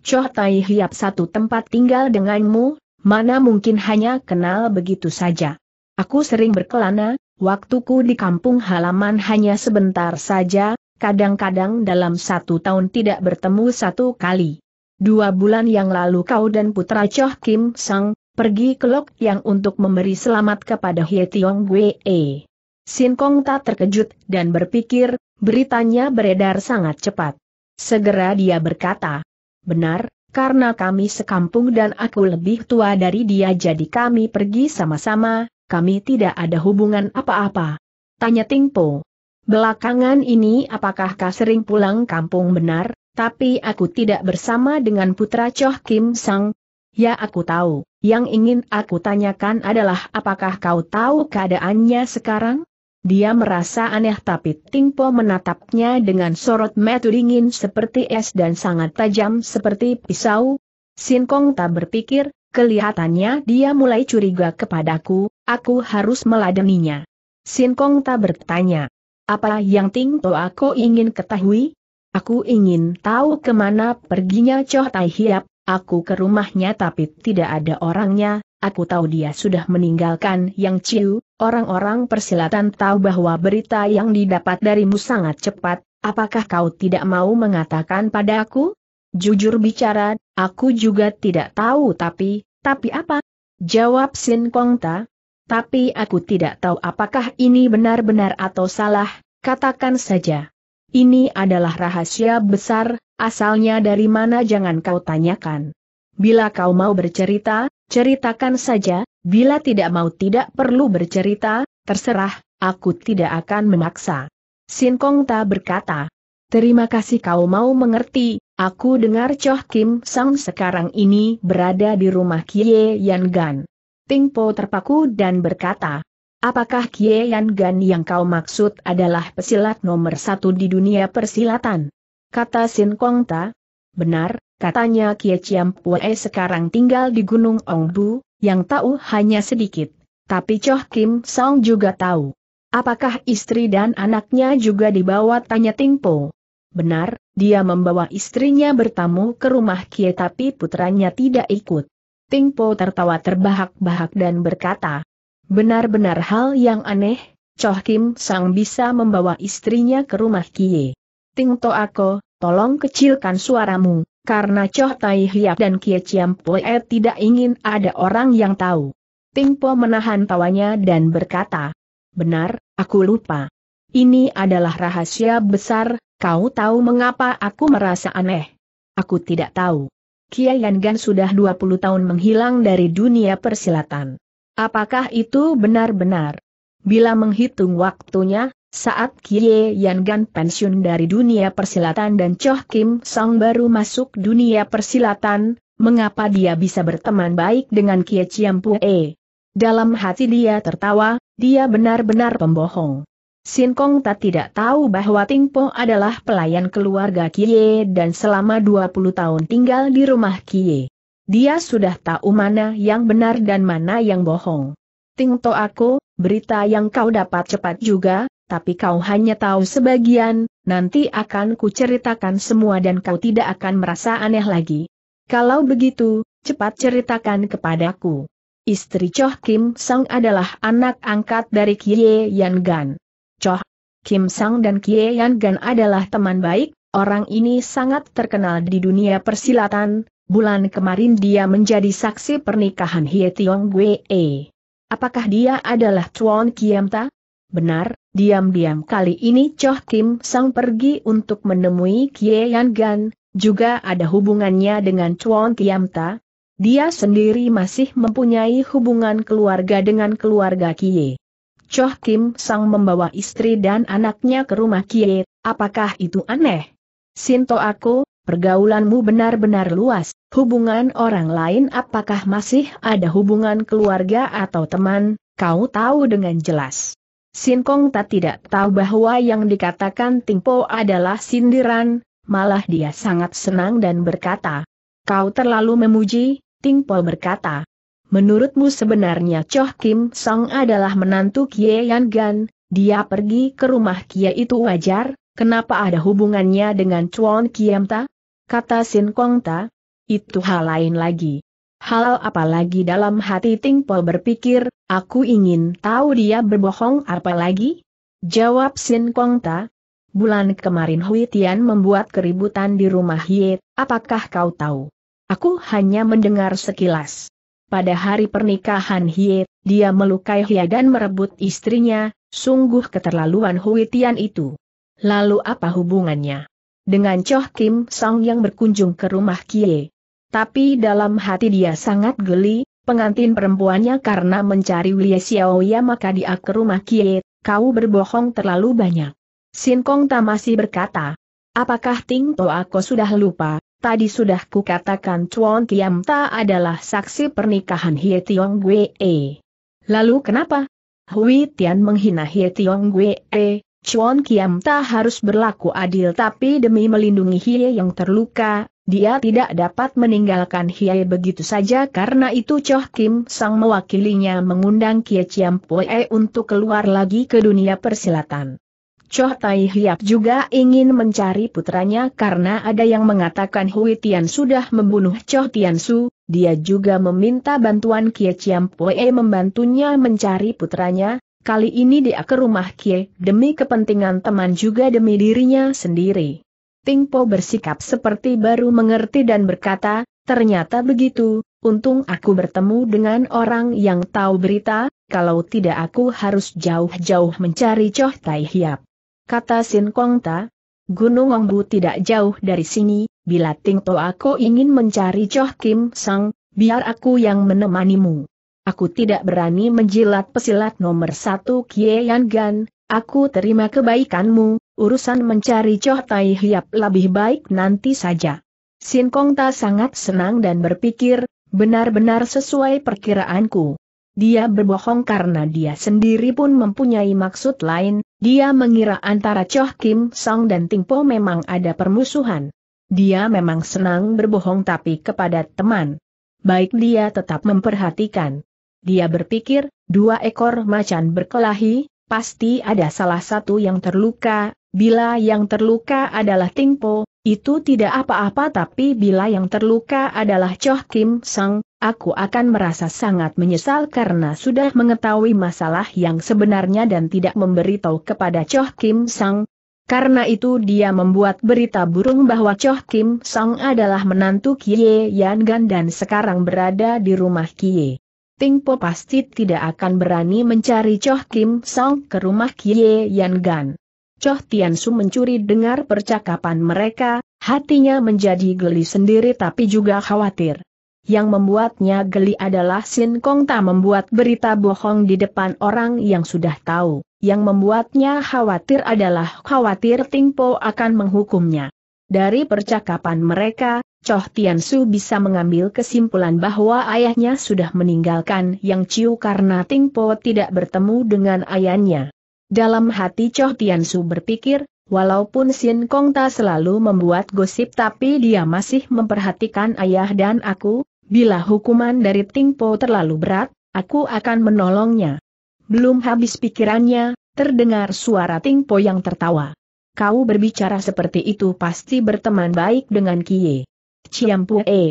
Choh Tai Hiap satu tempat tinggal denganmu, mana mungkin hanya kenal begitu saja. Aku sering berkelana, waktuku di kampung halaman hanya sebentar saja, kadang-kadang dalam satu tahun tidak bertemu satu kali. Dua bulan yang lalu kau dan putra Choh Kim Sang, Pergi ke Lok Yang untuk memberi selamat kepada Hye Tiong Gwe. Sin Kong tak terkejut dan berpikir, beritanya beredar sangat cepat. Segera dia berkata, Benar, karena kami sekampung dan aku lebih tua dari dia jadi kami pergi sama-sama, kami tidak ada hubungan apa-apa. Tanya Po. Belakangan ini apakah kau sering pulang kampung benar, tapi aku tidak bersama dengan putra Choh Kim Sang? Ya aku tahu. Yang ingin aku tanyakan adalah apakah kau tahu keadaannya sekarang? Dia merasa aneh tapi Tingpo menatapnya dengan sorot mata dingin seperti es dan sangat tajam seperti pisau. Sin Kong tak berpikir, kelihatannya dia mulai curiga kepadaku, aku harus meladeninya. Sin Kong tak bertanya, apa yang Tingpo aku ingin ketahui? Aku ingin tahu kemana perginya Choh Tai Hiap, Aku ke rumahnya tapi tidak ada orangnya, aku tahu dia sudah meninggalkan Yang Ciu, orang-orang persilatan tahu bahwa berita yang didapat darimu sangat cepat, apakah kau tidak mau mengatakan padaku? Jujur bicara, aku juga tidak tahu tapi, tapi apa? Jawab Sin Kong Ta. Tapi aku tidak tahu apakah ini benar-benar atau salah, katakan saja. Ini adalah rahasia besar, asalnya dari mana jangan kau tanyakan. Bila kau mau bercerita, ceritakan saja, bila tidak mau tidak perlu bercerita, terserah, aku tidak akan memaksa. Kong Ta berkata, Terima kasih kau mau mengerti, aku dengar Choh Kim Sang sekarang ini berada di rumah Kie Yan Gan. Ting Po terpaku dan berkata, Apakah Kie Yan Gan yang kau maksud adalah pesilat nomor satu di dunia persilatan? kata Sin Kong Ta. Benar, katanya Kie Chiam Pue sekarang tinggal di Gunung Ongbu, yang tahu hanya sedikit, tapi Choh Kim Song juga tahu. Apakah istri dan anaknya juga dibawa tanya Ting Po? Benar, dia membawa istrinya bertamu ke rumah Kie tapi putranya tidak ikut. Ting Po tertawa terbahak-bahak dan berkata, Benar-benar hal yang aneh, Choh Kim Sang bisa membawa istrinya ke rumah Kie. Ting To Ako, tolong kecilkan suaramu, karena Choh Tai Hiap dan Kie Chiam Poe tidak ingin ada orang yang tahu. Ting Po menahan tawanya dan berkata, Benar, aku lupa. Ini adalah rahasia besar, kau tahu mengapa aku merasa aneh? Aku tidak tahu. Kia Gan sudah 20 tahun menghilang dari dunia persilatan. Apakah itu benar-benar? Bila menghitung waktunya, saat Kie Yan Gan pensiun dari dunia persilatan dan Choh Kim Song baru masuk dunia persilatan, mengapa dia bisa berteman baik dengan Kie Chiam Pue? Dalam hati dia tertawa, dia benar-benar pembohong. Sin Kong tak tidak tahu bahwa Ting Po adalah pelayan keluarga Kie dan selama 20 tahun tinggal di rumah Kie. Dia sudah tahu mana yang benar dan mana yang bohong. Ting To aku, berita yang kau dapat cepat juga, tapi kau hanya tahu sebagian, nanti akan kuceritakan semua dan kau tidak akan merasa aneh lagi. Kalau begitu, cepat ceritakan kepadaku. Istri Choh Kim Sang adalah anak angkat dari Kie Yan Gan. Choh Kim Sang dan Kie Yan Gan adalah teman baik, orang ini sangat terkenal di dunia persilatan, bulan kemarin dia menjadi saksi pernikahan Hie Tiong Wei. Apakah dia adalah Tuan Ta? Benar, Diam-diam kali ini Choh Kim Sang pergi untuk menemui Kie Yan Gan, juga ada hubungannya dengan Chuan Tiam Ta. Dia sendiri masih mempunyai hubungan keluarga dengan keluarga Kie. Choh Kim Sang membawa istri dan anaknya ke rumah Kie, apakah itu aneh? Sinto aku, pergaulanmu benar-benar luas, hubungan orang lain apakah masih ada hubungan keluarga atau teman, kau tahu dengan jelas. Sin Kong tak tidak tahu bahwa yang dikatakan Ting Po adalah sindiran, malah dia sangat senang dan berkata, Kau terlalu memuji, Ting Po berkata. Menurutmu sebenarnya Choh Kim Song adalah menantu Kie Yan Gan, dia pergi ke rumah Kie itu wajar, kenapa ada hubungannya dengan Chuan Kiem Ta? Kata Sin Kong Ta, itu hal lain lagi. Hal apalagi dalam hati Ting Tingpo berpikir, aku ingin tahu dia berbohong apa lagi? Jawab Sin Kong Ta. Bulan kemarin Hui Tian membuat keributan di rumah Ye, apakah kau tahu? Aku hanya mendengar sekilas. Pada hari pernikahan Hie, dia melukai Hye dan merebut istrinya, sungguh keterlaluan Hui Tian itu. Lalu apa hubungannya? Dengan Choh Kim Song yang berkunjung ke rumah Kie, tapi dalam hati dia sangat geli, pengantin perempuannya karena mencari Xiao Xiaoya maka dia ke rumah Kie, kau berbohong terlalu banyak. Sin Kong masih berkata, apakah Ting To aku sudah lupa, tadi sudah kukatakan Chuan Kiam Ta adalah saksi pernikahan Hie Tiong Gue. Lalu kenapa? Hui Tian menghina Hie Tiong Gue, Chuan Kiam Ta harus berlaku adil tapi demi melindungi Hie yang terluka, dia tidak dapat meninggalkan Hiei begitu saja karena itu Choh Kim Sang mewakilinya mengundang Kie Chiam Poe untuk keluar lagi ke dunia persilatan. Choh Tai Hiap juga ingin mencari putranya karena ada yang mengatakan Hui Tian sudah membunuh Choh Tian Su, dia juga meminta bantuan Kie Chiam Poe membantunya mencari putranya, kali ini dia ke rumah Kie demi kepentingan teman juga demi dirinya sendiri. Ting Po bersikap seperti baru mengerti dan berkata, ternyata begitu, untung aku bertemu dengan orang yang tahu berita, kalau tidak aku harus jauh-jauh mencari Choh Tai Hiap. Kata Sin Kong Ta, Gunung Ong Bu tidak jauh dari sini, bila Ting Po aku ingin mencari Choh Kim Sang, biar aku yang menemanimu. Aku tidak berani menjilat pesilat nomor satu Kie Yan Gan, aku terima kebaikanmu, urusan mencari Choh Tai Hiap lebih baik nanti saja. Sin Kong Ta sangat senang dan berpikir, benar-benar sesuai perkiraanku. Dia berbohong karena dia sendiri pun mempunyai maksud lain, dia mengira antara Choh Kim Song dan Ting Po memang ada permusuhan. Dia memang senang berbohong tapi kepada teman. Baik dia tetap memperhatikan. Dia berpikir, dua ekor macan berkelahi, pasti ada salah satu yang terluka, Bila yang terluka adalah Tingpo, itu tidak apa-apa tapi bila yang terluka adalah Choh Kim Sang, aku akan merasa sangat menyesal karena sudah mengetahui masalah yang sebenarnya dan tidak memberitahu kepada Choh Kim Sang. Karena itu dia membuat berita burung bahwa Choh Kim Sang adalah menantu Kie Yan Gan dan sekarang berada di rumah Kie. Tingpo pasti tidak akan berani mencari Choh Kim Sang ke rumah Kie Yan Gan. Choh Tiansu mencuri dengar percakapan mereka, hatinya menjadi geli sendiri tapi juga khawatir. Yang membuatnya geli adalah Sin Kong tak membuat berita bohong di depan orang yang sudah tahu. Yang membuatnya khawatir adalah khawatir Ting Po akan menghukumnya. Dari percakapan mereka, Choh Su bisa mengambil kesimpulan bahwa ayahnya sudah meninggalkan Yang Ciu karena Ting Po tidak bertemu dengan ayahnya. Dalam hati Choh Tiansu berpikir, walaupun Sin Kong Ta selalu membuat gosip tapi dia masih memperhatikan ayah dan aku, bila hukuman dari Ting Po terlalu berat, aku akan menolongnya. Belum habis pikirannya, terdengar suara Ting Po yang tertawa. Kau berbicara seperti itu pasti berteman baik dengan Kie. E,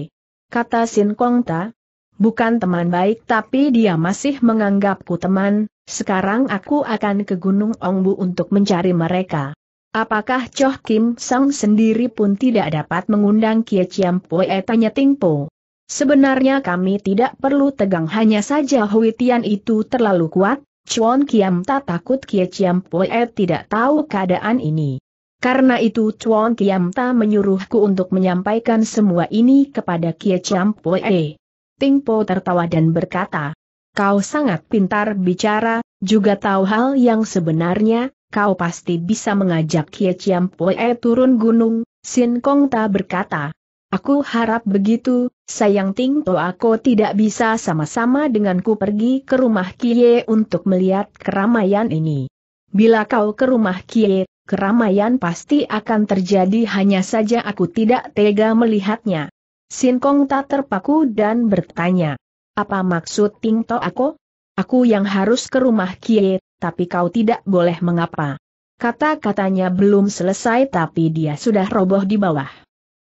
Kata Sin Kong Ta. Bukan teman baik tapi dia masih menganggapku teman, sekarang aku akan ke Gunung Ongbu untuk mencari mereka. Apakah Choh Kim Sang sendiri pun tidak dapat mengundang Kie Chiam Poe tanya Ting Po? Sebenarnya kami tidak perlu tegang hanya saja Hui Tian itu terlalu kuat, Chuan Kiam tak takut Kie Chiam Poe tidak tahu keadaan ini. Karena itu Chuan Kiam Ta menyuruhku untuk menyampaikan semua ini kepada Kie Chiam Poe. Ting Po tertawa dan berkata, Kau sangat pintar bicara, juga tahu hal yang sebenarnya, kau pasti bisa mengajak Kie Chiam Poe turun gunung, Sin Kong Ta berkata. Aku harap begitu, sayang Ting To aku tidak bisa sama-sama denganku pergi ke rumah Kie untuk melihat keramaian ini. Bila kau ke rumah Kie, keramaian pasti akan terjadi hanya saja aku tidak tega melihatnya. Sin Kong Ta terpaku dan bertanya. Apa maksud Ting To aku? Aku yang harus ke rumah Kie, tapi kau tidak boleh mengapa. Kata-katanya belum selesai tapi dia sudah roboh di bawah.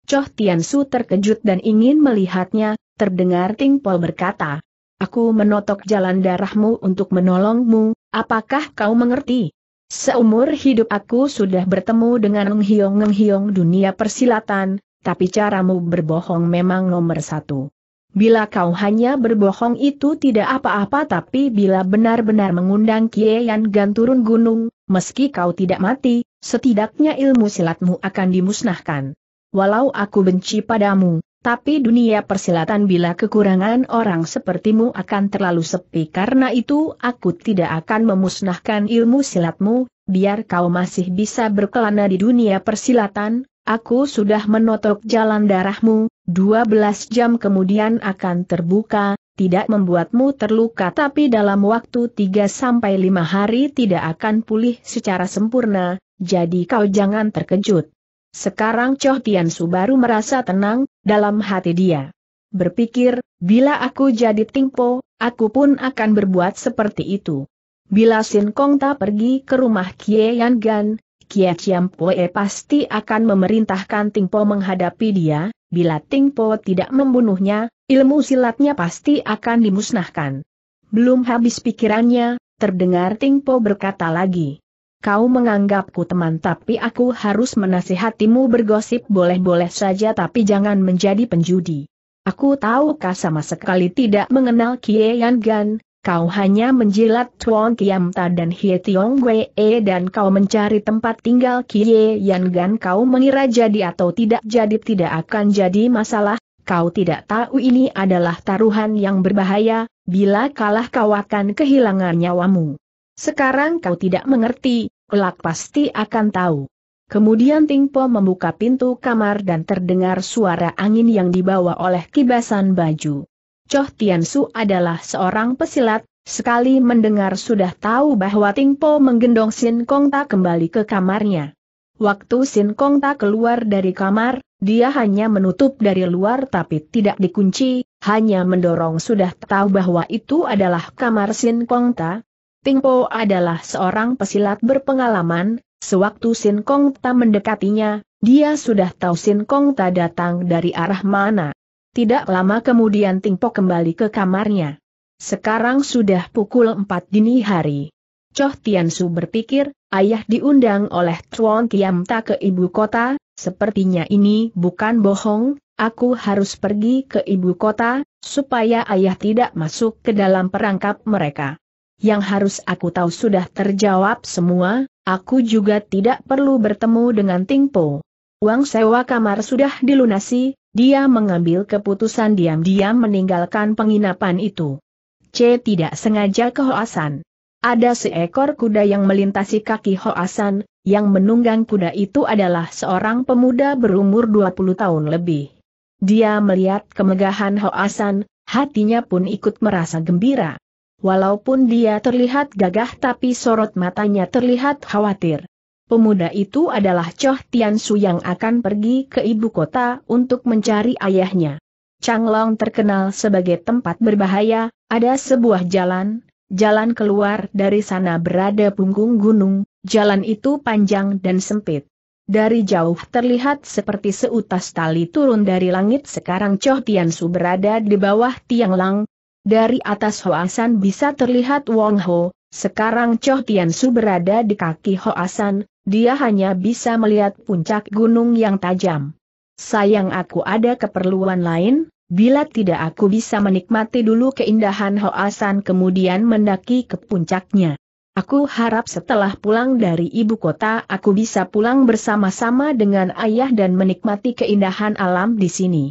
Choh Tian Su terkejut dan ingin melihatnya, terdengar Ting Pol berkata, Aku menotok jalan darahmu untuk menolongmu, apakah kau mengerti? Seumur hidup aku sudah bertemu dengan nghiong-nghiong dunia persilatan, tapi caramu berbohong memang nomor satu. Bila kau hanya berbohong itu tidak apa-apa tapi bila benar-benar mengundang Kieyan Gan turun gunung, meski kau tidak mati, setidaknya ilmu silatmu akan dimusnahkan. Walau aku benci padamu, tapi dunia persilatan bila kekurangan orang sepertimu akan terlalu sepi karena itu aku tidak akan memusnahkan ilmu silatmu, biar kau masih bisa berkelana di dunia persilatan, aku sudah menotok jalan darahmu, 12 jam kemudian akan terbuka, tidak membuatmu terluka tapi dalam waktu 3-5 hari tidak akan pulih secara sempurna, jadi kau jangan terkejut. Sekarang Choh Tian Su baru merasa tenang, dalam hati dia. Berpikir, bila aku jadi tingpo, aku pun akan berbuat seperti itu. Bila Sin Kong tak pergi ke rumah Kie Yan Gan, Kia Poe pasti akan memerintahkan Ting menghadapi dia, bila Ting tidak membunuhnya, ilmu silatnya pasti akan dimusnahkan. Belum habis pikirannya, terdengar Ting berkata lagi. Kau menganggapku teman tapi aku harus menasihatimu bergosip boleh-boleh saja tapi jangan menjadi penjudi. Aku tahu kau sama sekali tidak mengenal Kie Yan Gan, kau hanya menjilat Tuong Kiam Ta dan Hie Tiong Wee dan kau mencari tempat tinggal Kie Yan Gan kau mengira jadi atau tidak jadi tidak akan jadi masalah, kau tidak tahu ini adalah taruhan yang berbahaya, bila kalah kau akan kehilangan nyawamu. Sekarang kau tidak mengerti, kelak pasti akan tahu. Kemudian Tingpo membuka pintu kamar dan terdengar suara angin yang dibawa oleh kibasan baju. Choh Su adalah seorang pesilat, sekali mendengar sudah tahu bahwa Ting Po menggendong Sin Kong Ta kembali ke kamarnya. Waktu Sin Kong Ta keluar dari kamar, dia hanya menutup dari luar tapi tidak dikunci, hanya mendorong sudah tahu bahwa itu adalah kamar Sin Kong Ta. Ting Po adalah seorang pesilat berpengalaman, sewaktu Sin Kong Ta mendekatinya, dia sudah tahu Sin Kong Ta datang dari arah mana. Tidak lama kemudian Tingpo kembali ke kamarnya. Sekarang sudah pukul 4 dini hari. Choh Tian Su berpikir, ayah diundang oleh Tuan Ta ke ibu kota, sepertinya ini bukan bohong, aku harus pergi ke ibu kota, supaya ayah tidak masuk ke dalam perangkap mereka. Yang harus aku tahu sudah terjawab semua, aku juga tidak perlu bertemu dengan Tingpo. Uang sewa kamar sudah dilunasi, dia mengambil keputusan diam-diam meninggalkan penginapan itu. C. Tidak sengaja ke Hoasan. Ada seekor kuda yang melintasi kaki Hoasan, yang menunggang kuda itu adalah seorang pemuda berumur 20 tahun lebih. Dia melihat kemegahan Hoasan, hatinya pun ikut merasa gembira. Walaupun dia terlihat gagah tapi sorot matanya terlihat khawatir. Pemuda itu adalah Choh Tian Su yang akan pergi ke ibu kota untuk mencari ayahnya. Changlong terkenal sebagai tempat berbahaya, ada sebuah jalan, jalan keluar dari sana berada punggung gunung, jalan itu panjang dan sempit. Dari jauh terlihat seperti seutas tali turun dari langit sekarang Choh Tian Su berada di bawah tiang lang. Dari atas Hoasan bisa terlihat Wong Ho, sekarang Choh Tian Su berada di kaki Hoasan, dia hanya bisa melihat puncak gunung yang tajam. Sayang aku ada keperluan lain, bila tidak aku bisa menikmati dulu keindahan Hoasan kemudian mendaki ke puncaknya. Aku harap setelah pulang dari ibu kota aku bisa pulang bersama-sama dengan ayah dan menikmati keindahan alam di sini.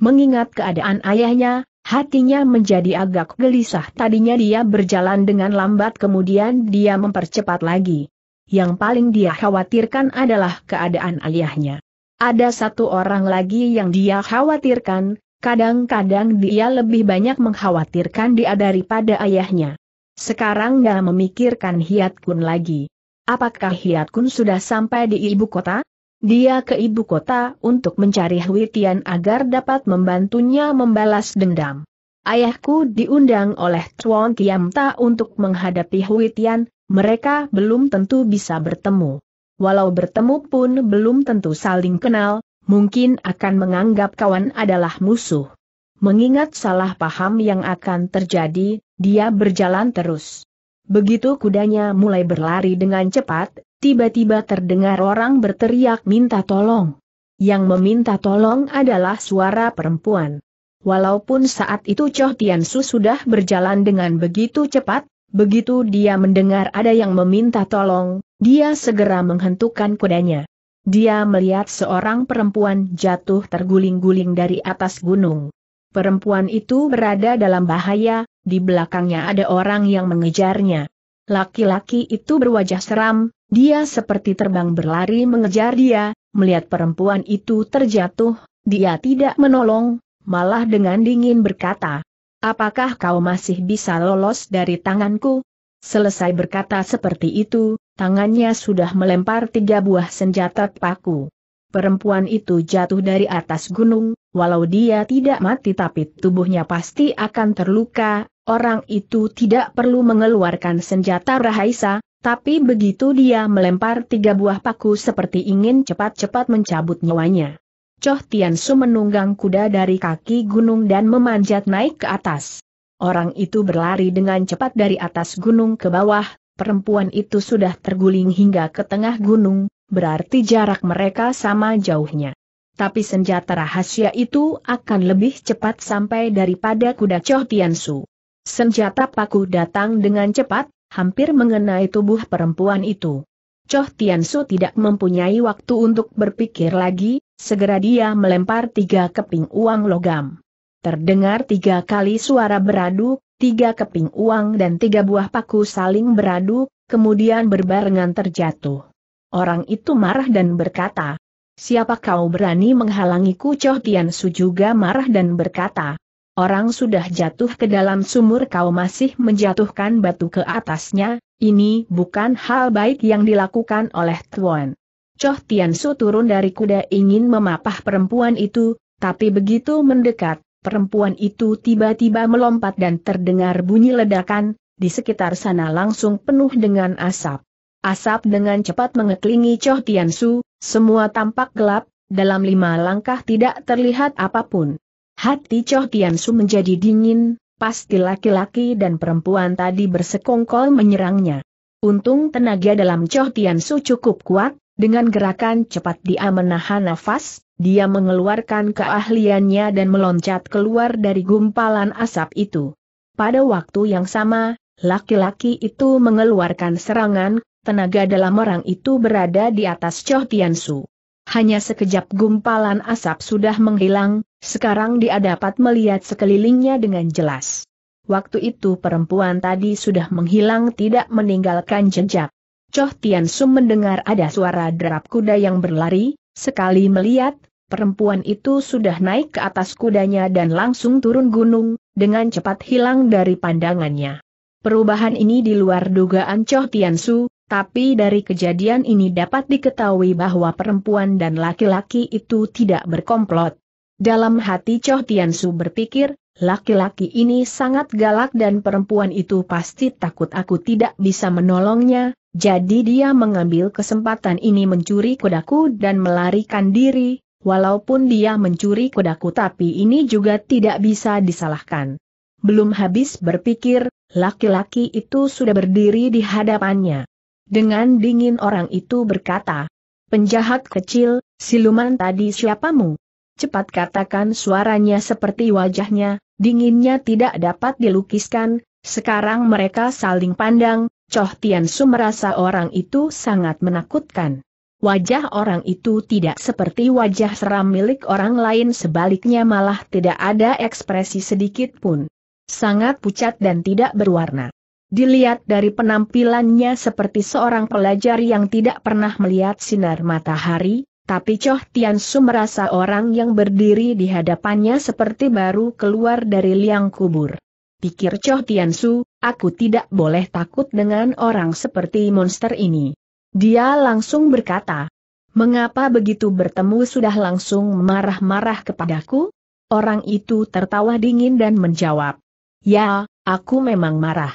Mengingat keadaan ayahnya, hatinya menjadi agak gelisah tadinya dia berjalan dengan lambat kemudian dia mempercepat lagi. Yang paling dia khawatirkan adalah keadaan ayahnya. Ada satu orang lagi yang dia khawatirkan, kadang-kadang dia lebih banyak mengkhawatirkan dia daripada ayahnya. Sekarang gak memikirkan Hiat Kun lagi. Apakah Hiat Kun sudah sampai di ibu kota? Dia ke ibu kota untuk mencari Huitian agar dapat membantunya membalas dendam. Ayahku diundang oleh Tuan Kiamta untuk menghadapi Huitian, mereka belum tentu bisa bertemu. Walau bertemu pun belum tentu saling kenal, mungkin akan menganggap kawan adalah musuh. Mengingat salah paham yang akan terjadi, dia berjalan terus. Begitu kudanya mulai berlari dengan cepat, tiba-tiba terdengar orang berteriak minta tolong. Yang meminta tolong adalah suara perempuan. Walaupun saat itu Choh Tiansu sudah berjalan dengan begitu cepat, Begitu dia mendengar ada yang meminta tolong, dia segera menghentukkan kudanya. Dia melihat seorang perempuan jatuh terguling-guling dari atas gunung. Perempuan itu berada dalam bahaya, di belakangnya ada orang yang mengejarnya. Laki-laki itu berwajah seram, dia seperti terbang berlari mengejar dia, melihat perempuan itu terjatuh, dia tidak menolong, malah dengan dingin berkata, Apakah kau masih bisa lolos dari tanganku? Selesai berkata seperti itu, tangannya sudah melempar tiga buah senjata paku. Perempuan itu jatuh dari atas gunung, walau dia tidak mati tapi tubuhnya pasti akan terluka, orang itu tidak perlu mengeluarkan senjata rahaisa, tapi begitu dia melempar tiga buah paku seperti ingin cepat-cepat mencabut nyawanya. Choh Su menunggang kuda dari kaki gunung dan memanjat naik ke atas. Orang itu berlari dengan cepat dari atas gunung ke bawah, perempuan itu sudah terguling hingga ke tengah gunung, berarti jarak mereka sama jauhnya. Tapi senjata rahasia itu akan lebih cepat sampai daripada kuda Choh Su. Senjata paku datang dengan cepat, hampir mengenai tubuh perempuan itu. Choh Su tidak mempunyai waktu untuk berpikir lagi, Segera dia melempar tiga keping uang logam. Terdengar tiga kali suara beradu, tiga keping uang dan tiga buah paku saling beradu, kemudian berbarengan terjatuh. Orang itu marah dan berkata, Siapa kau berani menghalangiku? Choh Tian Su juga marah dan berkata, Orang sudah jatuh ke dalam sumur kau masih menjatuhkan batu ke atasnya, ini bukan hal baik yang dilakukan oleh Tuan. Choh Su turun dari kuda ingin memapah perempuan itu, tapi begitu mendekat, perempuan itu tiba-tiba melompat dan terdengar bunyi ledakan, di sekitar sana langsung penuh dengan asap. Asap dengan cepat mengeklingi Choh Su, semua tampak gelap, dalam lima langkah tidak terlihat apapun. Hati Choh Su menjadi dingin, pasti laki-laki dan perempuan tadi bersekongkol menyerangnya. Untung tenaga dalam Choh Su cukup kuat, dengan gerakan cepat dia menahan nafas, dia mengeluarkan keahliannya dan meloncat keluar dari gumpalan asap itu. Pada waktu yang sama, laki-laki itu mengeluarkan serangan, tenaga dalam orang itu berada di atas Choh Tiansu. Hanya sekejap gumpalan asap sudah menghilang, sekarang dia dapat melihat sekelilingnya dengan jelas. Waktu itu perempuan tadi sudah menghilang tidak meninggalkan jejak. Choh Tian Su mendengar ada suara derap kuda yang berlari, sekali melihat, perempuan itu sudah naik ke atas kudanya dan langsung turun gunung, dengan cepat hilang dari pandangannya. Perubahan ini di luar dugaan Choh Tian Su, tapi dari kejadian ini dapat diketahui bahwa perempuan dan laki-laki itu tidak berkomplot. Dalam hati Choh Tian Su berpikir, laki-laki ini sangat galak dan perempuan itu pasti takut aku tidak bisa menolongnya, jadi dia mengambil kesempatan ini mencuri kudaku dan melarikan diri, walaupun dia mencuri kudaku tapi ini juga tidak bisa disalahkan. Belum habis berpikir, laki-laki itu sudah berdiri di hadapannya. Dengan dingin orang itu berkata, Penjahat kecil, siluman tadi siapamu? Cepat katakan suaranya seperti wajahnya, dinginnya tidak dapat dilukiskan, sekarang mereka saling pandang, Choh Tian Su merasa orang itu sangat menakutkan. Wajah orang itu tidak seperti wajah seram milik orang lain sebaliknya malah tidak ada ekspresi sedikit pun. Sangat pucat dan tidak berwarna. Dilihat dari penampilannya seperti seorang pelajar yang tidak pernah melihat sinar matahari, tapi Choh Tian Su merasa orang yang berdiri di hadapannya seperti baru keluar dari liang kubur pikir Cho Su, aku tidak boleh takut dengan orang seperti monster ini. Dia langsung berkata, Mengapa begitu bertemu sudah langsung marah-marah kepadaku? Orang itu tertawa dingin dan menjawab, Ya, aku memang marah.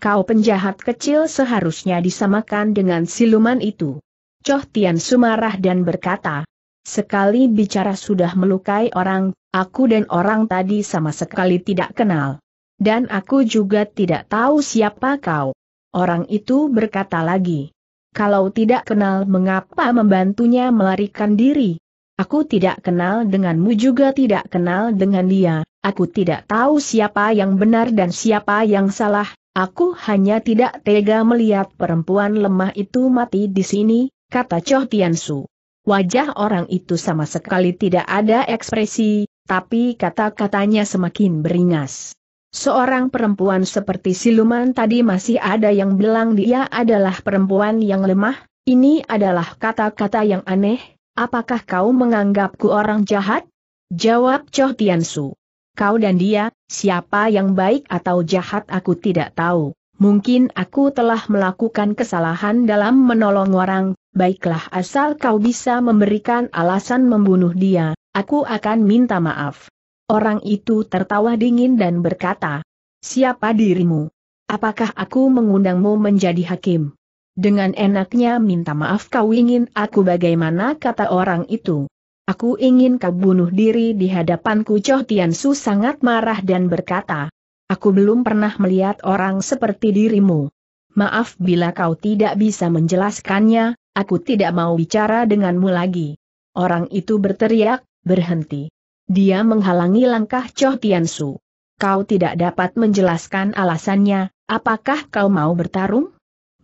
Kau penjahat kecil seharusnya disamakan dengan siluman itu. Choh Tian Su marah dan berkata, Sekali bicara sudah melukai orang, aku dan orang tadi sama sekali tidak kenal. Dan aku juga tidak tahu siapa kau. Orang itu berkata lagi. Kalau tidak kenal mengapa membantunya melarikan diri? Aku tidak kenal denganmu juga tidak kenal dengan dia. Aku tidak tahu siapa yang benar dan siapa yang salah. Aku hanya tidak tega melihat perempuan lemah itu mati di sini, kata Choh Tiansu. Wajah orang itu sama sekali tidak ada ekspresi, tapi kata-katanya semakin beringas. Seorang perempuan seperti siluman tadi masih ada yang bilang dia adalah perempuan yang lemah, ini adalah kata-kata yang aneh, apakah kau menganggapku orang jahat? Jawab Choh Su. Kau dan dia, siapa yang baik atau jahat aku tidak tahu. Mungkin aku telah melakukan kesalahan dalam menolong orang, baiklah asal kau bisa memberikan alasan membunuh dia, aku akan minta maaf. Orang itu tertawa dingin dan berkata, Siapa dirimu? Apakah aku mengundangmu menjadi hakim? Dengan enaknya minta maaf kau ingin aku bagaimana kata orang itu. Aku ingin kau bunuh diri di hadapanku Choh Tiansu sangat marah dan berkata, Aku belum pernah melihat orang seperti dirimu. Maaf bila kau tidak bisa menjelaskannya, aku tidak mau bicara denganmu lagi. Orang itu berteriak, berhenti. Dia menghalangi langkah Cho Tiansu. Kau tidak dapat menjelaskan alasannya, apakah kau mau bertarung?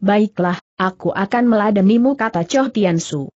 Baiklah, aku akan meladenimu kata Cho Tiansu.